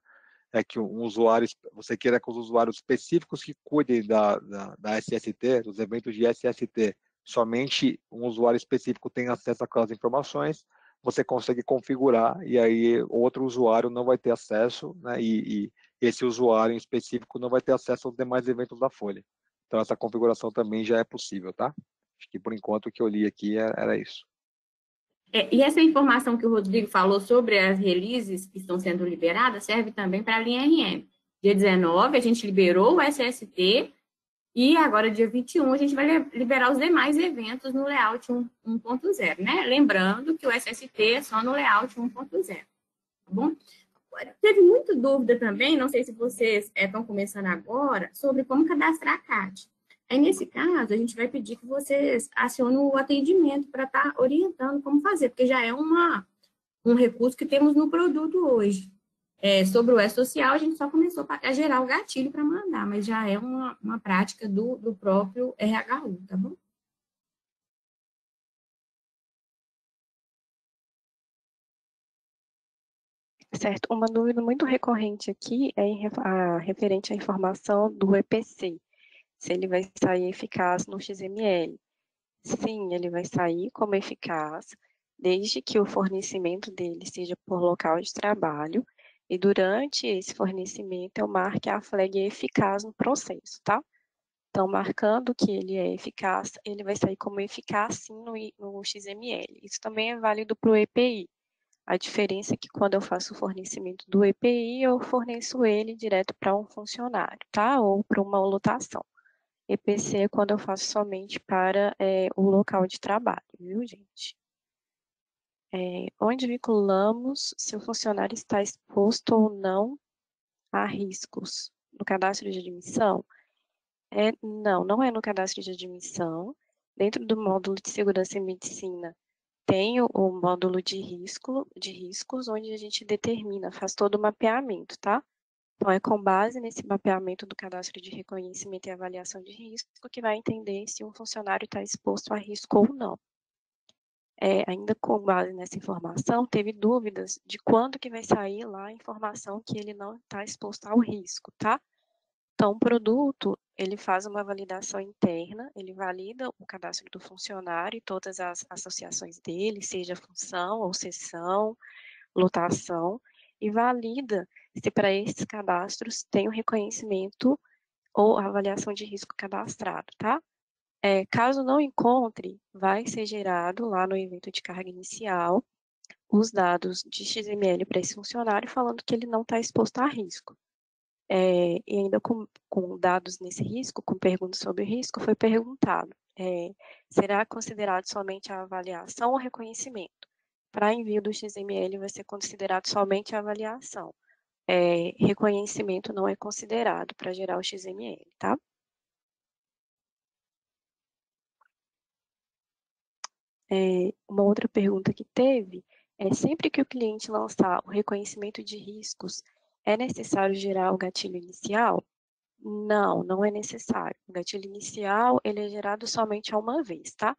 é que um usuário, você queira que os usuários específicos que cuidem da, da, da SST, dos eventos de SST, somente um usuário específico tenha acesso àquelas informações, você consegue configurar e aí outro usuário não vai ter acesso, né, e, e esse usuário em específico não vai ter acesso aos demais eventos da folha. Então, essa configuração também já é possível, tá? Acho que por enquanto o que eu li aqui é, era, isso. É, e essa informação que o Rodrigo falou sobre as releases que estão sendo liberadas serve também para a linha RM. Dia 19 a gente liberou o SST e agora dia 21 a gente vai liberar os demais eventos no layout 1.0, né? Lembrando que o SST é só no layout 1.0, tá bom? teve muita dúvida também, não sei se vocês estão é, começando agora, sobre como cadastrar a CAD. Aí, é, nesse caso, a gente vai pedir que vocês acionem o atendimento para estar tá orientando como fazer, porque já é uma, um recurso que temos no produto hoje. É, sobre o E-Social, a gente só começou a gerar o gatilho para mandar, mas já é uma, uma prática do, do próprio RHU, tá bom? Certo, uma dúvida muito recorrente aqui é a, referente à informação do EPC se ele vai sair eficaz no XML. Sim, ele vai sair como eficaz, desde que o fornecimento dele seja por local de trabalho, e durante esse fornecimento eu marque a flag eficaz no processo, tá? Então, marcando que ele é eficaz, ele vai sair como eficaz sim no, no XML. Isso também é válido para o EPI. A diferença é que quando eu faço o fornecimento do EPI, eu forneço ele direto para um funcionário, tá? Ou para uma lotação. EPC é quando eu faço somente para é, o local de trabalho, viu, gente? É, onde vinculamos se o funcionário está exposto ou não a riscos no cadastro de admissão? É, não, não é no cadastro de admissão. Dentro do módulo de segurança e medicina tem o, o módulo de risco, de riscos, onde a gente determina, faz todo o mapeamento, tá? Então, é com base nesse mapeamento do cadastro de reconhecimento e avaliação de risco que vai entender se um funcionário está exposto a risco ou não. É, ainda com base nessa informação, teve dúvidas de quando que vai sair lá a informação que ele não está exposto ao risco, tá? Então, o produto, ele faz uma validação interna, ele valida o cadastro do funcionário e todas as associações dele, seja função ou sessão, lotação, e valida se para esses cadastros tem o um reconhecimento ou avaliação de risco cadastrado, tá? É, caso não encontre, vai ser gerado lá no evento de carga inicial os dados de XML para esse funcionário falando que ele não está exposto a risco. É, e ainda com, com, dados nesse risco, com perguntas sobre o risco, foi perguntado, é, será considerado somente a avaliação ou reconhecimento? Para envio do XML vai ser considerado somente a avaliação é, reconhecimento não é considerado para gerar o XML, tá? É, uma outra pergunta que teve é sempre que o cliente lançar o reconhecimento de riscos, é necessário gerar o gatilho inicial? Não, não é necessário. O gatilho inicial, ele é gerado somente a uma vez, tá?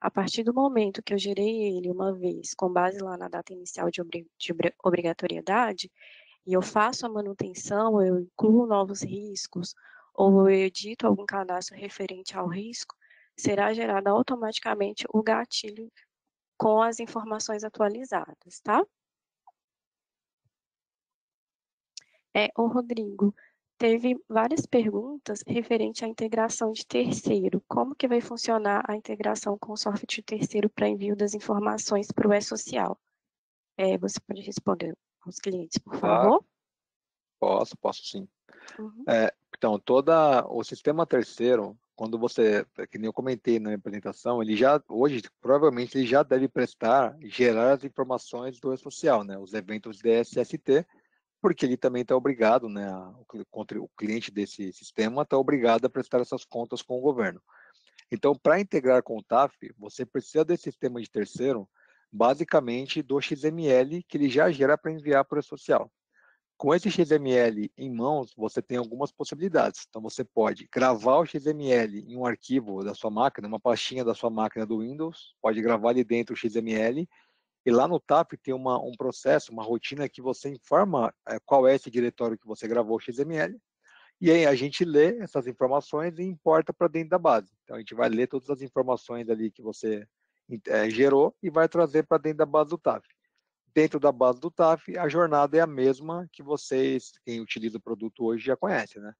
A partir do momento que eu gerei ele uma vez, com base lá na data inicial de, obri de obrigatoriedade, e eu faço a manutenção, eu incluo novos riscos, ou eu edito algum cadastro referente ao risco, será gerado automaticamente o gatilho com as informações atualizadas, tá? É, o Rodrigo, teve várias perguntas referente à integração de terceiro. Como que vai funcionar a integração com o software de terceiro para envio das informações para o e-social? É, você pode responder os clientes, por ah, favor? posso, posso sim. Uhum. É, então, toda o sistema terceiro, quando você, é que nem eu comentei na minha apresentação, ele já, hoje, provavelmente, ele já deve prestar, gerar as informações do social, né, os eventos DSST, porque ele também está obrigado, né, o, o cliente desse sistema está obrigado a prestar essas contas com o governo. Então, para integrar com o TAF, você precisa desse sistema de terceiro basicamente do XML que ele já gera para enviar para o social. Com esse XML em mãos, você tem algumas possibilidades. Então, você pode gravar o XML em um arquivo da sua máquina, uma pastinha da sua máquina do Windows, pode gravar ali dentro o XML, e lá no TAP tem uma, um processo, uma rotina que você informa eh, qual é esse diretório que você gravou o XML, e aí a gente lê essas informações e importa para dentro da base. Então, a gente vai ler todas as informações ali que você é, gerou e vai trazer para dentro da base do TAF. Dentro da base do TAF, a jornada é a mesma que vocês, quem utiliza o produto hoje, já conhece, né?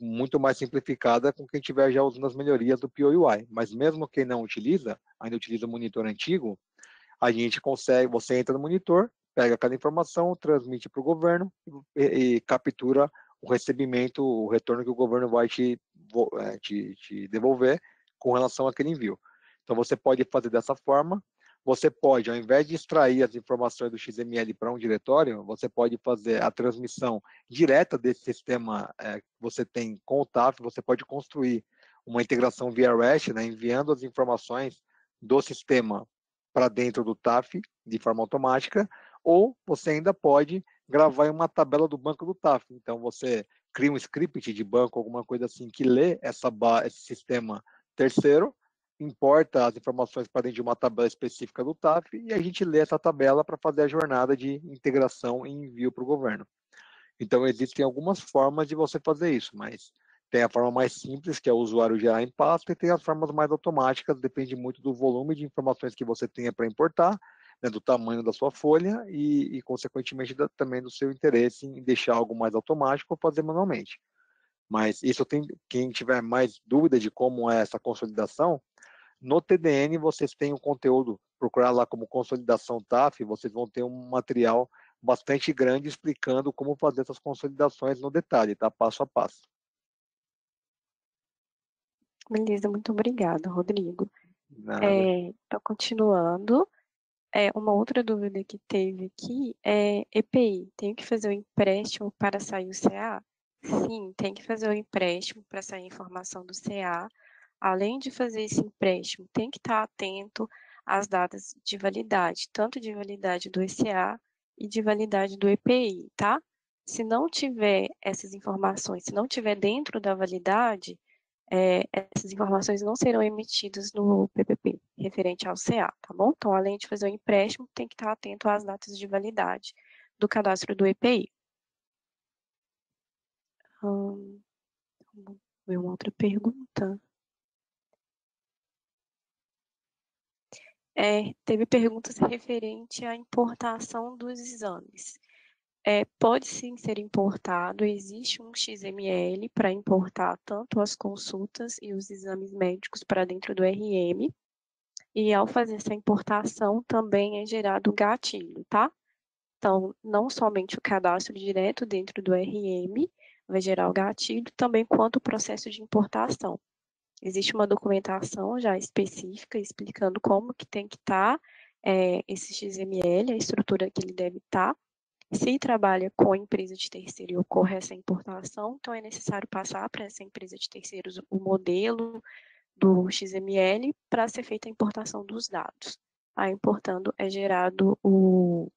Muito mais simplificada com quem tiver já usando as melhorias do POUI. Mas mesmo quem não utiliza, ainda utiliza o monitor antigo, a gente consegue, você entra no monitor, pega aquela informação, transmite para o governo e, e, captura o recebimento, o retorno que o governo vai te, eh, te, te devolver com relação àquele envio. Então, você pode fazer dessa forma. Você pode, ao invés de extrair as informações do XML para um diretório, você pode fazer a transmissão direta desse sistema é, que você tem com o TAF, você pode construir uma integração via REST, né, enviando as informações do sistema para dentro do TAF de forma automática, ou você ainda pode gravar em uma tabela do banco do TAF. Então, você cria um script de banco, alguma coisa assim, que lê essa esse sistema terceiro, importa as informações para dentro de uma tabela específica do TAF e a gente lê essa tabela para fazer a jornada de integração e envio para o governo. Então, existem algumas formas de você fazer isso, mas tem a forma mais simples, que é o usuário gerar em pasta, e tem as formas mais automáticas, depende muito do volume de informações que você tenha para importar, né, do tamanho da sua folha e, e consequentemente, da, também do seu interesse em deixar algo mais automático ou fazer manualmente. Mas isso tem, quem tiver mais dúvida de como é essa consolidação, no TDN, vocês têm o um conteúdo, procurar lá como Consolidação TAF, vocês vão ter um material bastante grande explicando como fazer essas consolidações no detalhe, tá? Passo a passo. Beleza, muito obrigada, Rodrigo. É, então, continuando, é, uma outra dúvida que teve aqui é EPI, tenho que fazer o um empréstimo para sair o CA? Sim, tem que fazer o um empréstimo para sair a informação do CA, além de fazer esse empréstimo, tem que estar atento às datas de validade, tanto de validade do ECA e de validade do EPI, tá? Se não tiver essas informações, se não tiver dentro da validade, é, essas informações não serão emitidas no PPP, referente ao CA, tá bom? Então, além de fazer o empréstimo, tem que estar atento às datas de validade do cadastro do EPI. Hum, então, uma outra pergunta. é, teve perguntas referente à importação dos exames. É, pode sim ser importado, existe um XML para importar tanto as consultas e os exames médicos para dentro do RM. E ao fazer essa importação também é gerado gatilho, tá? Então, não somente o cadastro direto dentro do RM vai gerar o gatilho, também quanto o processo de importação. Existe uma documentação já específica explicando como que tem que estar tá, é, esse XML, a estrutura que ele deve estar. Tá. Se trabalha com empresa de terceiro e ocorre essa importação, então é necessário passar para essa empresa de terceiros o modelo do XML para ser feita a importação dos dados. Aí, ah, importando, é gerado o,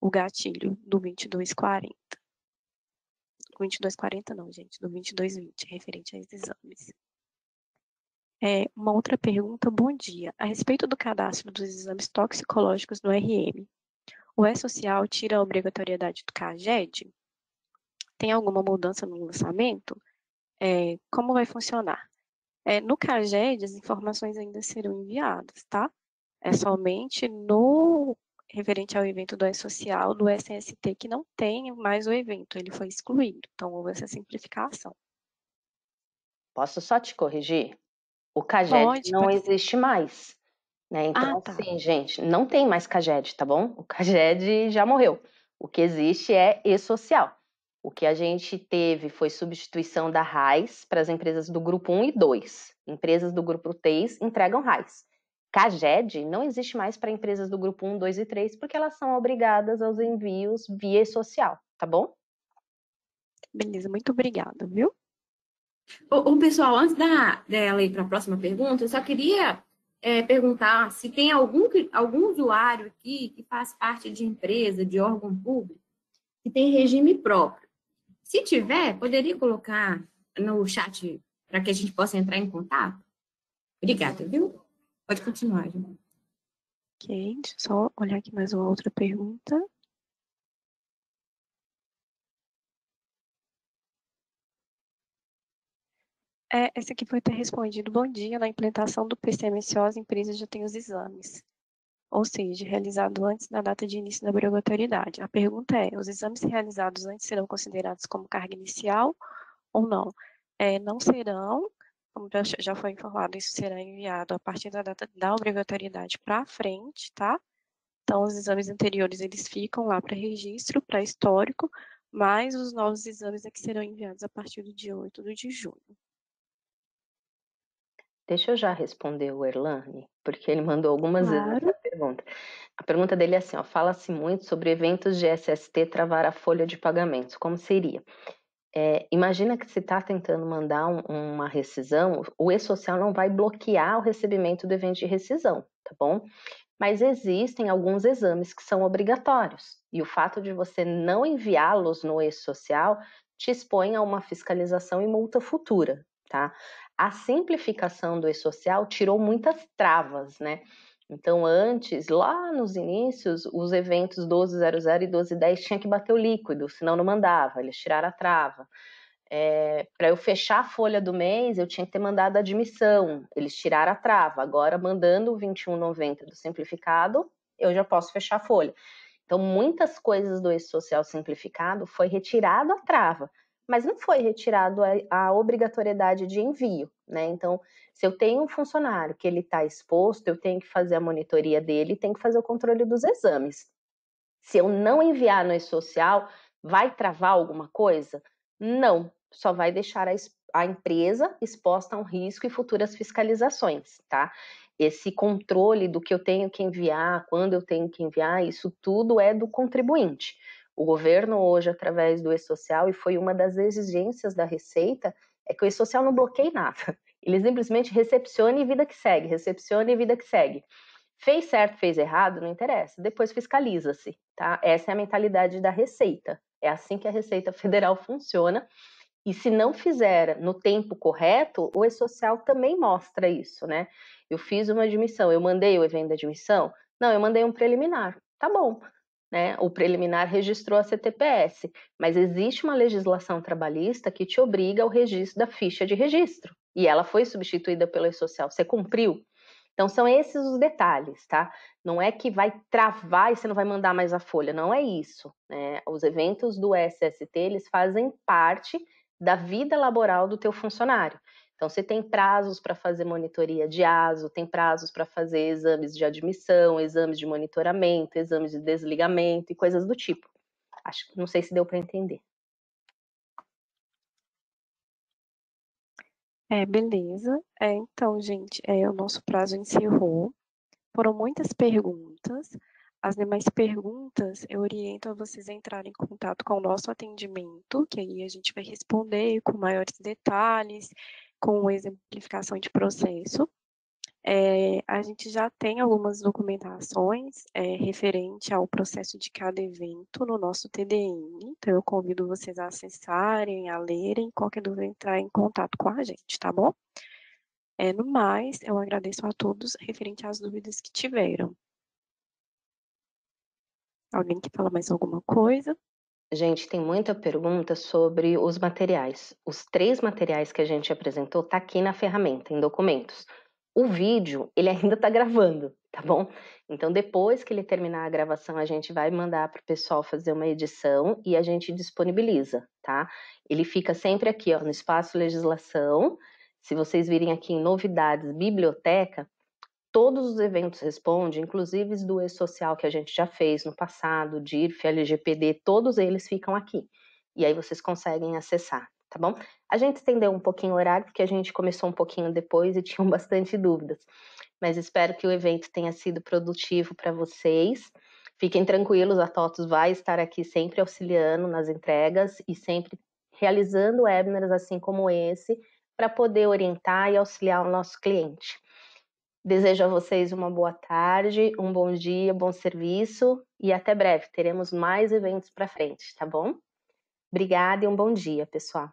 o gatilho do 2240. 2240 não, gente, do 2220, referente aos exames. É, uma outra pergunta, bom dia. A respeito do cadastro dos exames toxicológicos no RM, o E-Social tira a obrigatoriedade do CAGED? Tem alguma mudança no lançamento? É, como vai funcionar? É, no CAGED, as informações ainda serão enviadas, tá? É somente no referente ao evento do E-Social, do SST, que não tem mais o evento, ele foi excluído. Então, houve essa simplificação. Posso só te corrigir? O Caged pode, não pode. existe mais. Né? Então, ah, tá. assim, gente, não tem mais Caged, tá bom? O Caged já morreu. O que existe é e-social. O que a gente teve foi substituição da RAIS para as empresas do grupo 1 e 2. Empresas do grupo 3 entregam RAIS. CAGED não existe mais para empresas do grupo 1, 2 e 3, porque elas são obrigadas aos envios via social, tá bom? Beleza, muito obrigada, viu? O, o pessoal, antes da, dela ir para a próxima pergunta, eu só queria é, perguntar se tem algum, algum usuário aqui que faz parte de empresa, de órgão público, que tem regime próprio. Se tiver, poderia colocar no chat para que a gente possa entrar em contato? Obrigada, viu? Pode continuar, gente. Ok, deixa eu só olhar aqui mais uma outra pergunta. É, essa aqui foi ter respondido, bom dia, na implantação do PCMSO, as empresas já têm os exames, ou seja, realizado antes da data de início da obrigatoriedade. A pergunta é, os exames realizados antes serão considerados como carga inicial ou não? É, não serão, como já foi informado, isso será enviado a partir da data da obrigatoriedade para frente, tá? Então, os exames anteriores, eles ficam lá para registro, para histórico, mas os novos exames é que serão enviados a partir do dia 8 de junho. Deixa eu já responder o Erlane, porque ele mandou algumas claro. vezes essa pergunta. A pergunta dele é assim, fala-se muito sobre eventos de SST travar a folha de pagamentos, como seria? É, imagina que se está tentando mandar um, uma rescisão, o e-social não vai bloquear o recebimento do evento de rescisão, tá bom? Mas existem alguns exames que são obrigatórios, e o fato de você não enviá-los no e-social te expõe a uma fiscalização e multa futura tá? A simplificação do e-social tirou muitas travas, né? Então, antes, lá nos inícios, os eventos 12.00 e 12.10 tinha que bater o líquido, senão não mandava, eles tiraram a trava. É, eh, para eu fechar a folha do mês, eu tinha que ter mandado a admissão, eles tiraram a trava. Agora, mandando o 21,90 do simplificado, eu já posso fechar a folha. Então, muitas coisas do e-social simplificado foi retirado a trava mas não foi retirado a, a obrigatoriedade de envio, né? Então, se eu tenho um funcionário que ele está exposto, eu tenho que fazer a monitoria dele, tenho que fazer o controle dos exames. Se eu não enviar no e-social, vai travar alguma coisa? Não, só vai deixar a, a empresa exposta a um risco e futuras fiscalizações, tá? Esse controle do que eu tenho que enviar, quando eu tenho que enviar, isso tudo é do contribuinte. O governo hoje, através do e-social, e foi uma das exigências da Receita, é que o e-social não bloqueie nada. (laughs) Ele simplesmente recepcione e vida que segue, recepcione e vida que segue. Fez certo, fez errado, não interessa. Depois fiscaliza-se, tá? Essa é a mentalidade da Receita. É assim que a Receita (laughs) Federal funciona. E se não fizer no tempo correto, o e-social também mostra isso, né? Eu fiz uma admissão, eu mandei o evento da admissão? Não, eu mandei um preliminar. Tá bom né, o preliminar registrou a CTPS, mas existe uma legislação trabalhista que te obriga ao registro da ficha de registro, e ela foi substituída pelo E-Social. Você cumpriu? Então são esses os detalhes, tá? Não é que vai travar e você não vai mandar mais a folha, não é isso. Né? Os eventos do SST eles fazem parte da vida laboral do teu funcionário. Então, você tem prazos para fazer monitoria de ASO, tem prazos para fazer exames de admissão, exames de monitoramento, exames de desligamento e coisas do tipo. Acho, não sei se deu para entender. É, beleza. É, então, gente, é, o nosso prazo encerrou. Foram muitas perguntas. As demais perguntas, eu oriento a vocês a entrarem em contato com o nosso atendimento, que aí a gente vai responder com maiores detalhes, com exemplificação de processo. É, a gente já tem algumas documentações é, referente ao processo de cada evento no nosso TDN, então eu convido vocês a acessarem, a lerem, qualquer dúvida entrar em contato com a gente, tá bom? É, no mais, eu agradeço a todos referente às dúvidas que tiveram. Alguém que fala mais alguma coisa? Gente, tem muita pergunta sobre os materiais. Os três materiais que a gente apresentou tá aqui na ferramenta, em documentos. O vídeo, ele (laughs) ainda tá gravando, tá bom? Então, depois que ele terminar a gravação, a gente vai mandar para o pessoal fazer uma edição e a gente disponibiliza, tá? Ele fica sempre aqui, ó, no espaço legislação. Se vocês virem aqui em novidades, biblioteca, todos os eventos responde, inclusive do E-Social que a gente já fez no passado, DIRF, LGPD, todos eles ficam aqui. E aí vocês conseguem acessar, tá bom? A gente estendeu um pouquinho o horário, porque a gente começou um pouquinho depois e (laughs) tinham bastante dúvidas. Mas espero que o evento tenha sido produtivo para vocês. Fiquem tranquilos, a TOTOS vai estar aqui sempre auxiliando nas entregas e sempre realizando webinars assim como esse, para poder orientar e auxiliar o nosso cliente. Desejo a vocês uma boa tarde, um bom dia, bom serviço e até breve. Teremos mais eventos para frente, tá bom? Obrigada e um bom dia, pessoal.